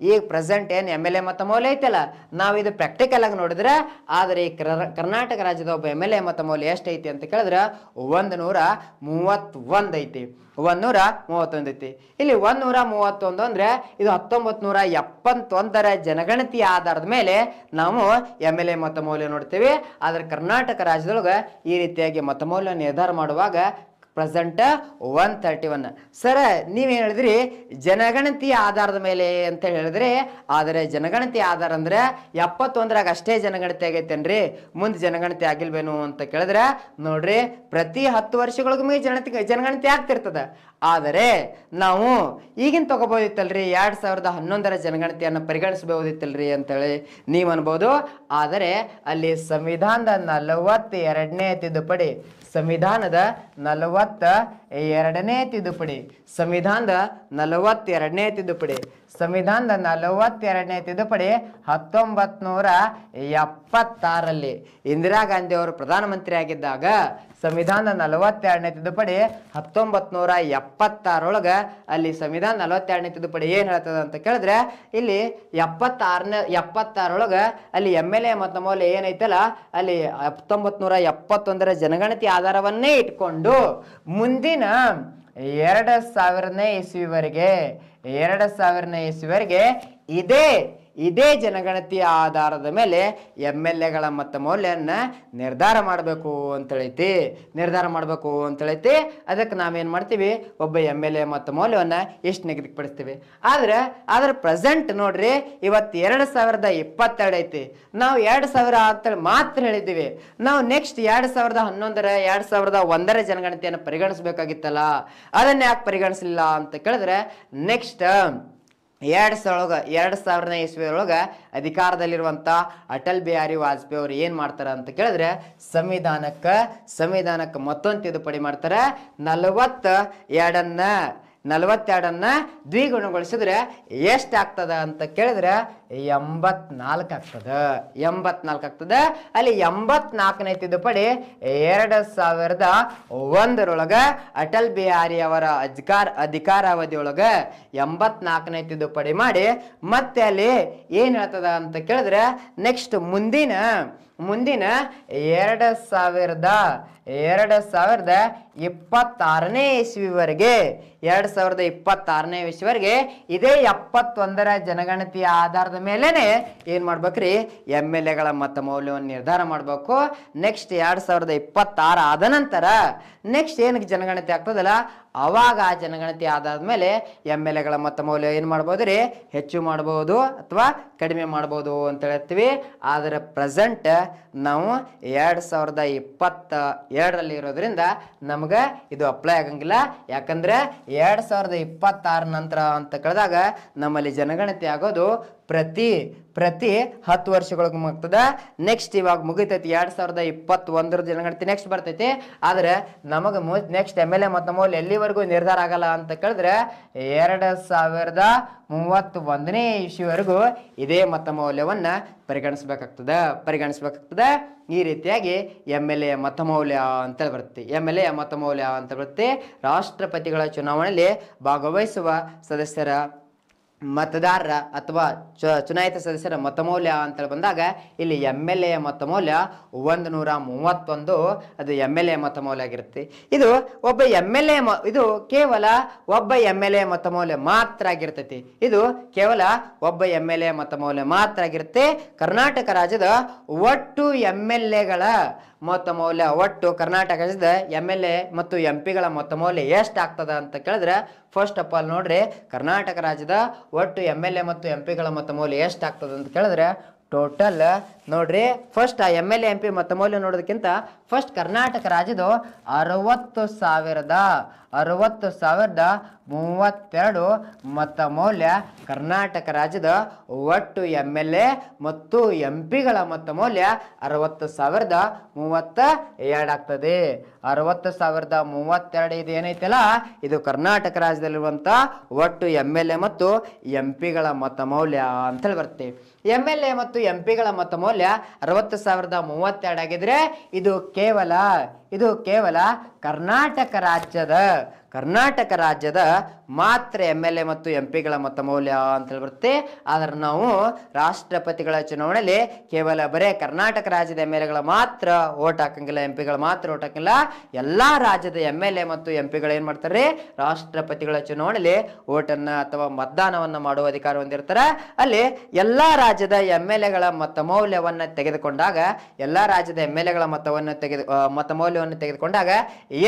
ಈಗ ಪ್ರೆಸೆಂಟ್ ಏನು ಎಮ್ ಎಲ್ ಎ ಮತ ಮೌಲ್ಯ ಐತಲ್ಲ ನಾವು ಇದು ಪ್ರಾಕ್ಟಿಕಲ್ ಆಗಿ ನೋಡಿದ್ರೆ ಆದರೆ ಈ ಕರ್ನಾಟಕ ರಾಜ್ಯದ ಒಬ್ಬ ಎಮ್ ಎಲ್ ಎ ಮತ ಮೌಲ್ಯ ಎಷ್ಟೈತಿ ಅಂತ ಕೇಳಿದ್ರೆ ಒಂದು ನೂರ ಮೂವತ್ತೊಂದು ಐತಿ ಒಂದೂರ ಮೂವತ್ತೊಂದು ಐತಿ ಇಲ್ಲಿ ಒಂದೂರ ಮೂವತ್ತೊಂದು ಅಂದ್ರೆ ಇದು ಹತ್ತೊಂಬತ್ತು ನೂರ ಎಪ್ಪತ್ತೊಂದರ ಜನಗಣತಿ ಆಧಾರದ ಮೇಲೆ ನಾವು ಎಮ್ ಎಲ್ ಎ ಮತ ಮೌಲ್ಯ ನೋಡ್ತೀವಿ ಆದ್ರೆ ಕರ್ನಾಟಕ ರಾಜ್ಯದೊಳಗೆ ಈ ರೀತಿಯಾಗಿ ಮತಮೌಲ್ಯ ನಿರ್ಧಾರ ಮಾಡುವಾಗ present one thirty one sir ನೀವು ಹೇಳಿದ್ರಿ ಜನಗಣತಿ ಆಧಾರದ ಮೇಲೆ ಅಂತ ಹೇಳಿದ್ರಿ ಆದರೆ ಜನಗಣತಿ ಆಧಾರ ಅಂದರೆ ಎಪ್ಪತ್ತೊಂದರಾಗ ಅಷ್ಟೇ ಜನಗಣತಿ ಆಗೈತೇನ್ರಿ ಮುಂದೆ ಜನಗಣತಿ ಆಗಿಲ್ವೇನು ಅಂತ ಕೇಳಿದ್ರೆ ನೋಡ್ರಿ ಪ್ರತಿ ಹತ್ತು ವರ್ಷಗಳಿಗೂ ಜನಗಣತಿ ಜನಗಣತಿ ಆಗ್ತಿರ್ತದೆ ಆದರೆ ನಾವು ಈಗಿನ ತಗೋಬೋದಿತ್ತಲ್ರಿ ಎರಡು ಸಾವಿರದ ಹನ್ನೊಂದರ ಜನಗಣತಿಯನ್ನು ಪರಿಗಣಿಸಬಹುದಿತ್ತಲ್ರಿ ಅಂತೇಳಿ ನೀವು ಅನ್ಬೋದು ಆದರೆ ಅಲ್ಲಿ ಸಂವಿಧಾನದ ನಲವತ್ತೆರಡನೇ ತಿದ್ದುಪಡಿ ಸಂವಿಧಾನದ ನಲವತ್ತ ಎರಡನೇ ತಿದ್ದುಪಡಿ ಸಂವಿಧಾನದ ನಲವತ್ತೆರಡನೇ ತಿದ್ದುಪಡಿ ಸಂವಿಧಾನದ ನಲವತ್ತೆರಡನೇ ತಿದ್ದುಪಡಿ ಹತ್ತೊಂಬತ್ತು ನೂರ ಎಪ್ಪತ್ತಾರಲ್ಲಿ ಇಂದಿರಾ ಗಾಂಧಿ ಅವರು ಪ್ರಧಾನಮಂತ್ರಿ ಆಗಿದ್ದಾಗ ಸಂವಿಧಾನದ ನಲವತ್ತೆರಡನೇ ತಿದ್ದುಪಡಿ ಹತ್ತೊಂಬತ್ ನೂರ ಎಪ್ಪತ್ತಾರೊಳಗೆ ಅಲ್ಲಿ ಸಂವಿಧಾನ ನಲವತ್ತೆರಡನೇ ತಿದ್ದುಪಡಿ ಏನು ಹೇಳ್ತದ ಅಂತ ಕೇಳಿದ್ರೆ ಇಲ್ಲಿ ಎಪ್ಪತ್ತಾರನೇ ಎಪ್ಪತ್ತಾರೊಳಗೆ ಅಲ್ಲಿ ಎಮ್ ಎಲ್ ಎ ಮತ್ತು ಮೌಲ್ಯ ಏನೈತಲ್ಲ ಅಲ್ಲಿ ಹತ್ತೊಂಬತ್ತು ನೂರ ಎಪ್ಪತ್ತೊಂದರ ಜನಗಣತಿ ಆಧಾರವನ್ನೇ ಇಟ್ಕೊಂಡು ಮುಂದಿನ ಮುಂದಿನ ಎರಡು ಸಾವಿರನೇ ಇಸ್ವಿವರೆಗೆ ಎರಡು ಸಾವಿರನೇ ಇಸ್ವಿವರೆಗೆ ಇದೇ ಇದೇ ಜನಗಣತಿಯ ಆಧಾರದ ಮೇಲೆ ಎಮ್ ಎಲ್ ಎಗಳ ಮತ ಮೌಲ್ಯವನ್ನು ನಿರ್ಧಾರ ಮಾಡಬೇಕು ಅಂತೇಳೈತಿ ನಿರ್ಧಾರ ಮಾಡಬೇಕು ಅಂತೇಳೈತಿ ಅದಕ್ಕೆ ನಾವೇನು ಮಾಡ್ತೀವಿ ಒಬ್ಬ ಎಮ್ ಎಲ್ ಎ ಮತ ಮೌಲ್ಯವನ್ನು ಎಷ್ಟು ನಿಗದಿಪಡಿಸ್ತೀವಿ ಆದರೆ ಅದರ ಪ್ರೆಸೆಂಟ್ ನೋಡ್ರಿ ಇವತ್ತು ಎರಡು ಸಾವಿರದ ಇಪ್ಪತ್ತೆರಡು ಐತಿ ನಾವು ಎರಡು ಸಾವಿರ ಅಂತೇಳಿ ಮಾತ್ರ ಹೇಳಿದ್ದೀವಿ ನಾವು ನೆಕ್ಸ್ಟ್ ಎರಡು ಸಾವಿರದ ಹನ್ನೊಂದರ ಎರಡು ಸಾವಿರದ ಒಂದರ ಜನಗಣತಿಯನ್ನು ಪರಿಗಣಿಸಬೇಕಾಗಿತ್ತಲ್ಲ ಅದನ್ನು ಯಾಕೆ ಪರಿಗಣಿಸಲಿಲ್ಲ ಅಂತ ಕೇಳಿದ್ರೆ ನೆಕ್ಸ್ಟ್ ಎರಡು ಸಾವಿರದ ಎರಡು ಸಾವಿರನೇ ಇಸ್ವಿ ಒಳಗೆ ಅಧಿಕಾರದಲ್ಲಿರುವಂಥ ಅಟಲ್ ಬಿಹಾರಿ ವಾಜಪೇಯಿ ಅವರು ಏನು ಮಾಡ್ತಾರೆ ಅಂತ ಕೇಳಿದ್ರೆ ಸಂವಿಧಾನಕ್ಕೆ ಸಂವಿಧಾನಕ್ಕೆ ಮತ್ತೊಂದು ತಿದ್ದುಪಡಿ ಮಾಡ್ತಾರೆ ನಲವತ್ತ ಎರಡನ್ನ ನಲವತ್ತೆರಡನ್ನು ದ್ವಿಗುಣಗೊಳಿಸಿದ್ರೆ ಎಷ್ಟು ಆಗ್ತದ ಅಂತ ಕೇಳಿದ್ರೆ ಎಂಬತ್ನಾಲ್ಕು ಆಗ್ತದೆ ಎಂಬತ್ನಾಲ್ಕು ಆಗ್ತದೆ ಅಲ್ಲಿ ಎಂಬತ್ನಾಲ್ಕನೇ ತಿದ್ದುಪಡಿ ಎರಡು ಸಾವಿರದ ಒಂದರೊಳಗೆ ಅಟಲ್ ಬಿಹಾರಿ ಅವರ ಅಧಿಕಾರ ಅಧಿಕಾರಾವಧಿಯೊಳಗೆ ಎಂಬತ್ನಾಲ್ಕನೇ ತಿದ್ದುಪಡಿ ಮಾಡಿ ಮತ್ತೆ ಅಲ್ಲಿ ಏನು ಹೇಳ್ತದ ಅಂತ ಕೇಳಿದ್ರೆ ನೆಕ್ಸ್ಟ್ ಮುಂದಿನ ಮುಂದಿನ ಎರಡು ಸಾವಿರದ ಎರಡು ಸಾವಿರದ ಇಪ್ಪತ್ತಾರನೇ ಇಸ್ವಿವರೆಗೆ ಎರಡು ಸಾವಿರದ ಇಪ್ಪತ್ತಾರನೇ ಇಸ್ವಿವರೆಗೆ ಇದೇ ಎಪ್ಪತ್ತೊಂದರ ಜನಗಣತಿಯ ಆಧಾರದ ಮೇಲೇ ಏನು ಮಾಡ್ಬೇಕ್ರಿ ಎಮ್ ಎಲ್ ಎಗಳ ಮತ ಮೌಲ್ಯವನ್ನು ನಿರ್ಧಾರ ಮಾಡಬೇಕು ನೆಕ್ಸ್ಟ್ ಎರಡು ಸಾವಿರದ ಇಪ್ಪತ್ತಾರು ಆದ ನಂತರ ನೆಕ್ಸ್ಟ್ ಏನಕ್ಕೆ ಜನಗಣತಿ ಆಗ್ತದಲ್ಲ ಆವಾಗ ಜನಗಣತಿ ಆದಾದ ಮೇಲೆ ಎಮ್ ಎಲ್ ಎಗಳ ಮತ ಮೌಲ್ಯ ಏನು ಮಾಡ್ಬೋದು ರೀ ಹೆಚ್ಚು ಮಾಡ್ಬೋದು ಅಥವಾ ಕಡಿಮೆ ಮಾಡ್ಬೋದು ಅಂತ ಹೇಳ್ತೀವಿ ಆದರೆ ಪ್ರೆಸೆಂಟ್ ನಾವು ಎರಡು ಸಾವಿರದ ಇಪ್ಪತ್ತ ಎರಡರಲ್ಲಿ ಇರೋದ್ರಿಂದ ನಮ್ಗೆ ಇದು ಅಪ್ಲೈ ಆಗಂಗಿಲ್ಲ ಯಾಕಂದರೆ ಎರಡು ಸಾವಿರದ ಇಪ್ಪತ್ತಾರು ನಂತರ ಅಂತ ಕಳೆದಾಗ ನಮ್ಮಲ್ಲಿ ಜನಗಣತಿ ಆಗೋದು ಪ್ರತಿ ಪ್ರತಿ ಹತ್ತು ವರ್ಷಗಳಿಗೆ ಮುಗ್ತದ ನೆಕ್ಸ್ಟ್ ಇವಾಗ ಮುಗಿತೈತಿ ಎರಡು ಸಾವಿರದ ಇಪ್ಪತ್ತೊಂದರ ಜನಗಣತಿ ನೆಕ್ಸ್ಟ್ ಬರ್ತೈತಿ ಆದರೆ ನಮಗೆ ನೆಕ್ಸ್ಟ್ ಎಮ್ ಎಲ್ ಎ ಮತ್ತು ನಮ್ಮ ಎಲ್ಲಿವರೆಗೂ ನಿರ್ಧಾರ ಆಗಲ್ಲ ಅಂತ ಕೇಳಿದ್ರೆ ಎರಡು ಸಾವಿರದ ಒಂದನೇ ಇಶ್ಯೂವರೆಗೂ ಇದೇ ಮತ ಮೌಲ್ಯವನ್ನು ಪರಿಗಣಿಸ್ಬೇಕಾಗ್ತದೆ ಪರಿಗಣಿಸ್ಬೇಕಾಗ್ತದೆ ಈ ರೀತಿಯಾಗಿ ಎಮ್ ಎಲ್ ಎ ಮತ ಮೌಲ್ಯ ಅಂತೇಳಿ ಬರುತ್ತೆ ಎಮ್ ಎಲ್ ಎ ಮತ ಮೌಲ್ಯ ಅಂತ ಬರುತ್ತೆ ರಾಷ್ಟ್ರಪತಿಗಳ ಚುನಾವಣೆಯಲ್ಲಿ ಭಾಗವಹಿಸುವ ಸದಸ್ಯರ ಮತದಾರರ ಅಥವಾ ಚುನಾಯಿತ ಸದಸ್ಯರ ಮತಮೌಲ್ಯ ಅಂತೇಳಿ ಬಂದಾಗ ಇಲ್ಲಿ ಎಮ್ ಎಲ್ ಎ ಮತಮೌಲ್ಯ ಒಂದು ನೂರ ಮೂವತ್ತೊಂದು ಅದು ಎಮ್ ಎಲ್ ಎ ಮತಮೌಲ್ಯ ಆಗಿರುತ್ತೆ ಇದು ಒಬ್ಬ ಎಮ್ ಎಲ್ ಎ ಮ ಇದು ಕೇವಲ ಒಬ್ಬ ಎಮ್ ಎಲ್ ಎ ಮತಮೌಲ್ಯ ಮಾತ್ರ ಆಗಿರ್ತೈತಿ ಇದು ಕೇವಲ ಒಬ್ಬ ಎಮ್ ಎಲ್ ಎ ಮತಮೌಲ್ಯ ಮಾತ್ರ ಆಗಿರುತ್ತೆ ಕರ್ನಾಟಕ ರಾಜ್ಯದ ಒಟ್ಟು ಎಮ್ ಎಲ್ ಎಗಳ ಮೊತ್ತ ಮೌಲ್ಯ ಒಟ್ಟು ಕರ್ನಾಟಕದ ಎಮ್ ಎಲ್ ಎ ಮತ್ತು ಎಂ ಪಿಗಳ ಮೊತ್ತ ಮೌಲ್ಯ ಎಷ್ಟು ಆಗ್ತದ ಅಂತ ಕೇಳಿದ್ರೆ ಫಸ್ಟ್ ಆಫ್ ಆಲ್ ನೋಡ್ರಿ ಕರ್ನಾಟಕ ರಾಜ್ಯದ ಒಟ್ಟು ಎಮ್ ಎಲ್ ಎ ಮತ್ತು ಎಂ ಪಿಗಳ ಮೊತ್ತ ಮೌಲ್ಯ ಎಷ್ಟು ಆಗ್ತದೆ ಅಂತ ಕೇಳಿದ್ರೆ ಟೋಟಲ್ ನೋಡ್ರಿ ಫಸ್ಟ್ ಆ M L A M P ಮತ ಮೌಲ್ಯ ನೋಡೋದಕ್ಕಿಂತ ಫಸ್ಟ್ ಕರ್ನಾಟಕ ರಾಜ್ಯದ ಅರವತ್ತು ಸಾವಿರದ ಅರವತ್ತು ಸಾವಿರದ ಮೂವತ್ತೆರಡು ಮತ ಮೌಲ್ಯ ಕರ್ನಾಟಕ ರಾಜ್ಯದ ಒಟ್ಟು ಎಮ್ ಎಲ್ ಎ ಮತ್ತು ಎಂ ಪಿಗಳ ಮತ ಮೌಲ್ಯ ಅರವತ್ತು ಸಾವಿರದ ಮೂವತ್ತ ಎರಡಾಗ್ತದೆ ಅರವತ್ತು ಸಾವಿರದ ಮೂವತ್ತೆರಡು ಇದು ಏನೈತಲ್ಲ ಇದು ಕರ್ನಾಟಕ ರಾಜ್ಯದಲ್ಲಿರುವಂಥ ಒಟ್ಟು ಎಮ್ ಎಲ್ ಎ ಮತ್ತು ಎಂ ಪಿಗಳ ಮತ ಮೌಲ್ಯ ಅಂತೇಳಿ ಬರುತ್ತೆ ಎಮ್ ಎಲ್ ಎ ಮತ್ತು ಎಂ ಪಿಗಳ ಮತ ಮೌಲ್ಯ ಮೌಲ್ಯ ಅರವತ್ತು ಸಾವಿರದ ಮೂವತ್ತೆರಡು ಆಗಿದ್ರೆ ಇದು ಕೇವಲ ಇದು ಕೇವಲ ಕರ್ನಾಟಕ ರಾಜ್ಯದ ಕರ್ನಾಟಕ ರಾಜ್ಯದ ಮಾತ್ರ ಎಮ್ ಎಲ್ ಎ ಮತ್ತು ಎಂ ಪಿಗಳ ಮೊತ್ತ ಮೌಲ್ಯ ಅಂತೇಳಿ ಬರುತ್ತೆ ಆದರೆ ನಾವು ರಾಷ್ಟ್ರಪತಿಗಳ ಚುನಾವಣೆಯಲ್ಲಿ ಕೇವಲ ಬರೇ ಕರ್ನಾಟಕ ರಾಜ್ಯದ ಎಮ್ ಎಲ್ ಎಗಳ ಮಾತ್ರ ಓಟ್ ಹಾಕಂಗಿಲ್ಲ ಎಂ ಪಿಗಳ ಮಾತ್ರ ಓಟ್ ಹಾಕಂಗಿಲ್ಲ ಎಲ್ಲ ರಾಜ್ಯದ ಎಮ್ ಎಲ್ ಎ ಮತ್ತು ಎಂ ಪಿಗಳು ಏನು ಮಾಡ್ತಾರೆ ರಾಷ್ಟ್ರಪತಿಗಳ ಚುನಾವಣೆಯಲ್ಲಿ ಓಟನ್ನು ಅಥವಾ ಮತದಾನವನ್ನು ಮಾಡುವ ಅಧಿಕಾರ ಹೊಂದಿರ್ತಾರೆ ಅಲ್ಲಿ ಎಲ್ಲ ರಾಜ್ಯದ ಎಮ್ ಎಲ್ ಎಗಳ ಮತ ಮೌಲ್ಯವನ್ನು ತೆಗೆದುಕೊಂಡಾಗ ಎಲ್ಲ ರಾಜ್ಯದ ಎಮ್ ಎಲ್ ಎಗಳ ಮತವನ್ನು ತೆಗೆದು ಮತ ಮೌಲ್ಯವನ್ನು ತೆಗೆದುಕೊಂಡಾಗ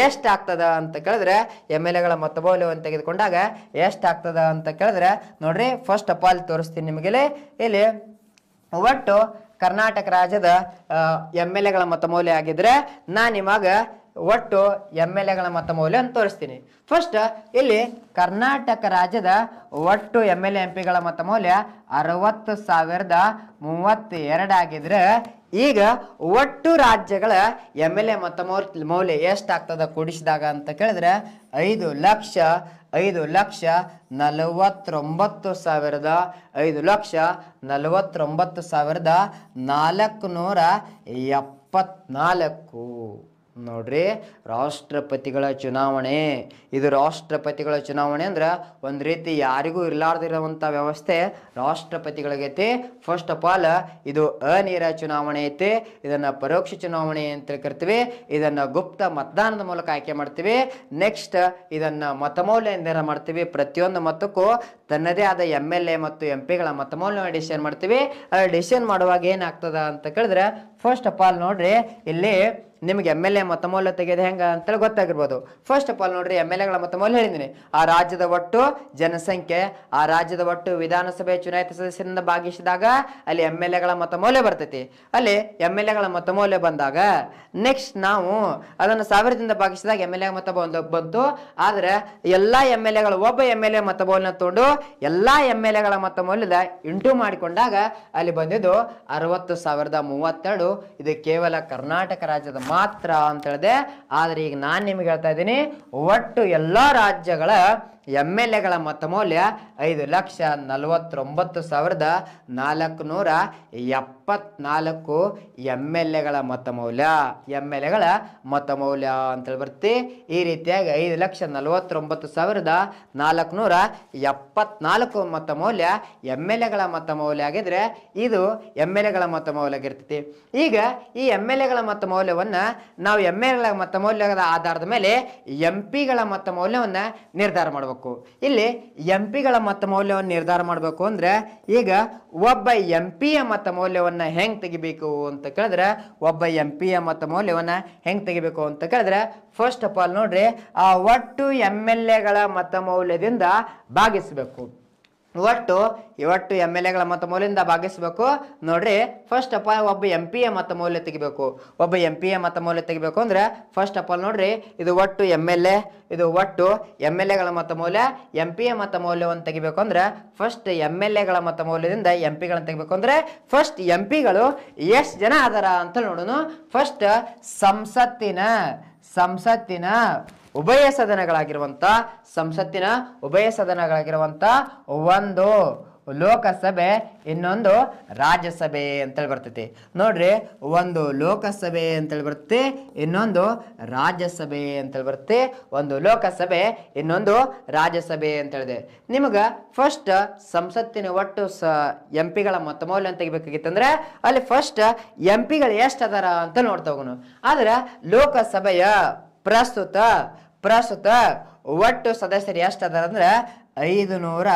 ಎಷ್ಟಾಗ್ತದ ಅಂತ ಕೇಳಿದ್ರೆ ಎಮ್ ಎಲ್ ಎಗಳ ಮತಮೌಲ್ಯವನ್ನು ತೆಗೆದುಕೊಂಡಾಗ ಎಷ್ಟಾಗ್ತದ ಅಂತ ಕೇಳಿದ್ರೆ ನೋಡ್ರಿ ಫಸ್ಟ್ ಆಫ್ ಆಲ್ ತೋರಿಸ್ತೀನಿ ನಿಮಗೆ ಇಲ್ಲಿ ಒಟ್ಟು ಕರ್ನಾಟಕ ರಾಜ್ಯದ ಎಮ್ ಎಲ್ ಎಗಳ ಮತ ಮೌಲ್ಯ ಆಗಿದ್ರೆ ನಾ ನಿಮಗ ಒಟ್ಟು ಎಮ್ ಎಲ್ ಎಗಳ ಮತ ಮೌಲ್ಯ ಅಂತ ತೋರಿಸ್ತೀನಿ ಫಸ್ಟ್ ಇಲ್ಲಿ ಕರ್ನಾಟಕ ರಾಜ್ಯದ ಒಟ್ಟು ಎಮ್ ಎಲ್ ಎಂ ಪಿಗಳ ಮತ ಮೌಲ್ಯ ಅರವತ್ತು ಸಾವಿರದ ಮೂವತ್ತೆರಡು ಆಗಿದ್ರೆ ಈಗ ಒಟ್ಟು ರಾಜ್ಯಗಳ ಎಮ್ ಎಲ್ ಎ ಮತ್ತು ಮೌ ಮೌಲ್ಯ ಎಷ್ಟಾಗ್ತದ ಕೂಡಿಸಿದಾಗ ಅಂತ ಕೇಳಿದ್ರೆ ಐದು ಲಕ್ಷ ಐದು ಲಕ್ಷ ನಲವತ್ತೊಂಬತ್ತು ಸಾವಿರದ ಐದು ಲಕ್ಷ ನಲವತ್ತೊಂಬತ್ತು ಸಾವಿರದ ನಾಲ್ಕು ನೂರ ಎಪ್ಪತ್ನಾಲ್ಕು ನೋಡ್ರಿ ರಾಷ್ಟ್ರಪತಿಗಳ ಚುನಾವಣೆ ಇದು ರಾಷ್ಟ್ರಪತಿಗಳ ಚುನಾವಣೆ ಅಂದ್ರೆ ಒಂದು ರೀತಿ ಯಾರಿಗೂ ಇರಲಾರ್ದಿರೋವಂಥ ವ್ಯವಸ್ಥೆ ರಾಷ್ಟ್ರಪತಿಗಳಿಗೈತಿ ಫಸ್ಟ್ ಆಫ್ ಆಲ್ ಇದು ಅನೇರ ಚುನಾವಣೆ ಐತಿ ಇದನ್ನು ಪರೋಕ್ಷ ಚುನಾವಣೆ ಅಂತ ಕರಿತೀವಿ ಇದನ್ನು ಗುಪ್ತ ಮತದಾನದ ಮೂಲಕ ಆಯ್ಕೆ ಮಾಡ್ತೀವಿ ನೆಕ್ಸ್ಟ್ ಇದನ್ನು ಮತಮೌಲ್ಯ ನಿರ್ಣಯ ಮಾಡ್ತೀವಿ ಪ್ರತಿಯೊಂದು ಮತಕ್ಕೂ ತನ್ನದೇ ಆದ ಎಮ್ ಎಲ್ ಎ ಮತ್ತು ಎಂ ಪಿಗಳ ಮತಮೌಲ್ಯ ಡಿಸಿಷನ್ ಮಾಡ್ತೀವಿ ಡಿಸಿಷನ್ ಮಾಡುವಾಗ ಏನಾಗ್ತದ ಅಂತ ಕೇಳಿದ್ರೆ ಫಸ್ಟ್ ಆಫ್ ಆಲ್ ನೋಡ್ರಿ ಇಲ್ಲಿ ನಿಮ್ಗೆ ಎಮ್ ಎಲ್ ಎ ಮತಮೌಲ್ಯ ಮೌಲ್ಯ ತೆಗೆಯೋದು ಹೆಂಗೆ ಅಂತೇಳಿ ಗೊತ್ತಾಗಿರ್ಬೋದು ಫಸ್ಟ್ ಆಫ್ ಆಲ್ ನೋಡ್ರಿ ಎಮ್ ಎಲ್ ಎಗಳ ಮತಮೌಲ್ಯ ಮೌಲ್ಯ ಹೇಳಿದ್ದೀನಿ ಆ ರಾಜ್ಯದ ಒಟ್ಟು ಜನಸಂಖ್ಯೆ ಆ ರಾಜ್ಯದ ಒಟ್ಟು ವಿಧಾನಸಭೆ ಚುನಾಯಿತ ಸದಸ್ಯರಿಂದ ಭಾಗಿಸಿದಾಗ ಅಲ್ಲಿ ಎಮ್ ಎಲ್ ಎಗಳ ಮತಮೌಲ್ಯ ಬರ್ತೈತಿ ಅಲ್ಲಿ ಎಮ್ ಎಲ್ ಎಗಳ ಮತಮೌಲ್ಯ ಬಂದಾಗ ನೆಕ್ಸ್ಟ್ ನಾವು ಅದನ್ನು ಸಾವಿರದಿಂದ ಭಾಗಿಸಿದಾಗ ಎಮ್ ಎಲ್ ಎ ಮತ ಬಂತು ಆದರೆ ಎಲ್ಲಾ ಎಮ್ ಎಲ್ ಎಗಳ ಒಬ್ಬ ಎಮ್ ಎಲ್ ಎ ಮತ ಮೌಲ್ಯ ತಗೊಂಡು ಎಲ್ಲಾ ಎಮ್ ಎಲ್ ಎಗಳ ಮತ ಇಂಟು ಮಾಡಿಕೊಂಡಾಗ ಅಲ್ಲಿ ಬಂದಿದ್ದು ಅರವತ್ತು ಸಾವಿರದ ಮೂವತ್ತೆರಡು ಇದು ಕೇವಲ ಕರ್ನಾಟಕ ರಾಜ್ಯದ ಮಾತ್ರ ಅಂತ ಹೇಳಿದೆ ಆದರೆ ಈಗ ನಾನು ನಿಮಗೆ ಹೇಳ್ತಾ ಇದ್ದೀನಿ ಒಟ್ಟು ಎಲ್ಲ ರಾಜ್ಯಗಳ ಎಮ್ ಎಲ್ ಎಗಳ ಮೊತ್ತ ಮೌಲ್ಯ ಐದು ಲಕ್ಷ ನಲವತ್ತೊಂಬತ್ತು ಸಾವಿರದ ನಾಲ್ಕುನೂರ ನೂರ ಎಪ್ಪತ್ನಾಲ್ಕು ಎಮ್ ಎಲ್ ಎಗಳ ಮೊತ್ತ ಮೌಲ್ಯ ಎಮ್ ಎಲ್ ಎಗಳ ಮೊತ್ತ ಮೌಲ್ಯ ಅಂತೇಳಿ ಬರ್ತಿ ಈ ರೀತಿಯಾಗಿ ಐದು ಲಕ್ಷ ನಲವತ್ತೊಂಬತ್ತು ಸಾವಿರದ ನಾಲ್ಕುನೂರ ಎಪ್ಪತ್ನಾಲ್ಕು ಮೊತ್ತ ಮೌಲ್ಯ ಎಮ್ ಎಲ್ ಎಗಳ ಮೊತ್ತ ಮೌಲ್ಯ ಆಗಿದ್ರೆ ಇದು ಎಮ್ ಎಲ್ ಎಗಳ ಮೊತ್ತ ಮೌಲ್ಯ ಆಗಿರ್ತೈತಿ ಈಗ ಈ ಎಮ್ ಎಲ್ ಎಗಳ ಮೊತ್ತ ಮೌಲ್ಯವನ್ನು ನಾವು ಎಮ್ ಎಲ್ ಎಗಳ ಮೊತ್ತ ಮೌಲ್ಯದ ಆಧಾರದ ಮೇಲೆ ಎಂ ಪಿಗಳ ಮೊತ್ತ ಮೌಲ್ಯವನ್ನು ನಿರ್ಧಾರ ಮಾಡಬೇಕು ಮಾಡಬೇಕು ಇಲ್ಲಿ ಎಂ ಪಿಗಳ ಮತ ಮೌಲ್ಯವನ್ನು ನಿರ್ಧಾರ ಮಾಡಬೇಕು ಅಂದರೆ ಈಗ ಒಬ್ಬ ಎಂ ಪಿಯ ಮತ ಮೌಲ್ಯವನ್ನು ಹೆಂಗೆ ತೆಗಿಬೇಕು ಅಂತ ಕೇಳಿದ್ರೆ ಒಬ್ಬ ಎಂ ಪಿಯ ಮತ ಮೌಲ್ಯವನ್ನು ಹೆಂಗೆ ತೆಗಿಬೇಕು ಅಂತ ಕೇಳಿದ್ರೆ ಫಸ್ಟ್ ಆಫ್ ಆಲ್ ನೋಡ್ರಿ ಆ ಒಟ್ಟು ಎಮ್ ಎಲ್ ಎಗಳ ಮತ ಮೌಲ್ಯದಿಂದ ಭಾಗಿಸಬೇಕು ಒಟ್ಟು ಇವತ್ತು ಎಮ್ ಎಲ್ ಎಗಳ ಮತ ಮೌಲ್ಯದಿಂದ ಭಾಗಿಸ್ಬೇಕು ನೋಡ್ರಿ ಫಸ್ಟ್ ಆಫ್ ಆಲ್ ಒಬ್ಬ ಎಂ ಪಿ ಎ ಮತ ಮೌಲ್ಯ ತೆಗಿಬೇಕು ಒಬ್ಬ ಎಂ ಪಿ ಎ ಮತ ಮೌಲ್ಯ ತೆಗಿಬೇಕು ಅಂದ್ರೆ ಫಸ್ಟ್ ಅಪ್ ಆಲ್ ನೋಡ್ರಿ ಇದು ಒಟ್ಟು ಎಮ್ ಎಲ್ ಎ ಇದು ಒಟ್ಟು ಎಮ್ ಎಲ್ ಎಗಳ ಮತ ಮೌಲ್ಯ ಎಂ ಪಿ ಎ ಮತ ಮೌಲ್ಯವನ್ನು ತೆಗಿಬೇಕು ಅಂದ್ರೆ ಫಸ್ಟ್ ಎಮ್ ಎಲ್ ಎಗಳ ಮತ ಮೌಲ್ಯದಿಂದ ಎಂ ಪಿಗಳನ್ನು ತೆಗಿಬೇಕು ಅಂದ್ರೆ ಫಸ್ಟ್ ಎಂ ಪಿಗಳು ಎಷ್ಟು ಜನ ಅದಾರ ಅಂತ ನೋಡೋಣ ಫಸ್ಟ್ ಸಂಸತ್ತಿನ ಸಂಸತ್ತಿನ ಉಭಯ ಸದನಗಳಾಗಿರುವಂಥ ಸಂಸತ್ತಿನ ಉಭಯ ಸದನಗಳಾಗಿರುವಂಥ ಒಂದು ಲೋಕಸಭೆ ಇನ್ನೊಂದು ರಾಜ್ಯಸಭೆ ಅಂತೇಳಿ ಬರ್ತೈತಿ ನೋಡ್ರಿ ಒಂದು ಲೋಕಸಭೆ ಅಂತೇಳಿ ಬರುತ್ತೆ ಇನ್ನೊಂದು ರಾಜ್ಯಸಭೆ ಅಂತೇಳಿ ಬರುತ್ತೆ ಒಂದು ಲೋಕಸಭೆ ಇನ್ನೊಂದು ರಾಜ್ಯಸಭೆ ಅಂತೇಳಿದೆ ನಿಮಗೆ ಫಸ್ಟ್ ಸಂಸತ್ತಿನ ಒಟ್ಟು ಸ ಎಂ ಪಿಗಳ ಮೊತ್ತ ಮೌಲ್ಯ ತೆಗಿಬೇಕಾಗಿತ್ತಂದ್ರೆ ಅಲ್ಲಿ ಫಸ್ಟ್ ಎಂ ಪಿಗಳು ಎಷ್ಟು ಅದಾರ ಅಂತ ನೋಡ್ತಾ ಹೋಗೋಣ ಆದ್ರೆ ಲೋಕಸಭೆಯ ಪ್ರಸ್ತುತ ಪ್ರಸ್ತುತ ಒಟ್ಟು ಸದಸ್ಯರು ಎಷ್ಟದಾರ ಅಂದ್ರೆ ಐದು ನೂರ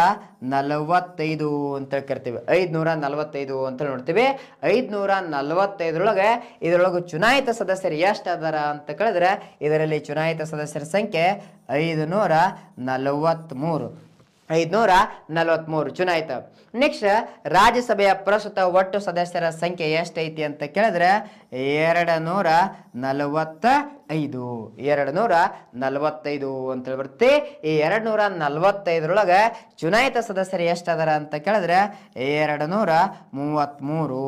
ನಲವತ್ತೈದು ಅಂತ ಕರಿತೀವಿ ಐದುನೂರ ನಲವತ್ತೈದು ಅಂತ ನೋಡ್ತೀವಿ ಐದುನೂರ ನಲವತ್ತೈದರೊಳಗೆ ಇದರೊಳಗೆ ಚುನಾಯಿತ ಸದಸ್ಯರು ಎಷ್ಟು ಅದಾರ ಅಂತ ಕೇಳಿದ್ರೆ ಇದರಲ್ಲಿ ಚುನಾಯಿತ ಸದಸ್ಯರ ಸಂಖ್ಯೆ ಐದು ನೂರ ನಲವತ್ತ್ಮೂರು ಐದುನೂರ ನಲವತ್ತ್ಮೂರು ಚುನಾಯಿತ ನೆಕ್ಸ್ಟ್ ರಾಜ್ಯಸಭೆಯ ಪ್ರಸ್ತುತ ಒಟ್ಟು ಸದಸ್ಯರ ಸಂಖ್ಯೆ ಎಷ್ಟೈತಿ ಅಂತ ಕೇಳಿದ್ರೆ ಎರಡು ನೂರ ನಲವತ್ತ ಐದು ಎರಡು ನೂರ ನಲವತ್ತೈದು ಅಂತೇಳಿ ಬರುತ್ತೆ ಈ ಎರಡು ನೂರ ನಲವತ್ತೈದರೊಳಗೆ ಚುನಾಯಿತ ಸದಸ್ಯರು ಎಷ್ಟದಾರ ಅಂತ ಕೇಳಿದ್ರೆ ಎರಡು ನೂರ ಮೂವತ್ತ್ಮೂರು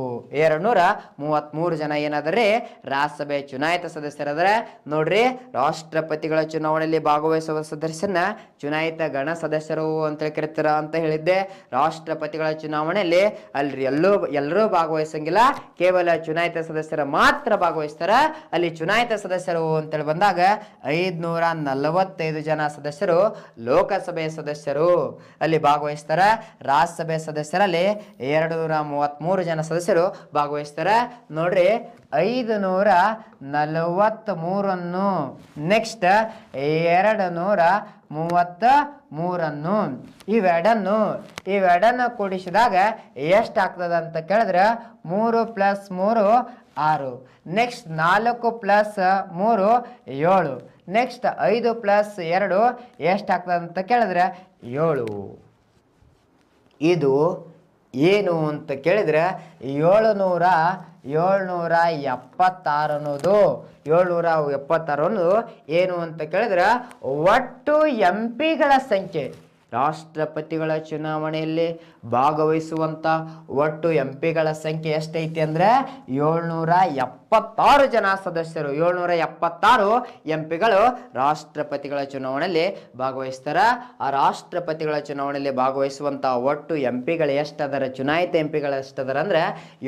ಎರಡು ನೂರ ಮೂವತ್ತ್ಮೂರು ಜನ ಏನಾದರೆ ರಾಜ್ಯಸಭೆ ಚುನಾಯಿತ ಸದಸ್ಯರಾದರೆ ನೋಡ್ರಿ ರಾಷ್ಟ್ರಪತಿಗಳ ಚುನಾವಣೆಯಲ್ಲಿ ಭಾಗವಹಿಸುವ ಸದಸ್ಯನ ಚುನಾಯಿತ ಗಣ ಸದಸ್ಯರು ಅಂತೇಳಿ ಕರಿತಾರ ಅಂತ ಹೇಳಿದ್ದೆ ರಾಷ್ಟ್ರಪತಿಗಳ ಚುನಾವಣೆಯಲ್ಲಿ ಅಲ್ಲಿ ಎಲ್ಲೂ ಎಲ್ಲರೂ ಭಾಗವಹಿಸಂಗಿಲ್ಲ ಕೇವಲ ಚುನಾಯಿತ ಸದಸ್ಯರ ಮಾತ್ರ ಭಾಗವಹಿಸ್ತಾರ ಅಲ್ಲಿ ಚುನಾಯಿತ ಸದಸ್ಯರು ಅಂತೇಳಿ ಬಂದಾಗ ಐದುನೂರ ನಲವತ್ತೈದು ಜನ ಸದಸ್ಯರು ಲೋಕಸಭೆ ಸದಸ್ಯರು ಅಲ್ಲಿ ಭಾಗವಹಿಸ್ತಾರೆ ರಾಜ್ಯಸಭೆ ಸದಸ್ಯರಲ್ಲಿ ಎರಡು ನೂರ ಮೂವತ್ತ್ಮೂರು ಜನ ಸದಸ್ಯರು ಭಾಗವಹಿಸ್ತಾರೆ ನೋಡ್ರಿ ಐದು ನೂರ ನಲವತ್ತ್ ಮೂರನ್ನು ನೆಕ್ಸ್ಟ್ ಎರಡು ನೂರ ಮೂವತ್ತ ಮೂರನ್ನು ಇವೆರಡನ್ನು ಇವೆರಡನ್ನು ಕೂಡಿಸಿದಾಗ ಎಷ್ಟು ಅಂತ ಕೇಳಿದ್ರೆ ಮೂರು ಪ್ಲಸ್ ಮೂರು ಆರು ನೆಕ್ಸ್ಟ್ ನಾಲ್ಕು ಪ್ಲಸ್ ಮೂರು ಏಳು ನೆಕ್ಸ್ಟ್ ಐದು ಪ್ಲಸ್ ಎರಡು ಎಷ್ಟಾಗ್ತದೆ ಅಂತ ಕೇಳಿದ್ರೆ ಏಳು ಇದು ಏನು ಅಂತ ಕೇಳಿದರೆ ಏಳುನೂರ ಏಳ್ನೂರ ಎಪ್ಪತ್ತಾರು ಅನ್ನೋದು ಏಳ್ನೂರ ಎಪ್ಪತ್ತಾರು ಅನ್ನೋದು ಏನು ಅಂತ ಕೇಳಿದ್ರೆ ಒಟ್ಟು ಎಂ ಪಿಗಳ ಸಂಖ್ಯೆ ರಾಷ್ಟ್ರಪತಿಗಳ ಚುನಾವಣೆಯಲ್ಲಿ ಭಾಗವಹಿಸುವಂಥ ಒಟ್ಟು ಎಂ ಪಿಗಳ ಸಂಖ್ಯೆ ಎಷ್ಟೈತಿ ಅಂದರೆ ಏಳ್ನೂರ ಎಪ್ಪ ಎಪ್ಪತ್ತಾರು ಜನ ಸದಸ್ಯರು ಏಳ್ನೂರ ಎಪ್ಪತ್ತಾರು ಎಂ ಪಿಗಳು ರಾಷ್ಟ್ರಪತಿಗಳ ಚುನಾವಣೆಯಲ್ಲಿ ಭಾಗವಹಿಸ್ತಾರೆ ಆ ರಾಷ್ಟ್ರಪತಿಗಳ ಚುನಾವಣೆಯಲ್ಲಿ ಭಾಗವಹಿಸುವಂಥ ಒಟ್ಟು ಎಂ ಪಿಗಳು ಎಷ್ಟದರ ಚುನಾಯಿತ ಎಂ ಪಿಗಳು ಎಷ್ಟದರ ಅಂದರೆ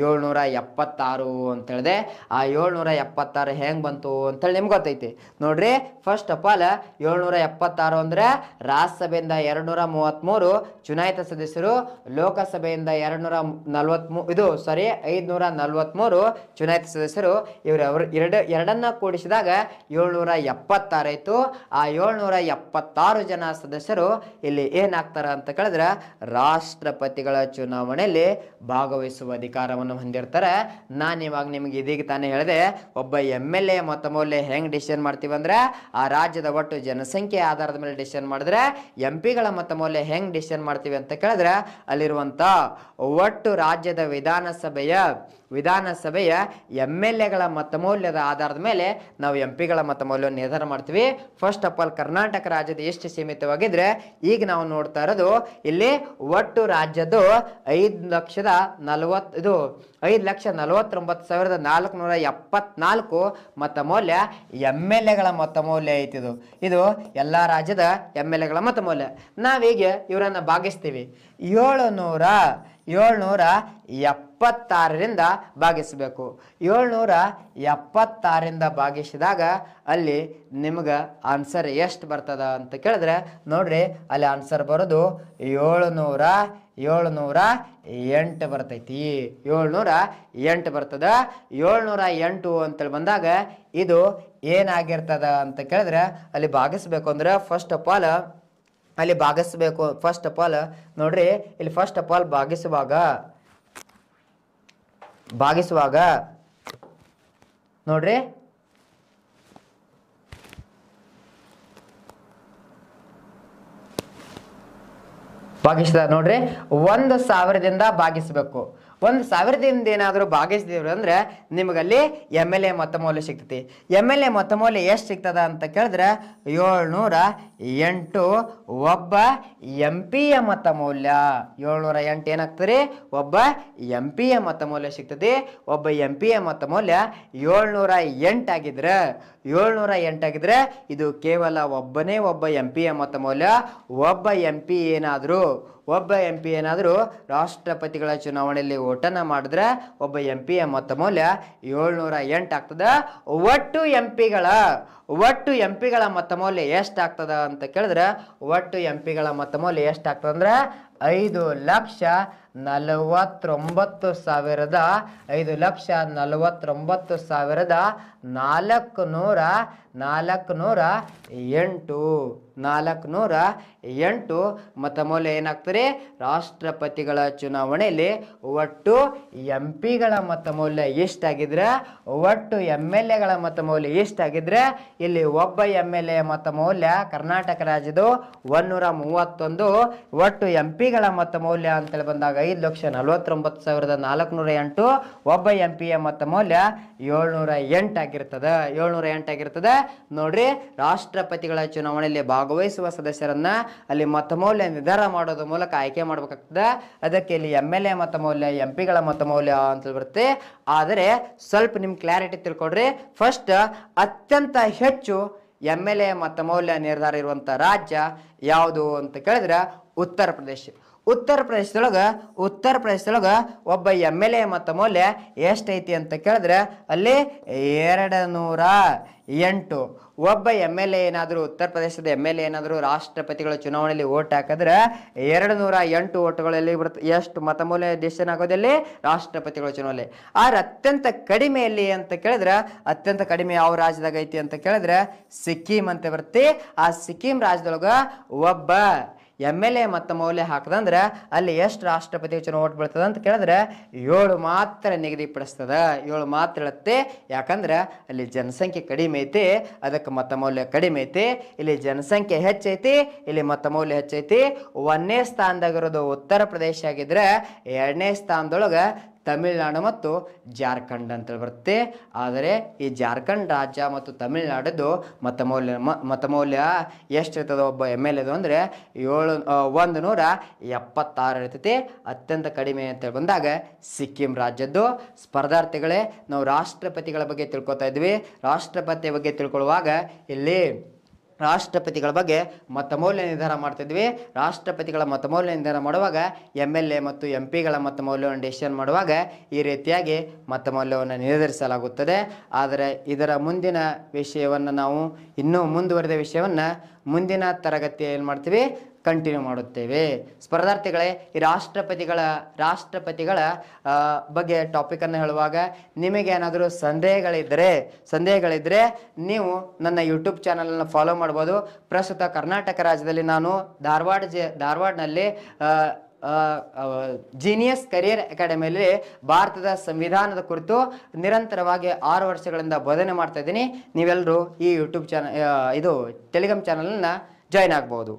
ಏಳ್ನೂರ ಎಪ್ಪತ್ತಾರು ಅಂತ ಹೇಳಿದೆ ಆ ಏಳ್ನೂರ ಎಪ್ಪತ್ತಾರು ಹೆಂಗೆ ಬಂತು ಅಂತೇಳಿ ನಿಮ್ಗೆ ಗೊತ್ತೈತಿ ನೋಡ್ರಿ ಫಸ್ಟ್ ಆಫ್ ಆಲ್ ಏಳ್ನೂರ ಎಪ್ಪತ್ತಾರು ಅಂದರೆ ರಾಜ್ಯಸಭೆಯಿಂದ ಎರಡುನೂರ ಮೂವತ್ತ್ಮೂರು ಚುನಾಯಿತ ಸದಸ್ಯರು ಲೋಕಸಭೆಯಿಂದ ಎರಡುನೂರ ನಲ್ವತ್ಮೂ ಇದು ಸಾರಿ ಐದುನೂರ ನಲ್ವತ್ತ್ಮೂರು ಚುನಾಯಿತ ಸದಸ್ಯರು ಇವರು ಇವ್ರು ಅವ್ರು ಎರಡು ಎರಡನ್ನ ಕೂಡಿಸಿದಾಗ ಏಳ್ನೂರ ಎಪ್ಪತ್ತಾರಾಯಿತು ಆ ಏಳ್ನೂರ ಎಪ್ಪತ್ತಾರು ಜನ ಸದಸ್ಯರು ಇಲ್ಲಿ ಏನಾಗ್ತಾರೆ ಅಂತ ಕೇಳಿದ್ರೆ ರಾಷ್ಟ್ರಪತಿಗಳ ಚುನಾವಣೆಯಲ್ಲಿ ಭಾಗವಹಿಸುವ ಅಧಿಕಾರವನ್ನು ಹೊಂದಿರ್ತಾರೆ ನಾನು ಇವಾಗ ನಿಮ್ಗೆ ಇದೀಗ ತಾನೇ ಹೇಳಿದೆ ಒಬ್ಬ ಎಮ್ ಎಲ್ ಎ ಮೊತ್ತ ಮೌಲ್ಯ ಹೆಂಗೆ ಡಿಸಿಷನ್ ಮಾಡ್ತೀವಿ ಅಂದ್ರೆ ಆ ರಾಜ್ಯದ ಒಟ್ಟು ಜನಸಂಖ್ಯೆ ಆಧಾರದ ಮೇಲೆ ಡಿಸಿಷನ್ ಮಾಡಿದ್ರೆ ಎಂ ಪಿಗಳ ಮೊತ್ತ ಮೌಲ್ಯ ಹೆಂಗೆ ಡಿಸಿಷನ್ ಮಾಡ್ತೀವಿ ಅಂತ ಕೇಳಿದ್ರೆ ಅಲ್ಲಿರುವಂಥ ಒಟ್ಟು ರಾಜ್ಯದ ವಿಧಾನಸಭೆಯ ವಿಧಾನಸಭೆಯ ಎಮ್ ಎಲ್ ಎಗಳ ಮತ ಮೌಲ್ಯದ ಆಧಾರದ ಮೇಲೆ ನಾವು ಎಂ ಪಿಗಳ ಮತ ನಿರ್ಧಾರ ಮಾಡ್ತೀವಿ ಫಸ್ಟ್ ಆಫ್ ಆಲ್ ಕರ್ನಾಟಕ ರಾಜ್ಯದ ಎಷ್ಟು ಸೀಮಿತವಾಗಿದ್ರೆ ಈಗ ನಾವು ನೋಡ್ತಾ ಇರೋದು ಇಲ್ಲಿ ಒಟ್ಟು ರಾಜ್ಯದ ಐದು ಲಕ್ಷದ ನಲವತ್ತು ಇದು ಐದು ಲಕ್ಷ ನಲವತ್ತೊಂಬತ್ತು ಸಾವಿರದ ನಾಲ್ಕುನೂರ ಎಪ್ಪತ್ನಾಲ್ಕು ಮತ ಮೌಲ್ಯ ಎಮ್ ಎಲ್ ಎಗಳ ಮತ ಮೌಲ್ಯ ಐತಿದು ಇದು ಎಲ್ಲ ರಾಜ್ಯದ ಎಮ್ ಎಲ್ ಎಗಳ ಮತ ಮೌಲ್ಯ ನಾವೀಗ ಇವರನ್ನು ಭಾಗಿಸ್ತೀವಿ ಏಳು ನೂರ ಏಳ್ನೂರ ಎಪ್ಪತ್ತಾರರಿಂದ ಭಾಗಿಸಬೇಕು ಏಳ್ನೂರ ಎಪ್ಪತ್ತಾರರಿಂದ ಭಾಗಿಸಿದಾಗ ಅಲ್ಲಿ ನಿಮ್ಗೆ ಆನ್ಸರ್ ಎಷ್ಟು ಬರ್ತದ ಅಂತ ಕೇಳಿದ್ರೆ ನೋಡ್ರಿ ಅಲ್ಲಿ ಆನ್ಸರ್ ಬರೋದು ಏಳ್ನೂರ ಏಳ್ನೂರ ಎಂಟು ಬರ್ತೈತಿ ಏಳ್ನೂರ ಎಂಟು ಬರ್ತದ ಏಳ್ನೂರ ಎಂಟು ಅಂತೇಳಿ ಬಂದಾಗ ಇದು ಏನಾಗಿರ್ತದ ಅಂತ ಕೇಳಿದ್ರೆ ಅಲ್ಲಿ ಭಾಗಿಸ್ಬೇಕು ಅಂದ್ರೆ ಫಸ್ಟ್ ಆಫ್ ಆಲ್ ಅಲ್ಲಿ ಭಾಗಿಸಬೇಕು ಫಸ್ಟ್ ಆಫ್ ಆಲ್ ನೋಡ್ರಿ ಇಲ್ಲಿ ಫಸ್ಟ್ ಆಫ್ ಆಲ್ ಭಾಗಿಸುವಾಗ ಭಾಗಿಸುವಾಗ ನೋಡ್ರಿ ಭಾಗಿಸಿದ ನೋಡ್ರಿ ಒಂದು ಸಾವಿರದಿಂದ ಭಾಗಿಸಬೇಕು ಒಂದು ಸಾವಿರದಿಂದ ಏನಾದರೂ ಭಾಗಿಸಿದ್ರು ಅಂದ್ರೆ ನಿಮಗಲ್ಲಿ ಎಮ್ ಎಲ್ ಎ ಮೊತ್ತ ಮೌಲ್ಯ ಸಿಗ್ತೈತಿ ಎಮ್ ಎಲ್ ಎ ಮೊತ್ತ ಮೌಲ್ಯ ಎಷ್ಟು ಸಿಗ್ತದ ಅಂತ ಕೇಳಿದ್ರೆ ಏಳ್ನೂರ ಎಂಟು ಒಬ್ಬ ಎಂ ಪಿ ಯ ಮತ ಮೌಲ್ಯ ಏಳ್ನೂರ ಎಂಟು ಏನಾಗ್ತದೆ ಒಬ್ಬ ಎಂ ಪಿ ಯ ಮತ ಮೌಲ್ಯ ಸಿಗ್ತದೆ ಒಬ್ಬ ಎಂ ಪಿ ಯ ಮೊತ್ತ ಮೌಲ್ಯ ಏಳ್ನೂರ ಎಂಟಾಗಿದ್ರೆ ಏಳ್ನೂರ ಎಂಟಾಗಿದ್ರೆ ಇದು ಕೇವಲ ಒಬ್ಬನೇ ಒಬ್ಬ ಎಂ ಪಿ ಯ ಮತ ಮೌಲ್ಯ ಒಬ್ಬ ಎಂ ಪಿ ಏನಾದರೂ ಒಬ್ಬ ಎಂ ಪಿ ಏನಾದರೂ ರಾಷ್ಟ್ರಪತಿಗಳ ಚುನಾವಣೆಯಲ್ಲಿ ಓಟನ್ನು ಮಾಡಿದ್ರೆ ಒಬ್ಬ ಎಂ ಪಿಯ ಮೊತ್ತ ಮೌಲ್ಯ ಏಳ್ನೂರ ಎಂಟು ಆಗ್ತದೆ ಒಟ್ಟು ಎಂ ಪಿಗಳ ಒಟ್ಟು ಎಂ ಪಿಗಳ ಮೊತ್ತ ಮೌಲ್ಯ ಎಷ್ಟಾಗ್ತದ ಅಂತ ಕೇಳಿದ್ರೆ ಒಟ್ಟು ಎಂ ಪಿಗಳ ಮೊತ್ತ ಮೌಲ್ಯ ಎಷ್ಟಾಗ್ತದೆ ಅಂದರೆ ಐದು ಲಕ್ಷ ನಲವತ್ತೊಂಬತ್ತು ಸಾವಿರದ ಐದು ಲಕ್ಷ ನಲವತ್ತೊಂಬತ್ತು ಸಾವಿರದ ನಾಲ್ಕು ನೂರ ನಾಲ್ಕುನೂರ ಎಂಟು ನಾಲ್ಕುನೂರ ಎಂಟು ಮತ ಮೌಲ್ಯ ಏನಾಗ್ತದೆ ರಾಷ್ಟ್ರಪತಿಗಳ ಚುನಾವಣೆಯಲ್ಲಿ ಒಟ್ಟು ಎಂ ಪಿಗಳ ಮತ ಮೌಲ್ಯ ಎಷ್ಟಾಗಿದ್ರೆ ಒಟ್ಟು ಎಮ್ ಎಲ್ ಎಗಳ ಮತ ಮೌಲ್ಯ ಎಷ್ಟಾಗಿದ್ರೆ ಇಲ್ಲಿ ಒಬ್ಬ ಎಮ್ ಎಲ್ ಎ ಮತ ಮೌಲ್ಯ ಕರ್ನಾಟಕ ರಾಜ್ಯದ ಒಂದೂರ ಮೂವತ್ತೊಂದು ಒಟ್ಟು ಎಂ ಪಿಗಳ ಮತ ಮೌಲ್ಯ ಅಂತೇಳಿ ಬಂದಾಗ ಐದು ಲಕ್ಷ ನಲವತ್ತೊಂಬತ್ತು ಸಾವಿರದ ನಾಲ್ಕುನೂರ ಎಂಟು ಒಬ್ಬ ಎಂ ಪಿಯ ಮತ ಮೌಲ್ಯ ಏಳ್ನೂರ ಎಂಟಾಗಿರ್ತದೆ ಏಳ್ನೂರ ಎಂಟಾಗಿರ್ತದೆ ನೋಡ್ರಿ ರಾಷ್ಟ್ರಪತಿಗಳ ಚುನಾವಣೆಯಲ್ಲಿ ಭಾಗವಹಿಸುವ ಸದಸ್ಯರನ್ನ ಅಲ್ಲಿ ಮತಮೌಲ್ಯ ನಿರ್ಧಾರ ಮಾಡೋದ್ರ ಮೂಲಕ ಆಯ್ಕೆ ಮಾಡ್ಬೇಕಾಗ್ತದೆ ಅದಕ್ಕೆ ಇಲ್ಲಿ ಎಮ್ ಎಲ್ ಎ ಮತಮೌಲ್ಯ ಮೌಲ್ಯ ಎಂ ಪಿಗಳ ಮತ ಮೌಲ್ಯ ಅಂತ ಬರುತ್ತೆ ಆದರೆ ಸ್ವಲ್ಪ ನಿಮ್ ಕ್ಲಾರಿಟಿ ತಿಳ್ಕೊಡ್ರಿ ಫಸ್ಟ್ ಅತ್ಯಂತ ಹೆಚ್ಚು ಎಮ್ ಎಲ್ ಎ ಮತ ಮೌಲ್ಯ ನಿರ್ಧಾರ ಇರುವಂತ ರಾಜ್ಯ ಯಾವುದು ಅಂತ ಕೇಳಿದ್ರೆ ಉತ್ತರ ಪ್ರದೇಶ ಉತ್ತರ ಪ್ರದೇಶದೊಳಗೆ ಉತ್ತರ ಪ್ರದೇಶದೊಳಗೆ ಒಬ್ಬ ಎಮ್ ಎಲ್ ಎ ಮತ್ತು ಮೌಲ್ಯ ಎಷ್ಟೈತಿ ಅಂತ ಕೇಳಿದ್ರೆ ಅಲ್ಲಿ ಎರಡು ನೂರ ಎಂಟು ಒಬ್ಬ ಎಮ್ ಎಲ್ ಎ ಏನಾದರೂ ಉತ್ತರ ಪ್ರದೇಶದ ಎಮ್ ಎಲ್ ಎ ಏನಾದರೂ ರಾಷ್ಟ್ರಪತಿಗಳ ಚುನಾವಣೆಯಲ್ಲಿ ಓಟ್ ಹಾಕಿದ್ರೆ ಎರಡು ನೂರ ಎಂಟು ಓಟ್ಗಳಲ್ಲಿ ಬರುತ್ತೆ ಎಷ್ಟು ಮತಮೌಲ್ಯ ಡಿಸಿಷನ್ ಆಗೋದಲ್ಲಿ ರಾಷ್ಟ್ರಪತಿಗಳ ಚುನಾವಣೆ ಆದ್ರೆ ಅತ್ಯಂತ ಕಡಿಮೆ ಎಲ್ಲಿ ಅಂತ ಕೇಳಿದ್ರೆ ಅತ್ಯಂತ ಕಡಿಮೆ ಯಾವ ರಾಜ್ಯದಾಗ ಐತಿ ಅಂತ ಕೇಳಿದ್ರೆ ಸಿಕ್ಕಿಂ ಅಂತ ಬರುತ್ತೆ ಆ ಸಿಕ್ಕಿಂ ರಾಜ್ಯದೊಳಗೆ ಒಬ್ಬ ಎಮ್ ಎಲ್ ಎ ಮತ ಮೌಲ್ಯ ಹಾಕದಂದ್ರೆ ಅಲ್ಲಿ ಎಷ್ಟು ರಾಷ್ಟ್ರಪತಿ ಚುನಾವಣೆ ಓಟ್ ಬೀಳ್ತದೆ ಅಂತ ಕೇಳಿದ್ರೆ ಏಳು ಮಾತ್ರ ನಿಗದಿಪಡಿಸ್ತದ ಏಳು ಮಾತ್ರ ಹೇಳುತ್ತೆ ಯಾಕಂದ್ರೆ ಅಲ್ಲಿ ಜನಸಂಖ್ಯೆ ಕಡಿಮೆ ಐತಿ ಅದಕ್ಕೆ ಮತ ಮೌಲ್ಯ ಕಡಿಮೆ ಐತಿ ಇಲ್ಲಿ ಜನಸಂಖ್ಯೆ ಹೆಚ್ಚೈತಿ ಇಲ್ಲಿ ಮತ ಮೌಲ್ಯ ಹೆಚ್ಚೈತಿ ಒಂದನೇ ಸ್ಥಾನದಾಗಿರೋದು ಉತ್ತರ ಪ್ರದೇಶ ಆಗಿದ್ರೆ ಎರಡನೇ ಸ್ಥಾನದೊಳಗೆ ತಮಿಳುನಾಡು ಮತ್ತು ಜಾರ್ಖಂಡ್ ಅಂತ ಬರುತ್ತೆ ಆದರೆ ಈ ಜಾರ್ಖಂಡ್ ರಾಜ್ಯ ಮತ್ತು ತಮಿಳುನಾಡದು ಮತಮೌಲ್ಯ ಮತಮೌಲ್ಯ ಎಷ್ಟಿರ್ತದೆ ಒಬ್ಬ ಎಮ್ ಎಲ್ ಎದು ಅಂದರೆ ಏಳು ಒಂದು ನೂರ ಎಪ್ಪತ್ತಾರು ಇರ್ತೈತಿ ಅತ್ಯಂತ ಕಡಿಮೆ ಅಂತೇಳಿ ಬಂದಾಗ ಸಿಕ್ಕಿಂ ರಾಜ್ಯದ್ದು ಸ್ಪರ್ಧಾರ್ಥಿಗಳೇ ನಾವು ರಾಷ್ಟ್ರಪತಿಗಳ ಬಗ್ಗೆ ತಿಳ್ಕೊತಾ ಇದ್ವಿ ರಾಷ್ಟ್ರಪತಿ ಬಗ್ಗೆ ತಿಳ್ಕೊಳ್ಳುವಾಗ ಇಲ್ಲಿ ರಾಷ್ಟ್ರಪತಿಗಳ ಬಗ್ಗೆ ಮತಮೌಲ್ಯ ನಿರ್ಧಾರ ಮಾಡ್ತಿದ್ವಿ ರಾಷ್ಟ್ರಪತಿಗಳ ಮತಮೌಲ್ಯ ನಿರ್ಧಾರ ಮಾಡುವಾಗ ಎಮ್ ಎಲ್ ಎ ಮತ್ತು ಎಂ ಪಿಗಳ ಮತಮೌಲ್ಯವನ್ನು ಡಿಸಿಷನ್ ಮಾಡುವಾಗ ಈ ರೀತಿಯಾಗಿ ಮತಮೌಲ್ಯವನ್ನು ನಿರ್ಧರಿಸಲಾಗುತ್ತದೆ ಆದರೆ ಇದರ ಮುಂದಿನ ವಿಷಯವನ್ನು ನಾವು ಇನ್ನೂ ಮುಂದುವರೆದ ವಿಷಯವನ್ನು ಮುಂದಿನ ತರಗತಿಯ ಏನು ಮಾಡ್ತೀವಿ ಕಂಟಿನ್ಯೂ ಮಾಡುತ್ತೇವೆ ಸ್ಪರ್ಧಾರ್ಥಿಗಳೇ ಈ ರಾಷ್ಟ್ರಪತಿಗಳ ರಾಷ್ಟ್ರಪತಿಗಳ ಬಗ್ಗೆ ಟಾಪಿಕನ್ನು ಹೇಳುವಾಗ ನಿಮಗೆ ಏನಾದರೂ ಸಂದೇಹಗಳಿದ್ದರೆ ಸಂದೇಹಗಳಿದ್ದರೆ ನೀವು ನನ್ನ ಯೂಟ್ಯೂಬ್ ಚಾನಲನ್ನು ಫಾಲೋ ಮಾಡ್ಬೋದು ಪ್ರಸ್ತುತ ಕರ್ನಾಟಕ ರಾಜ್ಯದಲ್ಲಿ ನಾನು ಧಾರವಾಡ ಜೆ ಧಾರವಾಡನಲ್ಲಿ ಜೀನಿಯಸ್ ಕರಿಯರ್ ಅಕಾಡೆಮಿಯಲ್ಲಿ ಭಾರತದ ಸಂವಿಧಾನದ ಕುರಿತು ನಿರಂತರವಾಗಿ ಆರು ವರ್ಷಗಳಿಂದ ಬೋಧನೆ ಮಾಡ್ತಾ ಇದ್ದೀನಿ ನೀವೆಲ್ಲರೂ ಈ ಯೂಟ್ಯೂಬ್ ಚಾನಲ್ ಇದು ಟೆಲಿಗ್ರಾಮ್ ಚಾನಲನ್ನು ಜಾಯ್ನ್ ಆಗ್ಬೋದು